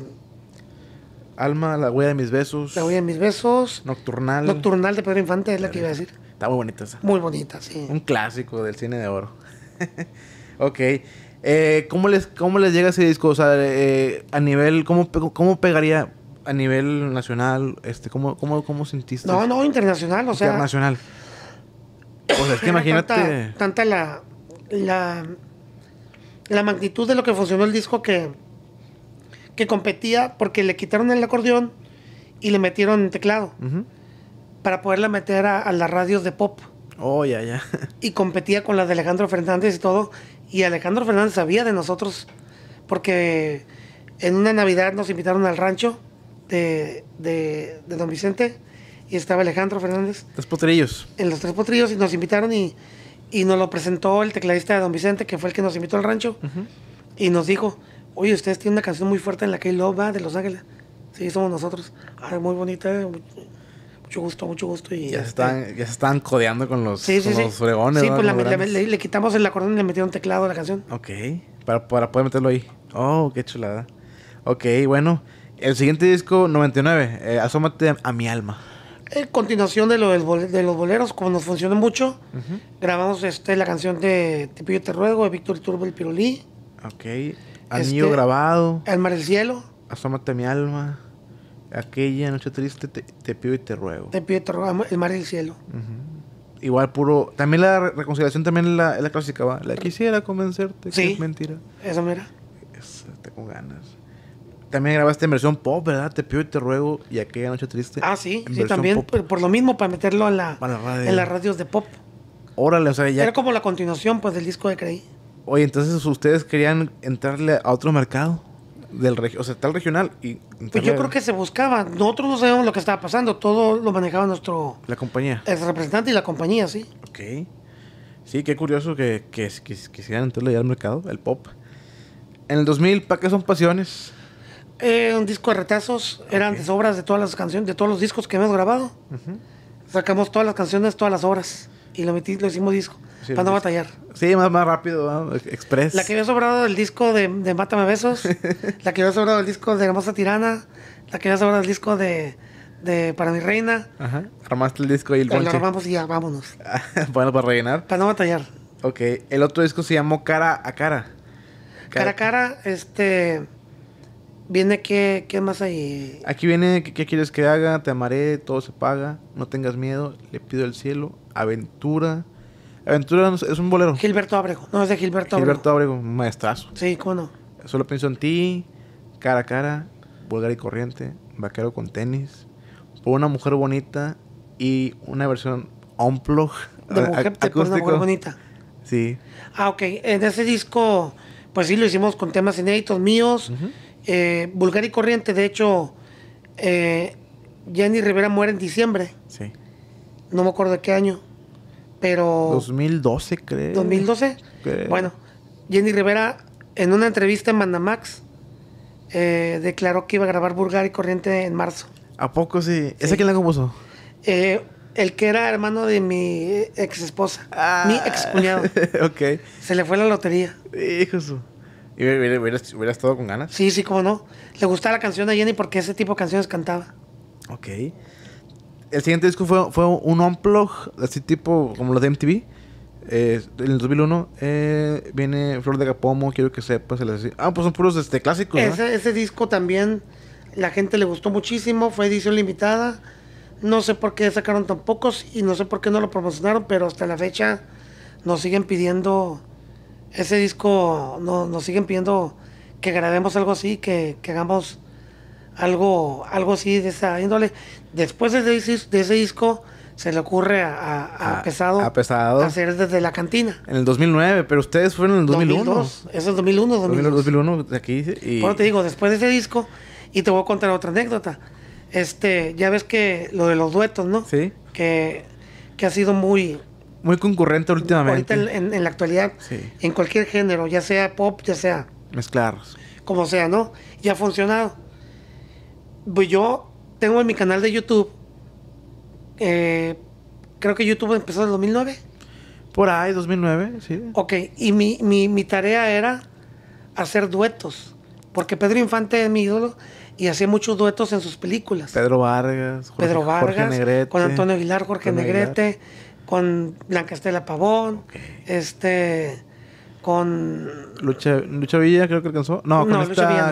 B: Alma, la huella de mis besos. La huella de mis besos. Nocturnal. Nocturnal de Pedro Infante es la que iba a decir.
A: Está muy bonita esa. Muy bonita, sí. Un clásico del cine de oro. ok. Eh, ¿cómo, les, ¿Cómo les llega ese disco? O sea, eh, a nivel, ¿cómo, ¿cómo pegaría a nivel nacional? Este, ¿cómo, cómo, cómo sentiste? No, no,
B: internacional, o sea. Internacional.
A: O pues sea, es que imagínate.
B: Tanta, la, la, la magnitud de lo que funcionó el disco que, que competía porque le quitaron el acordeón y le metieron teclado para poderla meter a, a las radios de pop.
C: Oh, ya, ya.
B: Y competía con la de Alejandro Fernández y todo. Y Alejandro Fernández sabía de nosotros porque en una Navidad nos invitaron al rancho de, de, Don Vicente y estaba Alejandro Fernández.
A: Los potrillos.
B: En los tres potrillos y nos invitaron y, y nos lo presentó el tecladista de Don Vicente, que fue el que nos invitó al rancho. Y nos dijo, oye, ustedes tienen una canción muy fuerte en la que Love va de Los Ángeles. Sí, somos nosotros. muy bonita, eh, mucho gusto, mucho gusto. Y ya, este, están,
A: están codeando con los, fregones. Sí, pues le,
B: le, quitamos el acordeón y le metieron teclado a la canción.
A: Ok, para, para poder meterlo ahí. Oh, qué chulada. Ok, bueno. El siguiente disco, 99, eh, Asómate a mi alma.
B: En eh, continuación de, lo de los boleros, como nos funcionó mucho, grabamos este, la canción de Tipillo te ruego, de Víctor Turbo el Pirulí. Ok.
A: Anillo este, grabado.
B: Al mar del cielo.
A: Asómate a mi alma aquella noche triste te, pido y te ruego. Te
B: pido y te ruego, el mar y el cielo.
A: Igual puro. También la reconciliación también la, clásica, ¿va? La quisiera convencerte que es mentira.
B: Eso mira. tengo ganas.
A: También grabaste en versión pop, ¿verdad? Te pido y te ruego y aquella noche triste. Ah, sí, sí, también por,
B: lo mismo, para meterlo en, la, en las radios de pop.
A: Órale, o sea, ya. Era
B: como la continuación, pues, del disco de Creí.
A: Oye, entonces ustedes querían entrarle a otro mercado del o sea, tal regional y... Pues yo creo
B: que se buscaba. Nosotros no sabíamos lo que estaba pasando. Todo lo manejaba nuestro... La compañía. El representante y la compañía, sí.
A: Ok. Sí, qué curioso que, que, que, que ya al mercado, el pop. En el 2000, ¿para qué son pasiones?
B: Eh, un disco de retazos. Eran las obras de todas las canciones, de todos los discos que hemos grabado. Sacamos todas las canciones, todas las obras y lo metí, lo hicimos disco. para no batallar. Sí, más, más rápido,
A: ¿no? express. La que
B: había sobrado del disco de, de Mátame Besos, la que había sobrado del disco de Hermosa Tirana, la que había sobrado del disco de, Para mi Reina.
A: Ajá. Armaste el disco y el Lo armamos
B: y ya, vámonos.
A: bueno, para rellenar. Para no batallar. Ok. El otro disco se llamó Cara a Cara.
B: Cara, a Cara, este... Viene que, ¿qué más hay?
A: Aquí viene, Que ¿qué quieres que haga? Te amaré, todo se paga, no tengas miedo, le pido al cielo, Aventura. Aventura es un bolero. Gilberto Abrego. No, es de Gilberto Abrego. Gilberto Abrego, Sí, cómo no. Solo pienso en ti, cara a cara, vulgar y corriente, vaquero con tenis, por una mujer bonita y una versión on-plug. De mujer, mujer bonita. Sí.
B: Ah, ok. En ese disco, pues sí, lo hicimos con temas inéditos míos. Eh, vulgar y corriente, de hecho, eh, Jenny Rivera muere en diciembre. Sí. No me acuerdo de qué año pero...
A: 2012, creo. 2012.
B: Bueno, Jenny Rivera en una entrevista en Mandamax eh, declaró que iba a grabar Burgar y Corriente en marzo.
A: ¿A poco sí? ese quién la compuso?
B: Eh, el que era hermano de mi ex esposa. mi ah. ex cuñado. Se le fue la lotería. Hijo su. ¿Y hubieras, estado con ganas? Sí, sí, cómo no. Le gustaba la canción a Jenny porque ese tipo de canciones cantaba. Ok el siguiente
A: disco fue, fue un unplug, así tipo como los de MTV. Eh, en el 2001 eh, viene Flor de Gapomo, quiero que sepas. ah, pues son puros este, clásicos. Ese,
B: ese, disco también la gente le gustó muchísimo, fue edición limitada. No sé por qué sacaron tan pocos y no sé por qué no lo promocionaron, pero hasta la fecha nos siguen pidiendo ese disco, no, nos siguen pidiendo que grabemos algo así, que, que hagamos algo, algo así de esa índole. Después de ese, disco se le ocurre a, pesado,
A: a, hacer
B: desde la cantina.
A: En el 2009, pero ustedes fueron en el 2001.
B: Eso es 2001,
A: 2001, de aquí. Bueno, te
B: digo, después de ese disco, y te voy a contar otra anécdota. Este, ya ves que lo de los duetos, ¿no? Sí. Que, que ha sido muy... Muy concurrente últimamente. Ahorita en, la actualidad, en cualquier género, ya sea pop, ya sea... Mezclar. Como sea, ¿no? Ya ha funcionado. Pues yo tengo en mi canal de YouTube. Eh, creo que YouTube empezó en 2009. Por ahí, 2009, sí. Ok, y mi, mi, mi tarea era hacer duetos. Porque Pedro Infante es mi ídolo y hacía muchos duetos en sus películas. Pedro Vargas, Jorge, Vargas, Negrete, con Antonio Aguilar, Jorge Negrete, Con Blanca Estela Pavón, este con
A: Lucha, Villa creo que alcanzó. No, con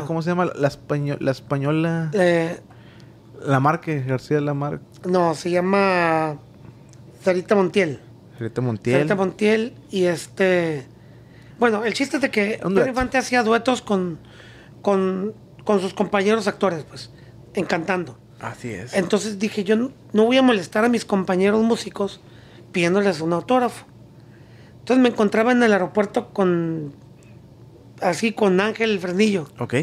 B: ¿cómo se llama? La,
A: española, la española. Eh, Marque García Lamarque.
B: No, se llama Sarita Montiel.
A: Sarita Montiel. Sarita
B: Montiel y este... Bueno, el chiste es de que Pedro Infante hacía duetos con, con, sus compañeros actores, pues, encantando.
C: Así es. Entonces
B: dije, yo no, voy a molestar a mis compañeros músicos pidiéndoles un autógrafo. Entonces me encontraba en el aeropuerto con así con Ángel Fernillo. Ok.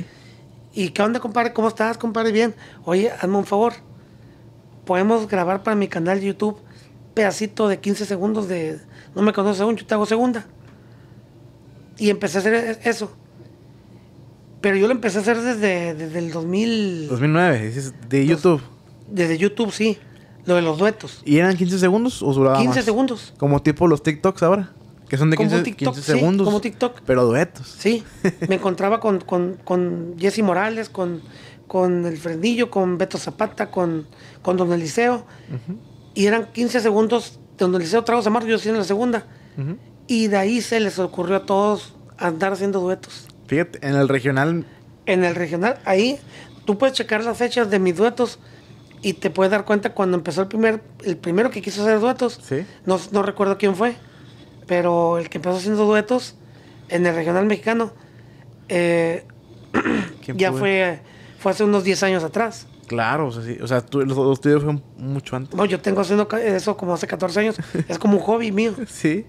B: ¿Y qué onda, compadre? ¿Cómo estás, compadre? Bien. Oye, hazme un favor. Podemos grabar para mi canal de YouTube pedacito de 15 segundos de no me conoces aún, yo segunda. Y empecé a hacer e-, eso. Pero yo lo empecé a hacer desde, desde el 2000...
A: 2009, de YouTube.
B: desde YouTube, sí. Lo de los
A: duetos. ¿Y eran 15 segundos o duraba 15 segundos. Como tipo los TikToks ahora. Que son de 15, segundos. como TikTok. Pero duetos.
B: Sí. Me encontraba con, con, Jesse Morales, con, con El Frenillo, con Beto Zapata, con, con Don Eliseo. Y eran 15 segundos. Don Eliseo Tragos Amargo, yo sí en la segunda. Y de ahí se les ocurrió a todos andar haciendo duetos. Fíjate, en el regional. En el regional, ahí tú puedes checar las fechas de mis duetos y te puedes dar cuenta cuando empezó el primer, el primero que quiso hacer duetos. Sí. no recuerdo quién fue pero el que empezó haciendo duetos en el regional mexicano eh, ya fue, fue hace unos 10 años atrás.
A: Claro, o sea, los, tuyos fueron mucho antes.
B: No, yo tengo haciendo eso como hace 14 años. es como un hobby mío. Sí.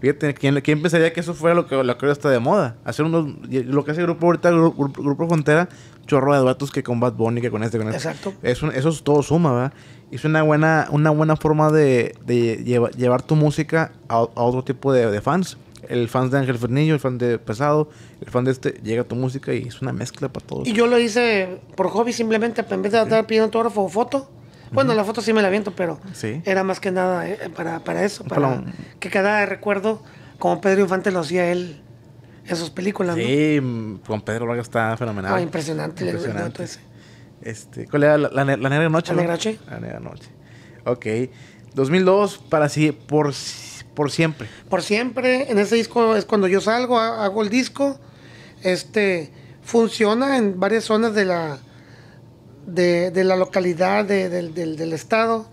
B: Fíjate, ¿quién, ¿quién, pensaría
A: que eso fuera lo que, lo que está de moda? Hacer unos, lo que hace el Grupo ahorita, Grupo, Grupo Frontera, arroba de datos que con Bad Bunny, que con este, con este. Exacto. Eso, eso es todo suma, ¿verdad? es una buena, una buena forma de, llevar tu música a, otro tipo de, fans. El fan de Ángel Fernillo, el fan de Pesado, el fan de este, llega a tu música y es una mezcla para todos. Y yo
B: lo hice por hobby simplemente, en vez de estar pidiendo autógrafo o foto, bueno, la foto sí me la viento, pero era más que nada eh, para, eso, para, que que cada recuerdo, como Pedro Infante lo hacía él, esas películas, sí,
A: Juan Pedro Vargas está fenomenal. impresionante, impresionante. ese. Este, ¿Cuál era? La, Negra Noche. La Negra Noche. La Negra Noche. Ok.
B: 2002, para sí, por, por siempre. Por siempre. En ese disco es cuando yo salgo, hago el disco. Este funciona en varias zonas de la, de, la localidad, del, estado.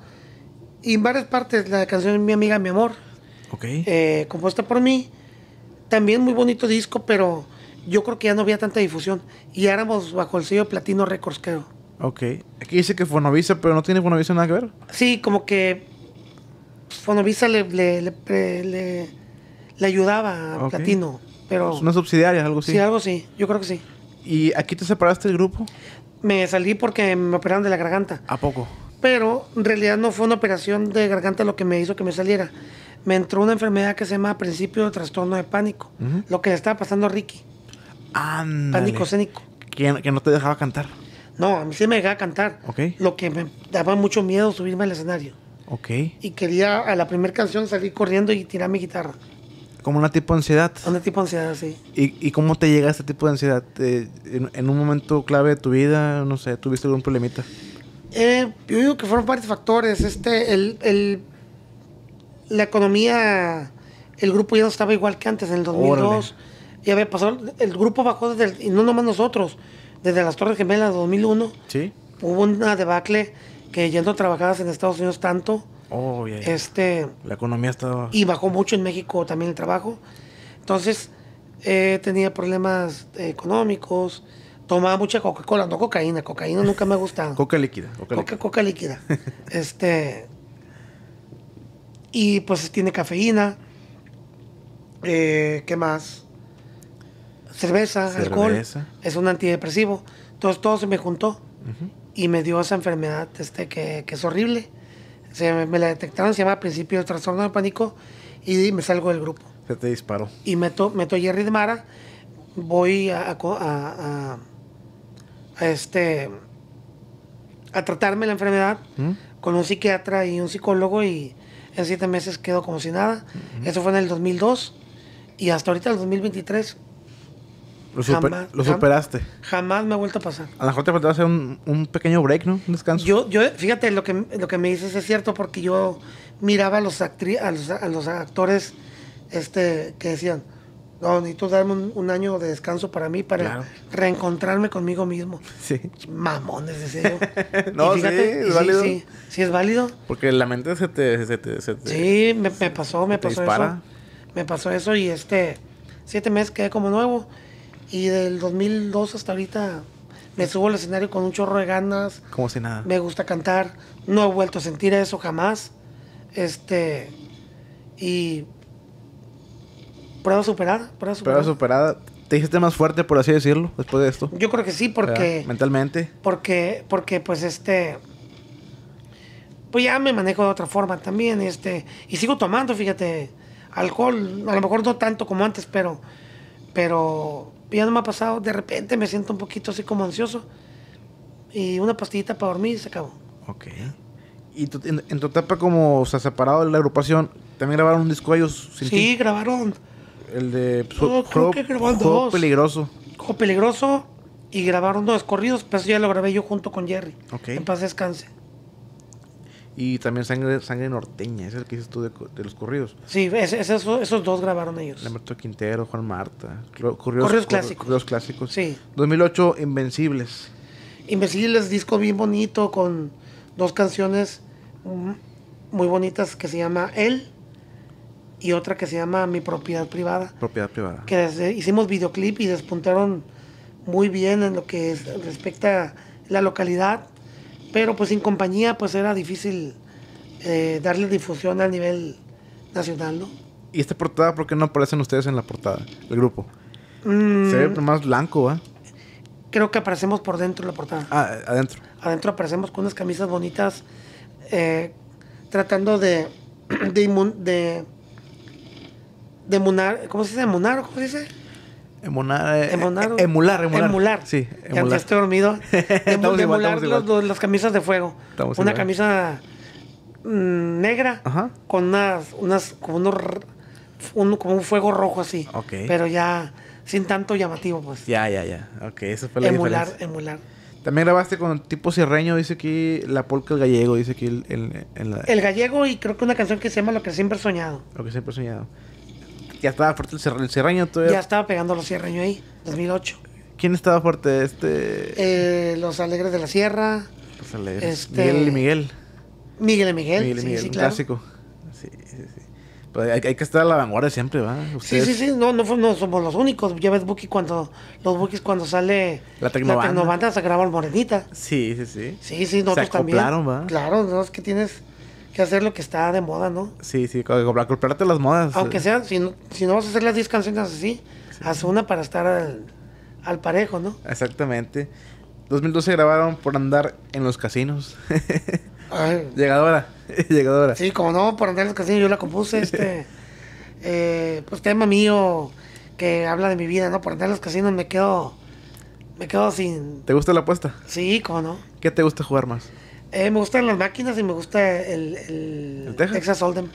B: Y en varias partes, la canción Mi amiga, mi amor. Ok. Eh, compuesta por mí también muy bonito disco, pero yo creo que ya no había tanta difusión. Y éramos bajo el sello Platino Records, creo. Ok. Aquí dice que Fonovisa, pero no tiene Fonovisa nada que ver. Sí, como que Fonovisa le, le, le, ayudaba a Platino. Pero, es una
A: subsidiaria, algo así. Sí, algo
B: así. Yo creo que sí. ¿Y aquí te separaste del grupo? Me salí porque me operaron de la garganta. ¿A poco? Pero en realidad no fue una operación de garganta lo que me hizo que me saliera me entró una enfermedad que se llama principio de trastorno de pánico. Lo que le estaba pasando a Ricky. Ándale. Pánico escénico. ¿Que, no te dejaba cantar. No, a mí sí me dejaba cantar. ok Lo que me daba mucho miedo subirme al escenario. Ok. Y quería a la primera canción salir corriendo y tirar mi guitarra.
A: Como una tipo de ansiedad. Una
B: tipo de ansiedad, sí.
A: ¿Y, y cómo te llega a este tipo de ansiedad? Eh, en, un momento clave de tu vida, no sé, tuviste algún problemita?
B: Eh, yo digo que fueron varios factores. Este, el, el la economía, el grupo ya no estaba igual que antes, en el 2002. Ya había pasado, el grupo bajó desde, y no nomás nosotros, desde las Torres Gemelas 2001. Sí. Hubo una debacle que ya no trabajabas en Estados Unidos tanto. Oh, Este,
A: la economía estaba... Y bajó
B: mucho en México también el trabajo. Entonces, eh, tenía problemas eh, económicos, tomaba mucha Coca-Cola, no cocaína, cocaína nunca me ha gustado. coca líquida. Coca, coca, líquida. Coca, coca líquida. este, y pues tiene cafeína. Eh, ¿Qué más? Cerveza, alcohol. Es un antidepresivo. Entonces todo se me juntó. Y me dio esa enfermedad este, que, es horrible. Se me, la detectaron, se llama principio del trastorno de pánico. Y me salgo del grupo.
A: Se te disparó.
B: Y meto, meto Jerry de Mara. Voy a, a, este a tratarme la enfermedad ¿Mm? con un psiquiatra y un psicólogo y en siete meses quedó como si nada. Eso fue en el 2002 y hasta ahorita el 2023.
A: Lo, lo superaste.
B: Jamás me ha vuelto a pasar. A lo mejor
A: te a hacer un, pequeño break, ¿no? Un
B: descanso. Yo, yo fíjate, lo que, lo que me dices es cierto porque yo miraba a los, a los, a los actores este, que decían, no, necesito darme un, año de descanso para mí, para reencontrarme conmigo mismo. Sí. Mamones, necesito no, sí, es válido. Sí, sí, sí, es válido.
A: Porque la mente se te...
B: sí, me, me, pasó, me pasó eso. Me pasó eso y este... Siete meses quedé como nuevo. Y del 2002 hasta ahorita me subo al escenario con un chorro de ganas.
A: Como si nada. Me
B: gusta cantar. No he vuelto a sentir eso jamás. Este... Y Prueba superada, prueba superada.
A: superada. ¿Te hiciste más fuerte, por así decirlo, después de esto? Yo creo que sí, porque... Mentalmente.
B: Porque, porque pues este... Pues ya me manejo de otra forma también, este... Y sigo tomando, fíjate, alcohol. A lo mejor no tanto como antes, pero... Pero ya no me ha pasado. De repente me siento un poquito así como ansioso. Y una pastillita para dormir y se acabó.
A: Ok. Y en, tu etapa como, se ha separado de la agrupación, ¿también grabaron un disco ellos? sí, grabaron el de pues, no, creo que grabó peligroso.
B: Juego peligroso y grabaron dos corridos, pero eso ya lo grabé yo junto con Jerry. En paz descanse.
A: Y también Sangre, sangre Norteña, es el que hiciste tú de, los corridos.
B: Sí, esos dos grabaron ellos.
A: Lamberto Quintero, Juan Marta. Corridos, clásicos. Corridos clásicos. Sí. 2008, Invencibles.
B: Invencibles, disco bien bonito con dos canciones mm, muy bonitas que se llama El y otra que se llama Mi propiedad privada.
A: Propiedad privada. Que
B: hicimos videoclip y despuntaron muy bien en lo que respecta a la localidad, pero pues sin compañía pues era difícil eh, darle difusión a nivel nacional, ¿no?
A: ¿Y esta portada por qué no aparecen ustedes en la portada, el grupo?
B: Mm. Se ve
A: más blanco, ¿ah?
B: Creo que aparecemos por dentro de la portada. Ah, adentro. Adentro aparecemos con unas camisas bonitas, eh, tratando de, de de ¿cómo se dice? ¿Monar? ¿Cómo dice? Emular, eh, eh, emular, emular, emular. Sí, emular. Ya estoy dormido. emular los, las camisas de fuego. una camisa mm, negra con unas, unas como, unos, un, como un fuego rojo así. Okay. Pero ya sin tanto llamativo, pues.
C: Ya, ya, ya. Ok, eso
A: fue la Emular, diferencia. emular. También grabaste con tipo sierreño, dice aquí la polca el gallego, dice aquí el, la... el
B: gallego y creo que una canción que se llama Lo que siempre he soñado.
A: Lo que siempre he soñado. Ya estaba fuerte el, cierreño el todavía. Ya estaba
B: pegando los cierreño ahí, 2008.
A: ¿Quién estaba fuerte? Este.
B: Eh, los Alegres de la Sierra.
A: Los Alegres. Este, Miguel y Miguel.
B: Miguel y Miguel. Miguel y sí, Miguel, clásico.
A: Sí, sí, sí. Pero pues hay, que estar a la vanguardia siempre, ¿va? Ustedes... Sí, sí,
B: sí. No, no, somos los únicos. Ya ves, Buki, cuando. Los Bukis cuando sale. La Tecnobanda. La Tecnobanda se graba el Morenita.
A: Sí, sí, sí. Sí, sí, nosotros se también.
B: Claro, no es que tienes hacer lo que está de moda, ¿no?
A: Sí, sí, comprarte las modas. Aunque eh.
B: sea, si no, si no vas a hacer las 10 canciones así, haz una para estar al, parejo, ¿no?
A: Exactamente. 2012 grabaron por andar en los casinos. Llegadora, llegadora. Sí,
B: como no, por andar en los casinos yo la compuse, este, eh, pues tema mío que habla de mi vida, ¿no? Por andar en los casinos me quedo, me quedo sin... ¿Te gusta la apuesta? Sí, como no.
A: ¿Qué te gusta jugar más?
B: Eh, me gustan las máquinas y me gusta el, Texas? Hold'em.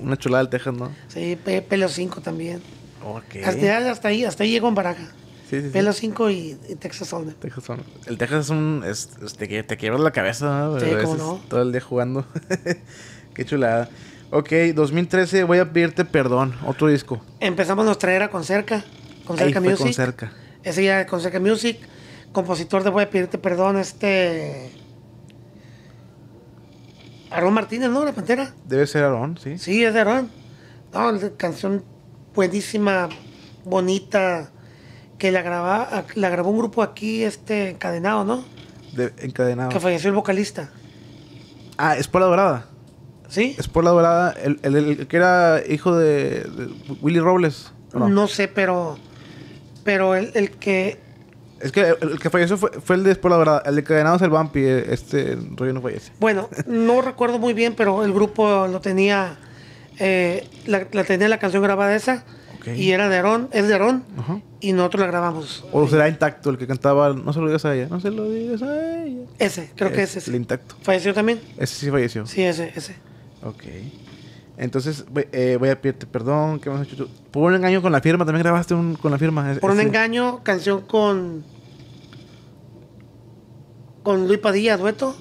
A: Una chulada el Texas, ¿no?
B: Sí, Pelo 5 también.
A: Okay. Hasta,
B: ahí, hasta ahí llego en baraja. Sí, sí, Pelo 5 y, Texas Hold'em.
A: Texas El Texas es un... te, te la cabeza, ¿no? Sí, cómo no. Todo el día jugando. Qué chulada. Ok, 2013, voy a pedirte perdón. Otro disco.
B: Empezamos nuestra era con Cerca. Con Cerca Music. Con Cerca. Ese ya con Cerca Music. Compositor de Voy a pedirte perdón, este... Aarón Martínez, ¿no? La Pantera.
A: Debe ser Aarón, sí.
B: Sí, es de Aarón. No, canción buenísima, bonita, que la, la grabó un grupo aquí, este, encadenado, ¿no?
A: De, encadenado. Que
B: falleció el vocalista.
A: Ah, es dorada. ¿Sí? Es dorada, el, que era hijo de, Willy Robles. No?
B: sé, pero pero el que
A: es que el, que falleció fue, fue, el de después, la El de el Vampi, eh, este rollo no fallece.
B: Bueno, no recuerdo muy bien, pero el grupo lo tenía. Eh, la, tenía la canción grabada esa. Y era de Aarón, es de Aarón. Y nosotros la grabamos.
A: O será intacto el que cantaba No se lo digas a ella, no
B: se lo digas a ella. Ese, creo que es ese.
A: El intacto. ¿Falleció también? Ese sí falleció. Sí, ese, ese. Ok. Entonces, eh, voy a pedirte perdón, ¿qué hecho tú? Por un engaño con la firma, también grabaste un, con la firma. Por un
B: engaño, canción con. con Luis Padilla, dueto.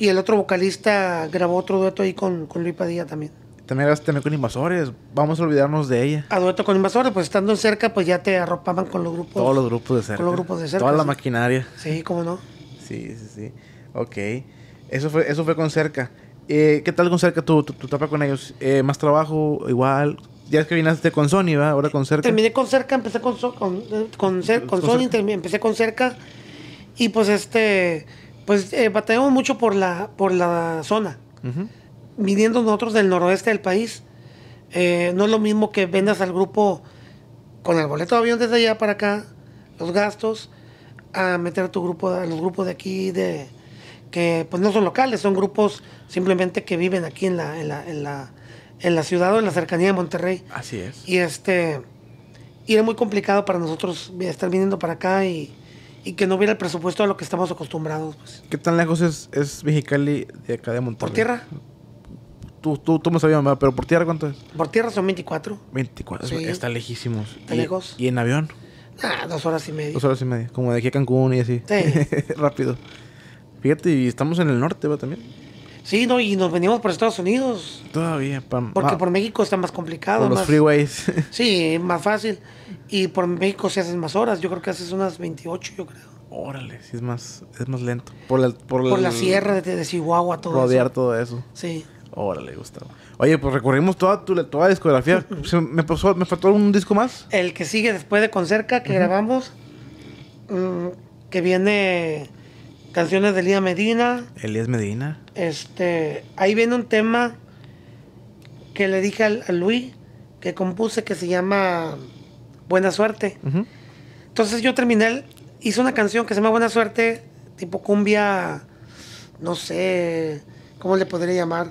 B: Y el otro vocalista grabó otro dueto ahí con, con Luis Padilla también.
A: También grabaste también con Invasores, vamos a olvidarnos de ella.
B: A dueto con Invasores, pues estando cerca, pues ya te arropaban con los grupos. Todos los
A: grupos de cerca. Con los grupos de cerca. Toda la maquinaria.
B: Sí, cómo no.
A: Sí, sí, sí.
B: Ok. Eso fue, eso fue con cerca. Eh,
A: ¿Qué tal con Cerca tu, tapa con ellos? Eh, ¿Más trabajo? ¿Igual? Ya es que viniste con Sony, ¿va? Ahora con Cerca. Terminé
B: con Cerca, empecé con, Sony, empecé con Cerca. Y pues este, pues eh, batallamos mucho por la, por la zona. Viniendo nosotros del noroeste del país, no es lo mismo que vendas al grupo con el boleto de avión desde allá para acá, los gastos, a meter a tu grupo, a los grupos de aquí, de, que pues no son locales, son grupos simplemente que viven aquí en la, en la, en la, ciudad o en la cercanía de Monterrey. Así es. Y este era muy complicado para nosotros estar viniendo para acá y, y que no hubiera el presupuesto a lo que estamos acostumbrados. Pues.
A: ¿Qué tan lejos es, es Mexicali de acá de Monterrey? ¿Por tierra? Tú, tú, tú me sabías, pero ¿por tierra cuánto es?
B: Por tierra son 24.
A: 24, está lejísimos. ¿Y, ¿Y en avión?
B: Ah, dos horas y media. Dos
A: horas y media, como de aquí a Cancún y así. Sí. Rápido. Fíjate, y estamos en el norte, ¿va también?
B: Sí, no, y nos venimos por Estados Unidos.
A: Todavía, pam. Porque ah. por
B: México está más complicado. Por los
A: freeways.
B: sí, más fácil. Y por México se hacen más horas. Yo creo que haces unas 28, yo creo. Órale,
A: sí es más, es más lento. Por la, sierra
B: de, Chihuahua, todo Rodear todo eso. Sí.
A: Órale, Gustavo. Oye, pues recorrimos toda tu toda la discografía.
B: me, ¿Me faltó un disco más? El que sigue después de Concerca, que grabamos, mm, que viene canciones de Elías Medina.
A: Elías Medina.
B: Este, ahí viene un tema que le dije a, Luis que compuse que se llama Buena Suerte. Entonces yo terminé, hice una canción que se llama Buena Suerte, tipo cumbia, no sé, ¿cómo le podría llamar?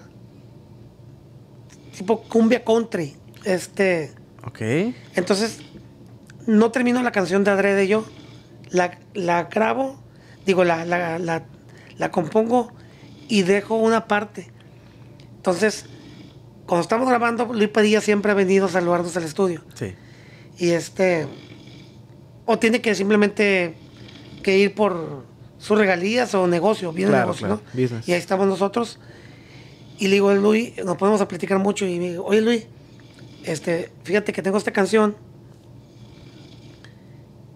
B: Tipo cumbia country. Este. Ok. Entonces, no termino la canción de Adrede yo. La, la grabo digo, la, la, la, la compongo y dejo una parte. Entonces, cuando estamos grabando, Luis Padilla siempre ha venido a saludarnos al estudio. Sí. Y este. O tiene que simplemente que ir por sus regalías o negocio, bien claro, negocio, Y ahí estamos nosotros. Y le digo a Luis, nos podemos a platicar mucho. Y me digo, oye Luis, este, fíjate que tengo esta canción.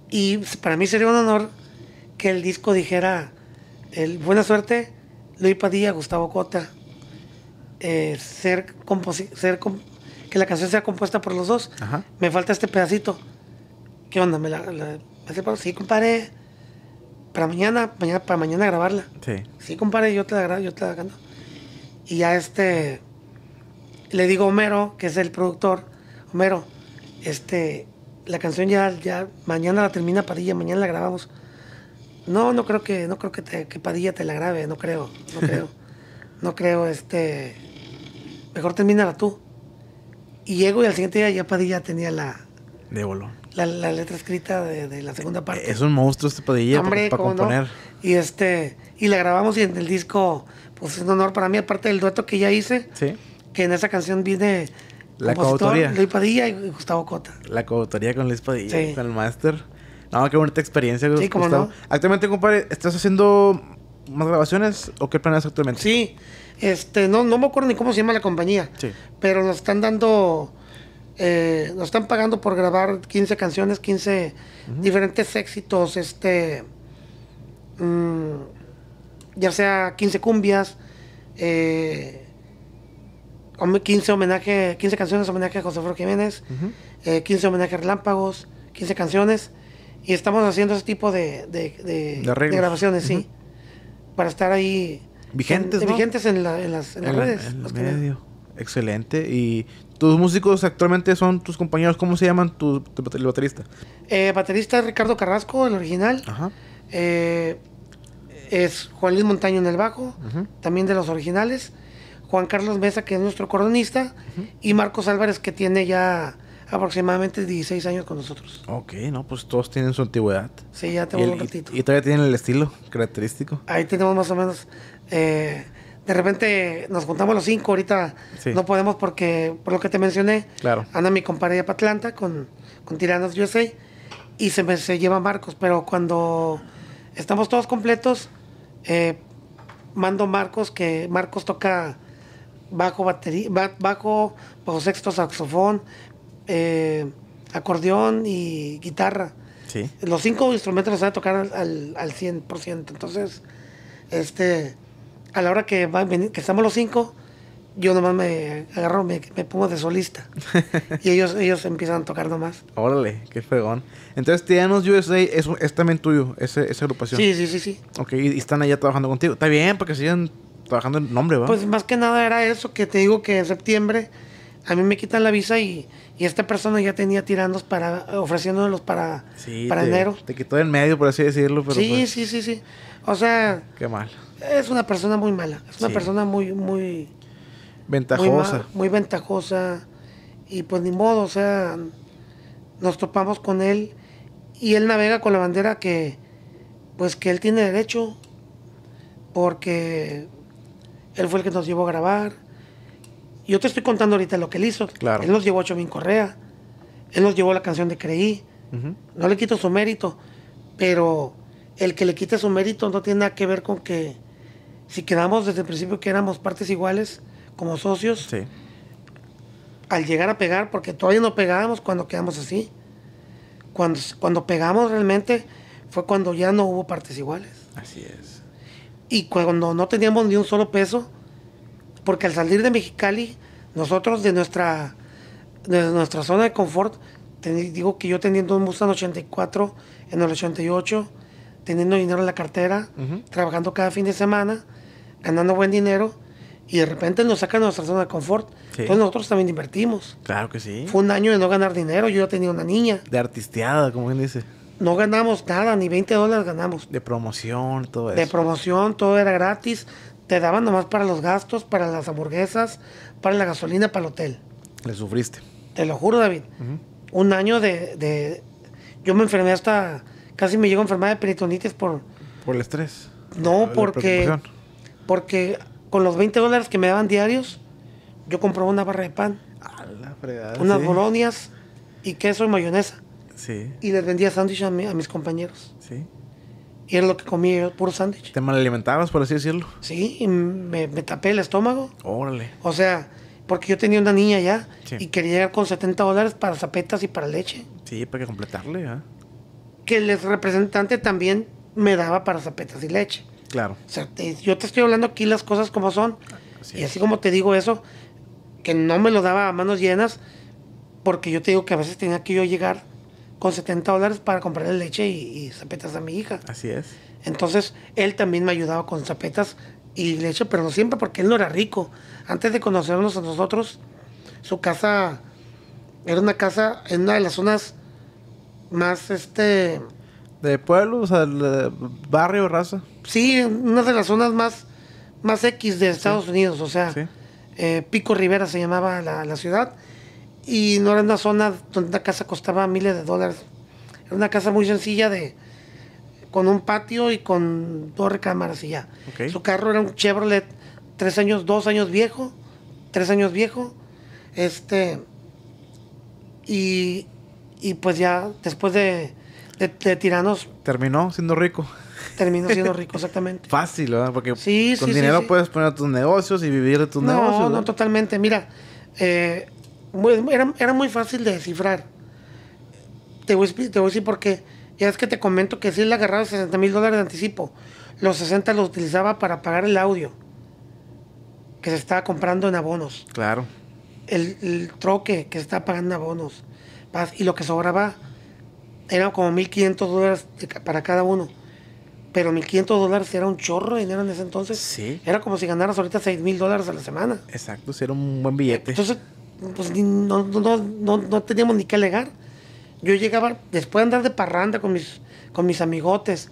B: Y para mí sería un honor que el disco dijera el Buena Suerte, Luis Padilla, Gustavo Cota. Eh, ser, que la canción sea compuesta por los dos. Me falta este pedacito. ¿Qué onda? ¿Me la, la Sí, compadre. Para mañana, mañana, para mañana grabarla. Sí. Sí, yo te la grabo, yo te la Y ya este. Le digo a Homero, que es el productor. Homero, este. La canción ya, ya mañana la termina Padilla, mañana la grabamos. No, no creo que, no creo que, te, Padilla te la grabe, no creo, no creo. no creo, este. Mejor termínala tú. Y llego y al siguiente día ya Padilla tenía la. De La, letra escrita de, la segunda parte. Es
A: un monstruo este Padilla para,
B: Y este, y la grabamos y en el disco, pues es un honor para mí, aparte del dueto que ya hice. Que en esa canción viene
A: la coautoría. Luis
B: Padilla y Gustavo Cota.
A: La coautoría con Luis Padilla, el máster. Ah, qué bonita experiencia, Sí, cómo no. Actualmente, compadre, ¿estás haciendo más grabaciones o qué planes actualmente? Sí, este, no, no me
B: acuerdo ni cómo se llama la compañía. Pero nos están dando, eh, nos están pagando por grabar 15 canciones, 15 diferentes éxitos, este, mm, ya sea 15 cumbias, 15 eh, homenaje, 15 canciones homenaje a José Flor Jiménez, 15 eh, homenaje a Relámpagos, 15 canciones y estamos haciendo ese tipo de, grabaciones, sí. Para estar ahí. Vigentes, Vigentes en, las, redes. En los
A: medio. Excelente. ¿Y tus músicos actualmente son tus compañeros? ¿Cómo se llaman tu, bateristas? Eh,
B: baterista? es baterista Ricardo Carrasco, el original. Eh, es Juan Luis Montaño en el bajo, también de los originales. Juan Carlos Mesa, que es nuestro coronista. Y Marcos Álvarez, que tiene ya aproximadamente 16 años con nosotros.
A: Ok, no, pues todos tienen su antigüedad.
B: Sí, ya tenemos un ratito.
A: Y, todavía tienen el estilo característico.
B: Ahí tenemos más o menos. Eh, de repente nos juntamos los cinco, ahorita no podemos porque, por lo que te mencioné, claro. anda mi compadre de para Atlanta con, con Tiranos USA y se, me, se lleva Marcos, pero cuando estamos todos completos, eh, mando Marcos, que Marcos toca bajo batería, bajo, bajo sexto saxofón, eh, acordeón y guitarra. Los cinco instrumentos los a tocar al, al, 100%. Entonces, este, a la hora que, que estamos los cinco, yo nomás me agarro, me, pongo de solista. y ellos, ellos empiezan a tocar nomás.
A: Órale, qué fregón. Entonces, Tianos USA es, también tuyo, esa, agrupación. Sí, sí, sí, sí. Ok, y están allá trabajando contigo. Está bien, porque siguen trabajando en nombre, ¿va? Pues
B: más que nada era eso que te digo que en septiembre a mí me quitan la visa y, esta persona ya tenía tirandos para ofreciéndolos para,
A: para enero. Te quitó en medio, por así decirlo. sí,
B: pues sí, sí, sí. O sea. Qué mal. Es una persona muy mala. Es una persona muy, muy.
A: Ventajosa. Muy,
B: muy, ventajosa. Y pues ni modo, o sea. Nos topamos con él y él navega con la bandera que. Pues que él tiene derecho. Porque él fue el que nos llevó a grabar. Yo te estoy contando ahorita lo que él hizo. Él nos llevó a Chomín Correa. Él nos llevó la canción de Creí. No le quito su mérito. Pero el que le quite su mérito no tiene nada que ver con que si quedamos desde el principio que éramos partes iguales como socios, al llegar a pegar, porque todavía no pegábamos cuando quedamos así. Cuando, cuando pegamos realmente fue cuando ya no hubo partes iguales.
C: Así es.
B: Y cuando no teníamos ni un solo peso, porque al salir de Mexicali, nosotros de nuestra, de nuestra zona de confort, digo que yo teniendo un Mustang 84 en el 88, teniendo dinero en la cartera, trabajando cada fin de semana, ganando buen dinero, y de repente nos sacan de nuestra zona de confort. Entonces nosotros también invertimos.
C: Claro que sí. Fue un
B: año de no ganar dinero, yo ya tenía una niña. De artisteada, como él dice. No ganamos nada, ni 20 dólares ganamos. De promoción, todo eso. De promoción, todo era gratis te daban nomás para los gastos, para las hamburguesas, para la gasolina, para el hotel. Le sufriste. Te lo juro, David. Un año de, Yo me enfermé hasta... Casi me llegó enfermada de peritonitis por... Por el estrés. No, porque... porque con los 20 dólares que me daban diarios, yo compraba una barra de pan. A la unas bolonias y queso y mayonesa. Sí. Y les vendía sándwiches a, a mis compañeros. Sí. Y era lo que comía yo, puro sándwich. ¿Te
A: malalimentabas, por así decirlo?
B: Sí, y me, tapé el estómago. Órale. O sea, porque yo tenía una niña ya y quería llegar con 70 dólares para zapetas y para leche.
C: Sí, para que completarle, ¿eh?
B: Que el representante también me daba para zapetas y leche.
A: Claro. O sea,
B: yo te estoy hablando aquí las cosas como son. y así como te digo eso, que no me lo daba a manos llenas, porque yo te digo que a veces tenía que yo llegar con 70 dólares para comprarle leche y, zapetas a mi hija. Así es. Entonces, él también me ayudaba con zapetas y leche, pero no siempre porque él no era rico. Antes de conocernos a nosotros, su casa era una casa en una de las zonas más este de pueblos sea, barrio raza sí una de las zonas más más x de Estados Unidos o sea eh, Pico Rivera se llamaba la ciudad y no era una zona donde una casa costaba miles de dólares. Era una casa muy sencilla de con un patio y con dos recámaras y ya. Su carro era un Chevrolet, tres años, dos años viejo, tres años viejo. Este. Y, pues ya después de, de, Tiranos. Terminó siendo rico. Terminó siendo rico, exactamente.
A: Fácil, ¿verdad? Porque con dinero puedes poner tus negocios y vivir de tus negocios. No, no,
B: totalmente. Mira, eh, era, muy fácil de descifrar. Te voy, voy a decir por qué. Ya es que te comento que si le agarraba 60 mil dólares de anticipo. Los 60 los utilizaba para pagar el audio que se estaba comprando en abonos. Claro. El, troque que se estaba pagando en abonos. Y lo que sobraba eran como 1.500 dólares para cada uno. Pero 1.500 dólares era un chorro de dinero en ese entonces. Sí. Era como si ganaras ahorita mil dólares a la semana. Exacto, era un buen billete. Entonces pues no, no, no, no teníamos ni qué alegar. Yo llegaba, después de andar de parranda con mis, con mis amigotes,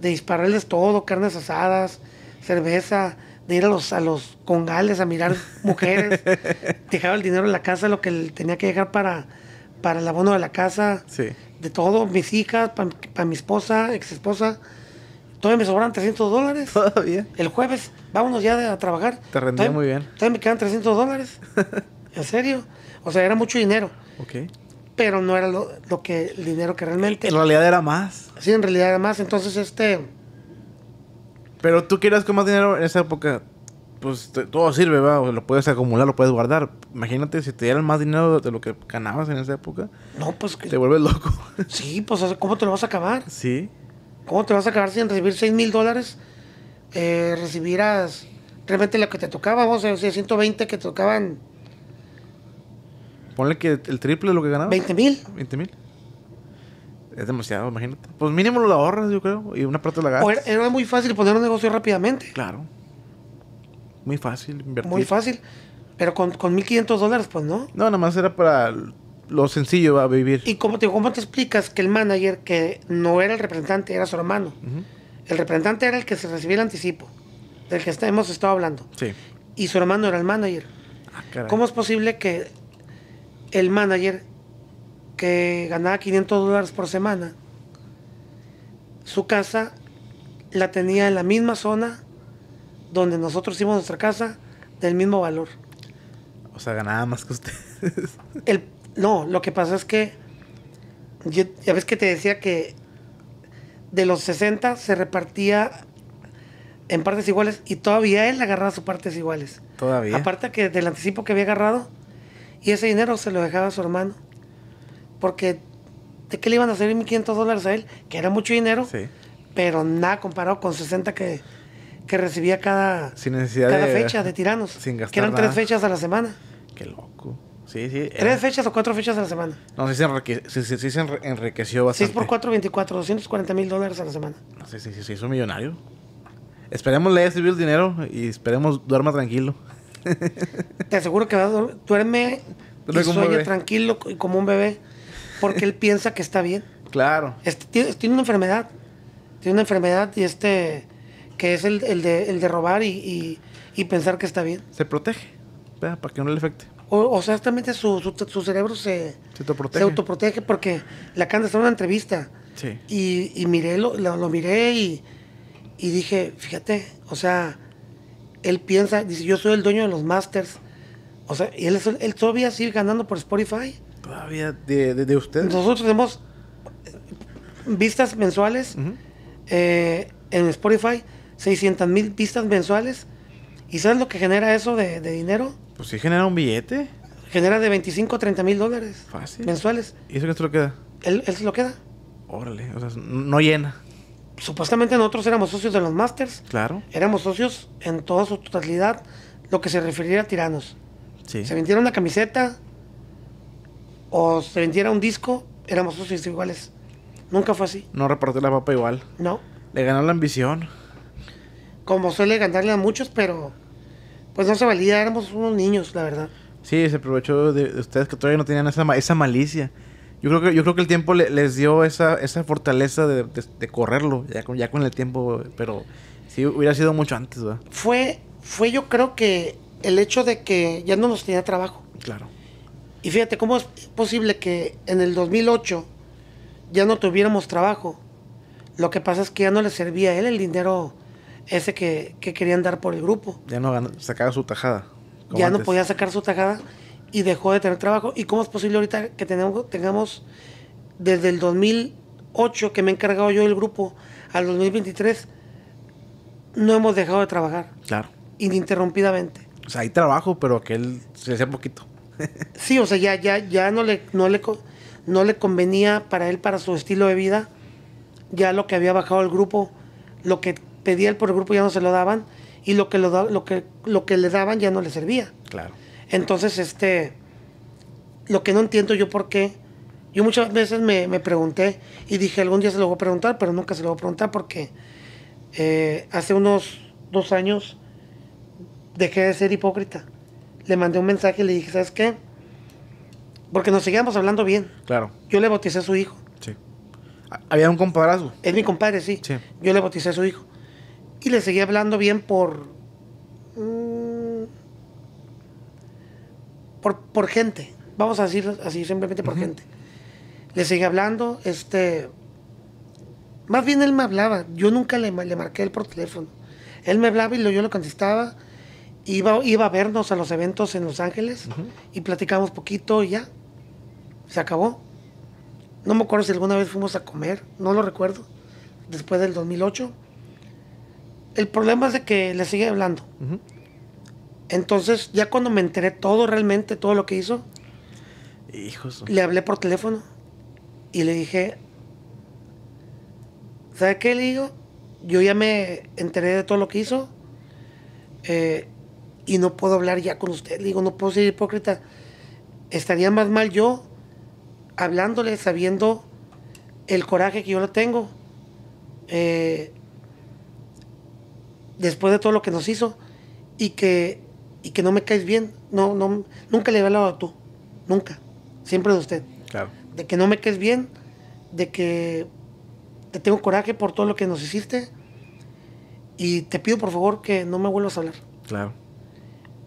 B: de dispararles todo, carnes asadas, cerveza, de ir a los, congales a mirar mujeres. dejaba el dinero en la casa, lo que tenía que dejar para, para el abono de la casa. De todo, mis hijas, para mi esposa, ex esposa. Todavía me sobran 300 dólares. Todavía. El jueves, vámonos ya a trabajar. Te rendí muy bien. Todavía me quedan 300 dólares. ¿En serio? O sea, era mucho dinero. Ok. Pero no era lo, que el dinero que realmente. En realidad era más. Sí, en realidad era más. Entonces, este.
A: Pero tú quieras con más dinero en esa época, pues todo sirve, ¿verdad? lo puedes acumular, lo puedes guardar. Imagínate si te dieran más dinero de lo que ganabas en esa época. No, pues
B: que. Te vuelves loco. sí, pues ¿cómo te lo vas a acabar? Sí. ¿Cómo te vas a acabar sin recibir 6 mil dólares? Eh, recibirás realmente lo que te tocaba, vos, o sea, 120 que te tocaban
A: Ponle que el triple de lo que ganaba. ¿20 mil? 20 mil. Es demasiado, imagínate. Pues mínimo lo ahorras, yo creo. Y una parte la gastas.
B: era, muy fácil poner un negocio rápidamente.
A: Claro. Muy fácil invertir. Muy fácil.
B: Pero con, 1.500 dólares, pues no.
A: No, nada más era para lo sencillo a vivir. ¿Y
B: cómo te, cómo te explicas que el manager, que no era el representante, era su hermano? El representante era el que se recibía el anticipo, del que hemos estado hablando. Sí. Y su hermano era el manager. Ah, ¿Cómo es posible que el manager que ganaba 500 dólares por semana, su casa la tenía en la misma zona donde nosotros hicimos nuestra casa, del mismo valor.
A: O sea, ganaba más que ustedes.
B: El, no, lo que pasa es que, ya ves que te decía que de los 60 se repartía en partes iguales y todavía él agarraba sus partes iguales. Todavía. Aparte que del anticipo que había agarrado, y ese dinero se lo dejaba a su hermano. Porque ¿de qué le iban a servir 1.500 dólares a él? Que era mucho dinero, pero nada comparado con 60 que, que recibía cada, sin necesidad cada fecha de tiranos. Sin gastar Que eran tres fechas a la semana.
A: Qué loco. Sí, sí. Tres
B: fechas o cuatro fechas a la semana.
A: No, sé se, se enriqueció bastante. 6
B: por 4, 24, 240 mil dólares a la semana.
A: No sé si se hizo millonario. Esperemos le haya el dinero y esperemos duerma tranquilo.
B: Te aseguro que duerme y sueña tranquilo como un bebé, porque él piensa que está bien. Claro. Este, tiene, una enfermedad. Tiene una enfermedad y este que es el, el, de, robar y, pensar que está bien. Se protege, para
A: que no le afecte.
B: O, sea, también su, cerebro se, se, autoprotege porque la acaban de hacer una entrevista. Sí. Y, y miré, lo, miré y, y dije, fíjate, o sea, él piensa, dice, yo soy el dueño de los masters. O sea, él, él todavía sigue ganando por Spotify.
A: Todavía de, de, ustedes. Nosotros
B: tenemos vistas mensuales eh, en Spotify, 600 mil vistas mensuales. ¿Y sabes lo que genera eso de, dinero? Pues sí genera un billete. Genera de 25 a 30 mil dólares. Mensuales. ¿Y eso qué se lo queda? Él, él se lo queda. Órale, o sea, no llena supuestamente nosotros éramos socios de los Masters. Claro. Éramos socios en toda su totalidad, lo que se refería a tiranos. Sí. Se vendiera una camiseta o se vendiera un disco, éramos socios iguales. Nunca fue así. No repartió la papa igual. No. Le ganó la ambición. Como suele ganarle a muchos, pero pues no se valía, éramos unos niños, la verdad.
A: Sí, se aprovechó de ustedes que todavía no tenían esa, esa malicia. Yo creo que, yo creo que el tiempo les dio esa, esa fortaleza de, correrlo, ya con, ya con el tiempo, pero sí hubiera sido mucho antes, ¿verdad?
B: Fue, fue yo creo que el hecho de que ya no nos tenía trabajo. Claro. Y fíjate, ¿cómo es posible que en el 2008 ya no tuviéramos trabajo? Lo que pasa es que ya no le servía a él el dinero ese que, querían dar por el grupo. Ya
A: no sacaba su tajada. Ya no podía
B: sacar su tajada y dejó de tener trabajo. ¿Y cómo es posible ahorita que tenemos, tengamos desde el 2008 que me he encargado yo del grupo al 2023, no hemos dejado de trabajar? Claro. Ininterrumpidamente.
A: O sea, hay trabajo, pero aquel se hace poquito.
B: sí, o sea, ya, ya, ya no, le, no, le, no le convenía para él, para su estilo de vida, ya lo que había bajado el grupo, lo que pedía él por el grupo ya no se lo daban y lo que, lo, lo que le daban ya no le servía. Claro. Entonces, este, lo que no entiendo yo por qué, yo muchas veces me, me, pregunté y dije, algún día se lo voy a preguntar, pero nunca se lo voy a preguntar porque eh, hace unos dos años dejé de ser hipócrita. Le mandé un mensaje y le dije, ¿sabes qué? Porque nos seguíamos hablando bien. Claro. Yo le bauticé a su hijo. Sí. Había un compadrazgo. Es mi compadre, sí. sí. Yo le bauticé a su hijo. Y le seguí hablando bien por por, gente. Vamos a decir así, simplemente por gente. Le seguí hablando, este... Más bien él me hablaba, yo nunca le, le marqué él por teléfono. Él me hablaba y yo lo contestaba. Iba, iba a vernos a los eventos en Los Ángeles y platicamos poquito y ya. Se acabó. No me acuerdo si alguna vez fuimos a comer, no lo recuerdo, después del 2008. El problema es de que le sigue hablando. Entonces, ya cuando me enteré todo realmente, todo lo que hizo, le hablé por teléfono y le dije, ¿sabe qué le digo? Yo ya me enteré de todo lo que hizo eh, y no puedo hablar ya con usted. Le digo, no puedo ser hipócrita. Estaría más mal yo hablándole, sabiendo el coraje que yo le tengo. Eh, después de todo lo que nos hizo y que y que no me caes bien, no, no, nunca le he hablado a tú, nunca, siempre de usted. Claro. De que no me caes bien, de que te tengo coraje por todo lo que nos hiciste y te pido por favor que no me vuelvas a hablar. Claro.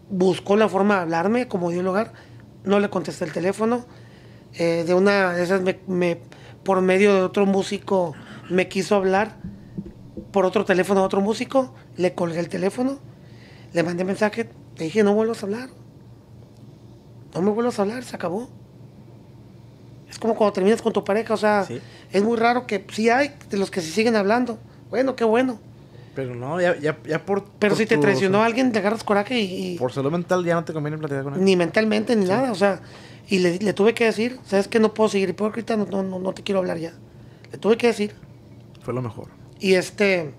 B: Buscó la forma de hablarme, como dio hogar no le contesté el teléfono, eh, de una de esas me, por medio de otro músico me quiso hablar por otro teléfono a otro músico, le colgué el teléfono, le mandé mensaje, te dije, no vuelvas a hablar. No me vuelvas a hablar, se acabó. Es como cuando terminas con tu pareja, o sea, es muy raro que sí hay de los que se siguen hablando. Bueno, qué bueno. Pero no, ya, ya, ya
A: por. Pero si te traicionó
B: alguien, te agarras coraje y, Por salud mental ya no te conviene platicar con él. Ni mentalmente, ni nada, o sea. Y le, tuve que decir, ¿sabes que No puedo seguir hipócrita, no, no, no te quiero hablar ya. Le tuve que decir. Fue lo mejor. Y este.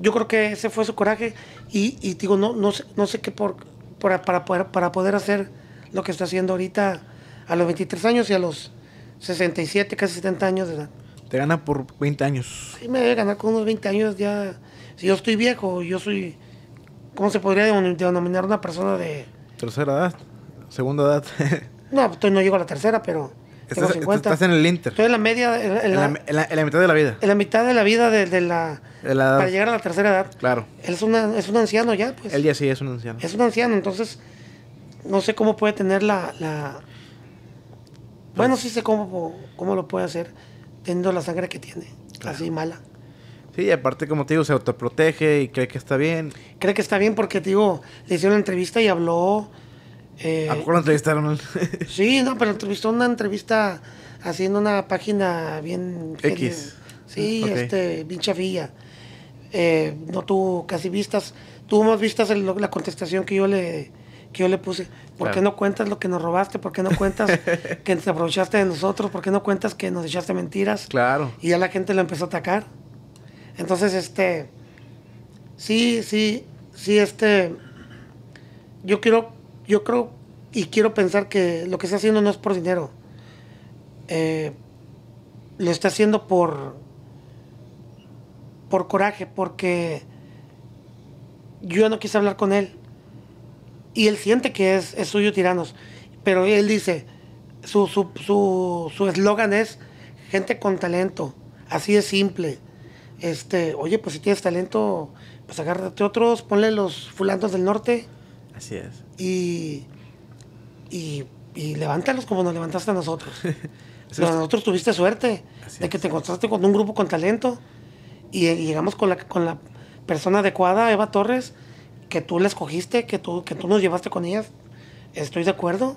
B: Yo creo que ese fue su coraje. Y, digo, no, no, sé, no sé qué por, para, para, poder, para poder hacer lo que está haciendo ahorita a los 23 años y a los 67, casi 70 años de edad.
A: Te gana por 20 años.
B: Sí, me voy a ganar con unos 20 años ya. Si yo estoy viejo, yo soy, ¿cómo se podría denominar una persona de...
A: Tercera edad, segunda edad.
B: no, pues, no llego a la tercera, pero Estás, en el Inter. Estoy en la media. la, mitad de la vida. En la mitad de la vida de, la. Para llegar a la tercera edad. Claro. Él es, una, es un anciano ya, pues. Él ya sí es un anciano. Es un anciano, entonces. No sé cómo puede tener la. Bueno, pues sí sé cómo, cómo lo puede hacer teniendo la sangre que tiene. Así mala.
A: Sí, y aparte, como te digo, se autoprotege y cree que está
B: bien. Cree que está bien porque, te digo, le hicieron una entrevista y habló eh, ¿A poco lo entrevistaron? sí, no, pero entrevistó una entrevista haciendo una página bien... X.
A: Sí, ah, este,
B: bien chafilla. Eh, no tuvo casi vistas. Tuvo más vistas la contestación que yo le, que yo le puse. ¿Por qué no cuentas lo que nos robaste? ¿Por qué no cuentas que te aprovechaste de nosotros? ¿Por qué no cuentas que nos echaste mentiras? Claro. Y ya la gente lo empezó a atacar. Entonces, este, sí, sí, sí, este, yo quiero yo creo y quiero pensar que lo que está haciendo no es por dinero. Eh, lo está haciendo por, por coraje, porque yo no quise hablar con él. Y él siente que es, es suyo Tiranos. Pero él dice, su eslogan su, su, su es gente con talento. Así de simple. Este, oye, pues si tienes talento, pues agárrate otros, ponle los fulanos del norte. Así es y, y, levántalos como nos levantaste a nosotros. nosotros tuviste suerte de que te encontraste con un grupo con talento y, llegamos con la, con la persona adecuada, Eva Torres, que tú la escogiste, que tú, que tú nos llevaste con ellas. Estoy de acuerdo,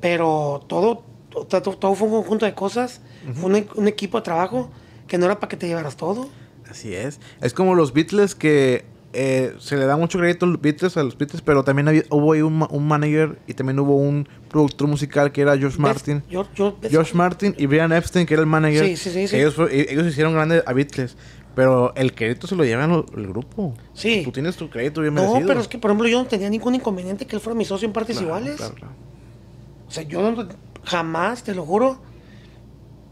B: pero todo, todo, fue un conjunto de cosas, fue un, equipo de trabajo que no era para que te llevaras todo.
A: Así es. Es como los Beatles que eh, se le da mucho crédito a los Beatles, a los pero también hubo ahí un, manager y también hubo un productor musical que era George Martin. George, Martin y Brian Epstein, que era el manager. Sí, sí, ellos, hicieron grandes a Beatles. Pero el crédito se lo llevan el grupo. Sí. Tú tienes tu crédito bien no, No, pero es que,
B: por ejemplo, yo no tenía ningún inconveniente que él fuera mi socio en partes iguales. O sea, yo jamás, te lo juro,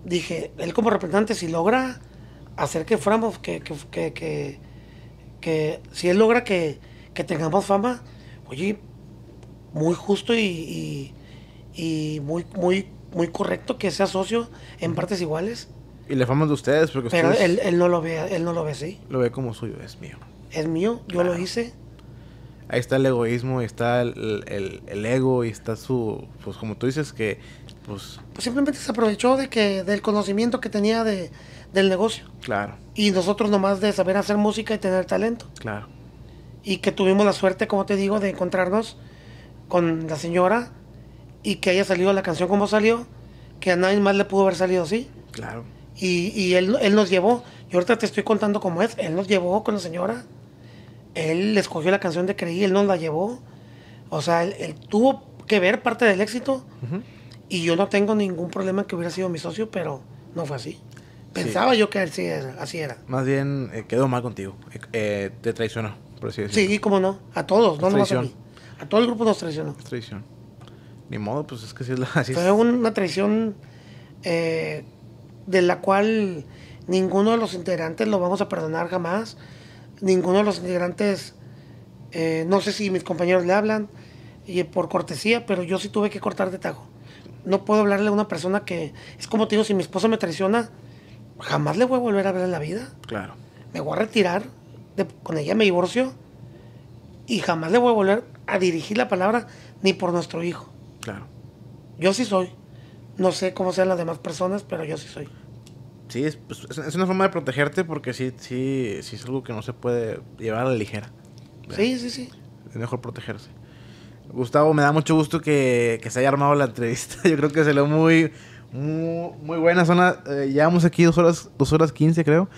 B: dije, él como representante, si logra hacer que fuéramos, que, que que si él logra que, tengamos fama, oye, muy justo y, y, muy, muy, muy correcto que sea socio en partes iguales. Y la fama de ustedes, porque Pero él, él, no lo ve, él no lo ve así.
A: Lo ve como suyo, es mío.
B: Es mío, yo lo hice.
A: Ahí está el egoísmo, está el, ego, y está su, pues como tú dices que, pues...
B: Pues simplemente se aprovechó de que, del conocimiento que tenía del negocio. Claro. Y nosotros nomás de saber hacer música y tener talento. Claro. Y que tuvimos la suerte, como te digo, de encontrarnos con la señora y que haya salido la canción como salió, que a nadie más le pudo haber salido así. Claro. Y, él, él, nos llevó, Y ahorita te estoy contando cómo es, él nos llevó con la señora, él escogió la canción de Creí, él nos la llevó, o sea, él, tuvo que ver parte del éxito y yo no tengo ningún problema que hubiera sido mi socio, pero no fue así. Pensaba yo que así era,
A: Más bien eh, quedó mal contigo. Eh, eh, te traicionó, por así Sí, cómo
B: no. A todos, no a A todo el grupo nos traicionó.
A: Traición. Ni modo, pues es que sí es la.
B: Fue una traición de la cual ninguno de los integrantes lo vamos a perdonar jamás. Ninguno de los integrantes. no sé si mis compañeros le hablan y por cortesía, pero yo sí tuve que cortar de tajo. No puedo hablarle a una persona que. Es como te digo, si mi esposa me traiciona jamás le voy a volver a ver en la vida. Claro. Me voy a retirar, con ella me divorcio y jamás le voy a volver a dirigir la palabra ni por nuestro hijo. Claro. Yo sí soy. No sé cómo sean las demás personas, pero yo sí soy.
A: Sí, es, pues, una forma de protegerte porque sí, sí, sí es algo que no se puede llevar a la ligera. Sí, sí, sí. Es mejor protegerse. Gustavo, me da mucho gusto que, que se haya armado la entrevista. Yo creo que se lo muy, muy, buena zona. Eh, llevamos aquí dos horas, dos horas 15 creo.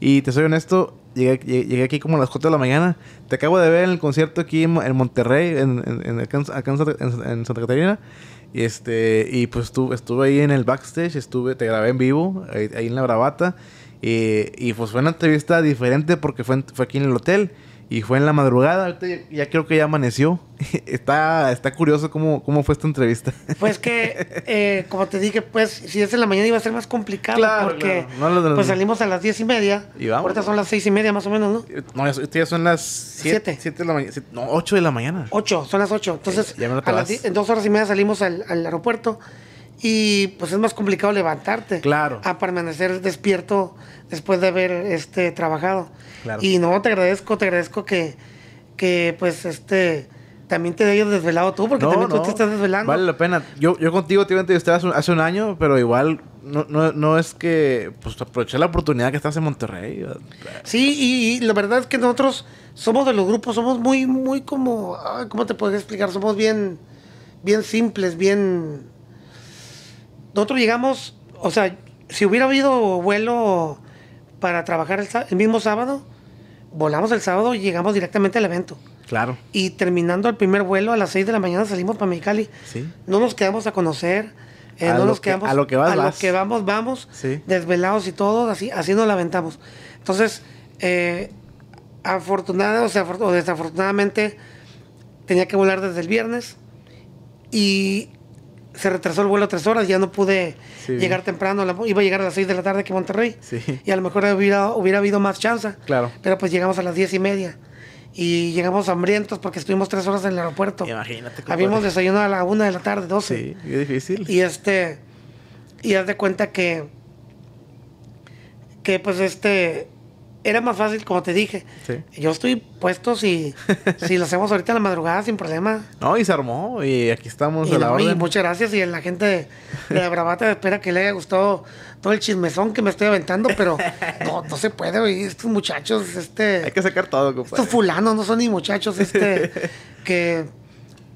A: Y te soy honesto, llegué, llegué, aquí como a las 4 de la mañana. Te acabo de ver en el concierto aquí en, Monterrey, en, en, en Santa Catarina. Y este, y pues estuve, estuve ahí en el backstage, estuve, te grabé en vivo, ahí, en la bravata. Y, pues fue una entrevista diferente porque fue, fue aquí en el hotel. Y fue en la madrugada, ya, creo que ya amaneció. está, está curioso cómo, cómo fue esta entrevista.
B: pues que, eh, como te dije, pues si es en la mañana iba a ser más complicado porque pues salimos a las diez y media. Y Ahorita son las seis y media más o menos, ¿no?
A: Eh, no, ya, son este las siete. No, ocho de la mañana. Ocho, son las ocho. Entonces, a las
B: en dos horas y media salimos al, aeropuerto y pues es más complicado levantarte. Claro. A permanecer despierto después de haber este, trabajado. Y no, te agradezco, te agradezco que, que pues, este, también te hayas desvelado tú, porque también tú te estás desvelando. Vale
A: la pena. Yo, yo contigo te iba a entrevistar hace, un, año, pero igual no, no, no es que, pues, aproveché la oportunidad que estás en Monterrey.
B: Sí, y, la verdad es que nosotros somos de los grupos, somos muy, muy como, ¿cómo te puedes explicar? Somos bien, bien simples, bien... Nosotros llegamos, o sea, si hubiera habido vuelo para trabajar el mismo sábado, volamos el sábado y llegamos directamente al evento. Claro. Y terminando el primer vuelo a las 6 de la mañana salimos para Mexicali. Sí. No nos quedamos a conocer,
A: eh, no nos quedamos a lo que vamos
B: vamos, sí. desvelados y todo, así así nos lamentamos Entonces, eh, afortunadamente o desafortunadamente tenía que volar desde el viernes y se retrasó el vuelo tres horas, ya no pude llegar temprano, iba a llegar a las seis de la tarde que Monterrey. Sí. Y a lo mejor hubiera, hubiera habido más chance. Claro. Pero pues llegamos a las diez y media. Y llegamos hambrientos porque estuvimos tres horas en el aeropuerto. Imagínate. Habíamos desayunado a la una de la tarde, doce. Sí, qué difícil. Y este, y haz de cuenta que, que pues este, era más fácil, como te dije. Yo estoy puesto si, si lo hacemos ahorita en la madrugada sin problema.
A: No, y se armó y aquí
B: estamos a la hora. Y muchas gracias y la gente de, Bravata espera que le haya gustado todo el chismezón que me estoy aventando, pero no, no se puede, oye, estos muchachos, este... Hay que sacar todo, compadre. Estos fulanos no son ni muchachos, este, que,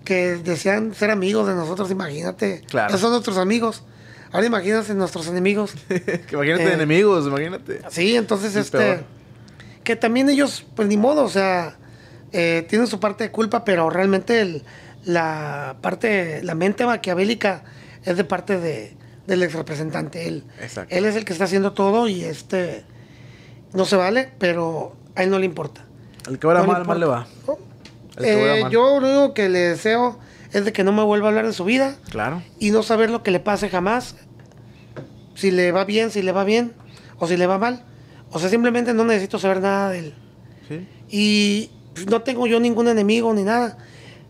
B: que decían ser amigos de nosotros, imagínate. Claro. Esos son nuestros amigos. Ahora imagínate nuestros enemigos.
A: imagínate eh, enemigos, imagínate. Sí, entonces, este
B: que también ellos, pues ni modo, o sea, eh, tienen su parte de culpa, pero realmente la parte, la mente maquiavélica es de parte del ex representante. Él, él es el que está haciendo todo y este no se vale, pero a él no le importa. El que va mal, mal le va. Eh, yo lo único que le deseo es de que no me vuelva a hablar de su vida. Claro. Y no saber lo que le pase jamás. Si le va bien, si le va bien o si le va mal. O sea, simplemente no necesito saber nada de él. Y no tengo yo ningún enemigo ni nada.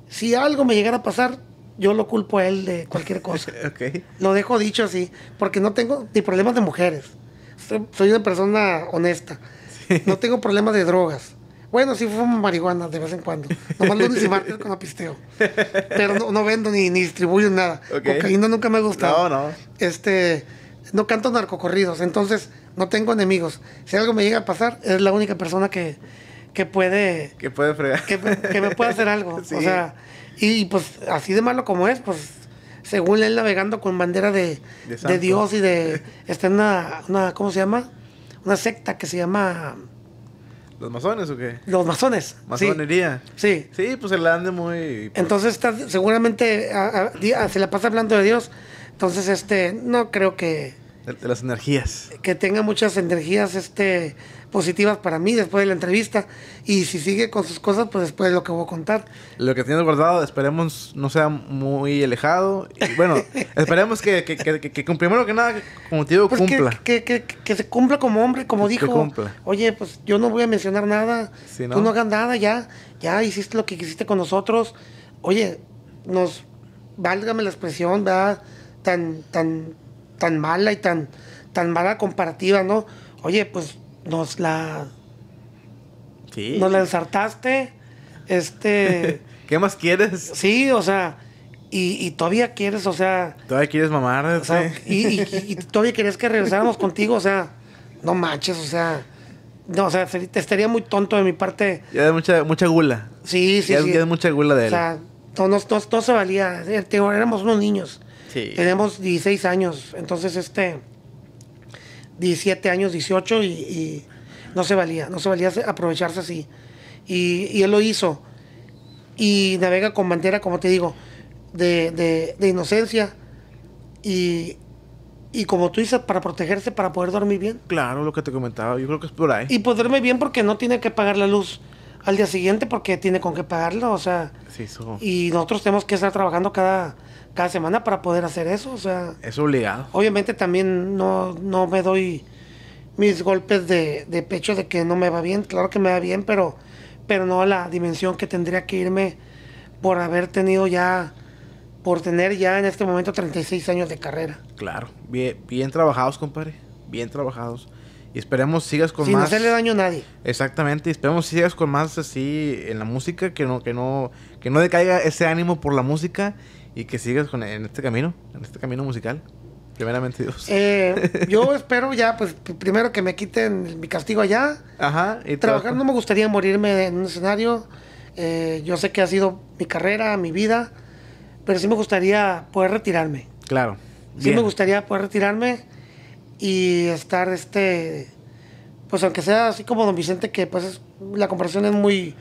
B: Si algo me llegara a pasar, yo lo culpo a él de cualquier cosa. Lo dejo dicho así, porque no tengo ni problemas de mujeres. Soy una persona honesta. No tengo problemas de drogas. Bueno, sí fumo marihuana de vez en cuando. Nomás lunes y martes con pisteo. Pero no, vendo ni, distribuyo nada. Okay. Cocaína nunca me ha gustado. No, no. Este no canto narcocorridos, entonces no tengo enemigos. Si algo me llega a pasar, es la única persona que, puede...
A: Que puede fregar. Que, me puede hacer algo. O sea,
B: y pues así de malo como es, pues según él navegando con bandera de, Dios y de... Está en una, ¿cómo se llama? Una secta que se llama...
A: ¿Los masones o qué?
B: Los masones. Masonería.
A: Sí. Sí, pues el ande muy... Pues entonces
B: seguramente ah, se la pasa hablando de Dios entonces, este, no creo que... las energías. Que tenga muchas energías este, positivas para mí después de la entrevista. Y si sigue con sus cosas, pues después de lo que voy a contar. Lo que tienes guardado, esperemos no sea
A: muy alejado. bueno, esperemos que, que, primero que nada, como te digo, pues cumpla.
B: Que, se cumpla como hombre, como dijo. Oye, pues yo no voy a mencionar nada. Si no. Tú no hagas nada, ya. Ya hiciste lo que quisiste con nosotros. Oye, nos... Válgame la expresión, ¿verdad? tan, tan, tan mala y tan, tan mala comparativa, ¿no? Oye, pues nos la. Sí. Nos la ensartaste. Este. ¿Qué más quieres? Sí, o sea. Y, todavía quieres, o sea.
A: Todavía quieres mamar. O sea,
B: y, todavía querías que regresáramos contigo, o sea. No manches, o sea. No, o sea, te estaría muy tonto de mi parte.
A: Ya de mucha, mucha gula.
B: Sí, sí, de
A: mucha gula de él. O sea,
B: todo, se valía. Eh, éramos unos niños. Tenemos 16 años, entonces este, 17 años, 18 y, no se valía, no se valía aprovecharse así. Y, él lo hizo. Y navega con bandera, como te digo, de, inocencia y, como tú dices, para protegerse, para poder dormir bien. Claro, lo que te comentaba, yo creo que es por ahí. Y poderme pues bien porque no tiene que pagar la luz al día siguiente porque tiene con qué pagarlo, o sea. Y nosotros tenemos que estar trabajando cada cada semana para poder hacer eso. O sea,
A: es obligado.
B: Obviamente también no, no me doy mis golpes de, de, pecho de que no me va bien. Claro que me va bien, pero, pero no a la dimensión que tendría que irme por haber tenido ya, por tener ya en este momento 36 años de carrera.
A: Claro, bien, bien trabajados, compadre. Bien trabajados. Y esperemos sigas con más. Sin hacerle daño a nadie. Exactamente. Y esperemos sigas con más así en la música. Que no, que no, que no decaiga ese ánimo por la música y que sigas con, en este camino, en este camino musical. Primeramente Dios. Eh,
B: yo espero ya, pues, primero que me quiten mi castigo allá.
A: Ajá. Trabajar no
B: me gustaría morirme en un escenario. Eh, yo sé que ha sido mi carrera, mi vida, pero sí me gustaría poder retirarme.
A: Claro. Sí me
B: gustaría poder retirarme y estar, este, pues aunque sea así como Don Vicente, que pues la comparación es muy,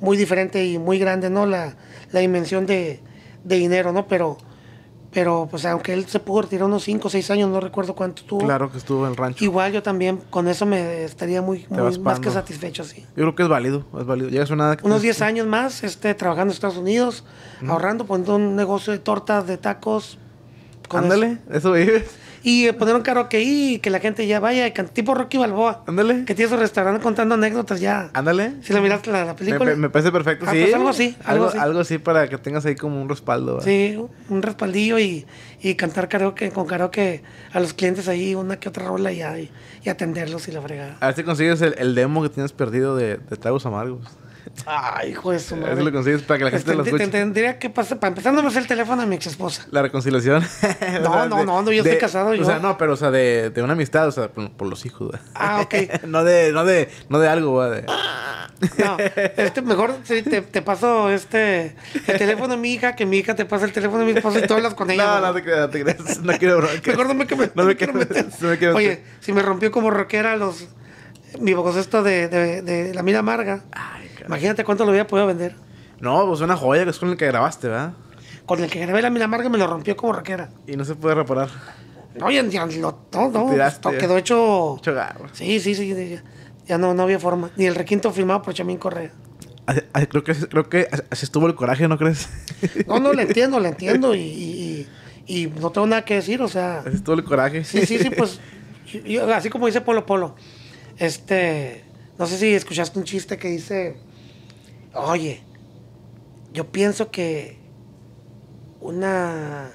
B: muy diferente y muy grande, ¿no? La, la dimensión de, de dinero, ¿no? Pero, pero pues aunque él se pudo retirar unos 5 o 6 años, no recuerdo cuánto tuvo. Claro
A: que estuvo en el rancho.
B: Igual yo también, con eso me estaría muy, más que satisfecho, sí.
A: Yo creo que es válido, es válido. Ya nada unos 10
B: años más este, trabajando en Estados Unidos, ahorrando, poniendo un negocio de tortas, de tacos. Ándale, eso vives. Y eh, poner pues, un karaoke y que la gente ya vaya, tipo Rocky Balboa. Ándale. Que tiene su restaurante contando anécdotas ya. Ándale.
A: Si la miraste la, película. Me, parece perfecto, ah, sí. Pues, algo así. Algo, así. para que tengas ahí como un respaldo. Sí,
B: un respaldillo y, y cantar karaoke, con karaoke a los clientes ahí, una que otra rola y, y, atenderlos y la fregada.
A: A ver si consigues el, demo que tienes perdido de, de Tragos Amargos.
B: Ay, hijo de su madre. Eso lo consigues para que la gente este, lo escuche. Tendría que pasar, para empezar, hacer el teléfono a mi ex esposa.
A: ¿La reconciliación?
B: no, no, no, yo estoy casado. O sea,
A: no, pero, o sea, de, una amistad, o sea, por, los hijos. Ah, ok. no, de, no, de, no de algo,
B: No, este, mejor te, paso este, el teléfono a mi hija, que mi hija te pase el teléfono a mi esposa y tú hablas con ella. No, no, te
A: creas, No quiero bronca. Mejor
B: no me, no me quiero Oye, si me rompió como rockera los mi esto de, de, de, la mina amarga. Ay,
A: Imagínate cuánto lo había podido vender. No, pues una joya que es con el que grabaste, ¿verdad? Con
B: el que grabé la Milamarga me lo rompió como raquera. Y no se puede reparar. No, ya, lo, todo, quedó hecho. Sí, sí, sí. Ya, no, no había forma. Ni el requinto firmado por Chamín Correa.
A: Ah, ah, creo que, creo que así estuvo el coraje, ¿no crees?
B: No, no, le entiendo, le entiendo. Y, no tengo nada que decir, o sea. Así
A: estuvo el coraje. Sí, sí, sí, pues.
B: así como dice Polo Polo. Este. No sé si escuchaste un chiste que dice Oye, yo pienso que una.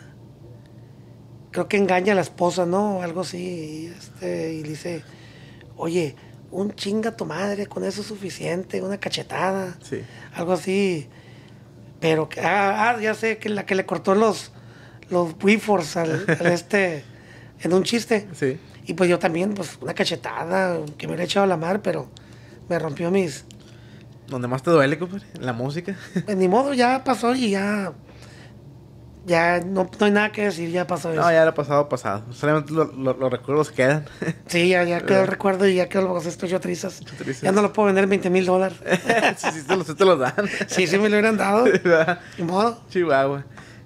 B: Creo que engaña a la esposa, ¿no? Algo así. Y, este, y dice, oye, un chinga tu madre, con eso es suficiente, una cachetada. Sí. Algo así. Pero, ah, ah, ya sé, que la que le cortó los, los Wifors al, al este, en un chiste. Sí. Y pues yo también, pues una cachetada, que me hubiera echado a la mar, pero me rompió mis,
A: donde más te duele, compadre, la música.
B: En pues, ni modo, ya pasó y ya. Ya no, no hay nada que decir, ya pasó eso. No,
A: ya era pasado, pasado. Solamente los recuerdos quedan.
B: Sí, ya, quedó el recuerdo y ya quedó los estoy yo trizas. Ya no lo puedo vender 20 mil dólares.
A: sí, sí, te los, te los dan. sí, sí me lo hubieran dado. ni modo. Chihuahua.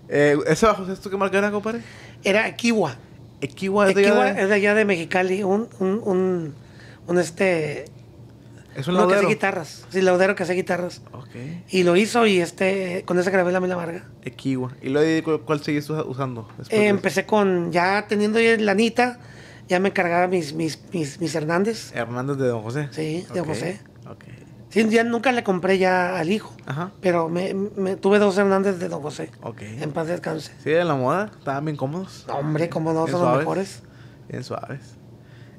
A: Eh, ¿Eso bajo esto qué marca era, compadre?
B: Era Equiwa. Equiwa, es, de... es de allá de Mexicali. Un, un, un, un este es un laudero. que hace guitarras. Sí, laudero que hace guitarras. Ok. Y lo hizo y este, con esa grabé la mela amarga.
A: ¿Y luego cuál seguiste usando? Eh, empecé
B: con, ya teniendo ya la anita, ya me cargaba mis, mis, mis, Hernández.
A: Hernández de Don José. Sí, de Don José. Ok.
B: Sí, nunca le compré ya al hijo. Ajá. Pero me, tuve dos Hernández de Don José. Ok. En paz descanse. Sí, de la moda. Estaban bien cómodos. hombre, cómodos, son los mejores.
A: Bien suaves.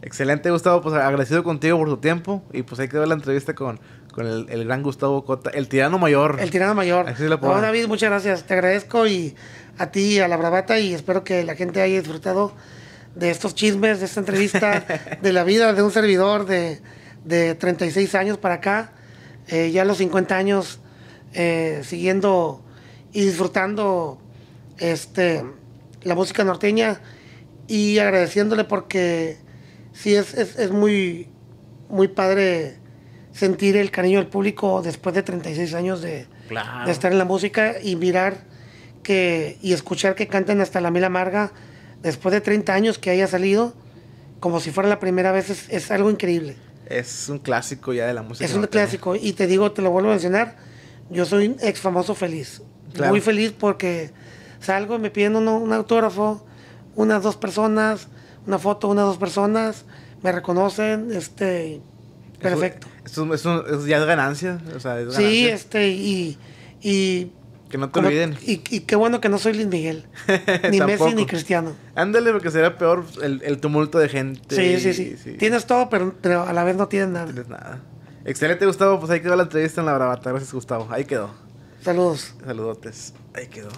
A: Excelente, Gustavo. Pues agradecido contigo por tu tiempo. Y pues hay que ver la entrevista con, con el, gran Gustavo Cota, el tirano mayor. El tirano mayor. Así David,
B: muchas gracias. Te agradezco y a ti, a la bravata, y espero que la gente haya disfrutado de estos chismes, de esta entrevista, de la vida de un servidor de, 36 años para acá, eh, ya a los 50 años, eh, siguiendo y disfrutando este, la música norteña y agradeciéndole porque sí es, es, muy, muy padre sentir el cariño del público después de 36 años de, de estar en la música y mirar que, y escuchar que canten hasta la mil amarga después de 30 años que haya salido, como si fuera la primera vez, es, algo increíble.
A: Es un clásico ya de la música. Es un clásico,
B: y te digo, te lo vuelvo a mencionar, yo soy un ex famoso feliz. Muy feliz porque salgo y me piden un autógrafo, unas dos personas, una foto, una dos personas, me reconocen, este, perfecto.
A: Eso, ya es ganancia, o sea, es ganancia. Sí,
B: este, y, que no te olviden. Y, qué bueno que no soy Luis Miguel. Ni Messi ni Cristiano.
A: Ándale, porque sería peor el, tumulto de gente. Sí, sí, sí, Tienes
B: todo, pero, a la vez no tienes nada. No tienes nada.
A: Excelente, Gustavo. Pues ahí quedó la entrevista en la bravata. Gracias, Gustavo. Ahí quedó. Saludos. Saludotes. Ahí quedó.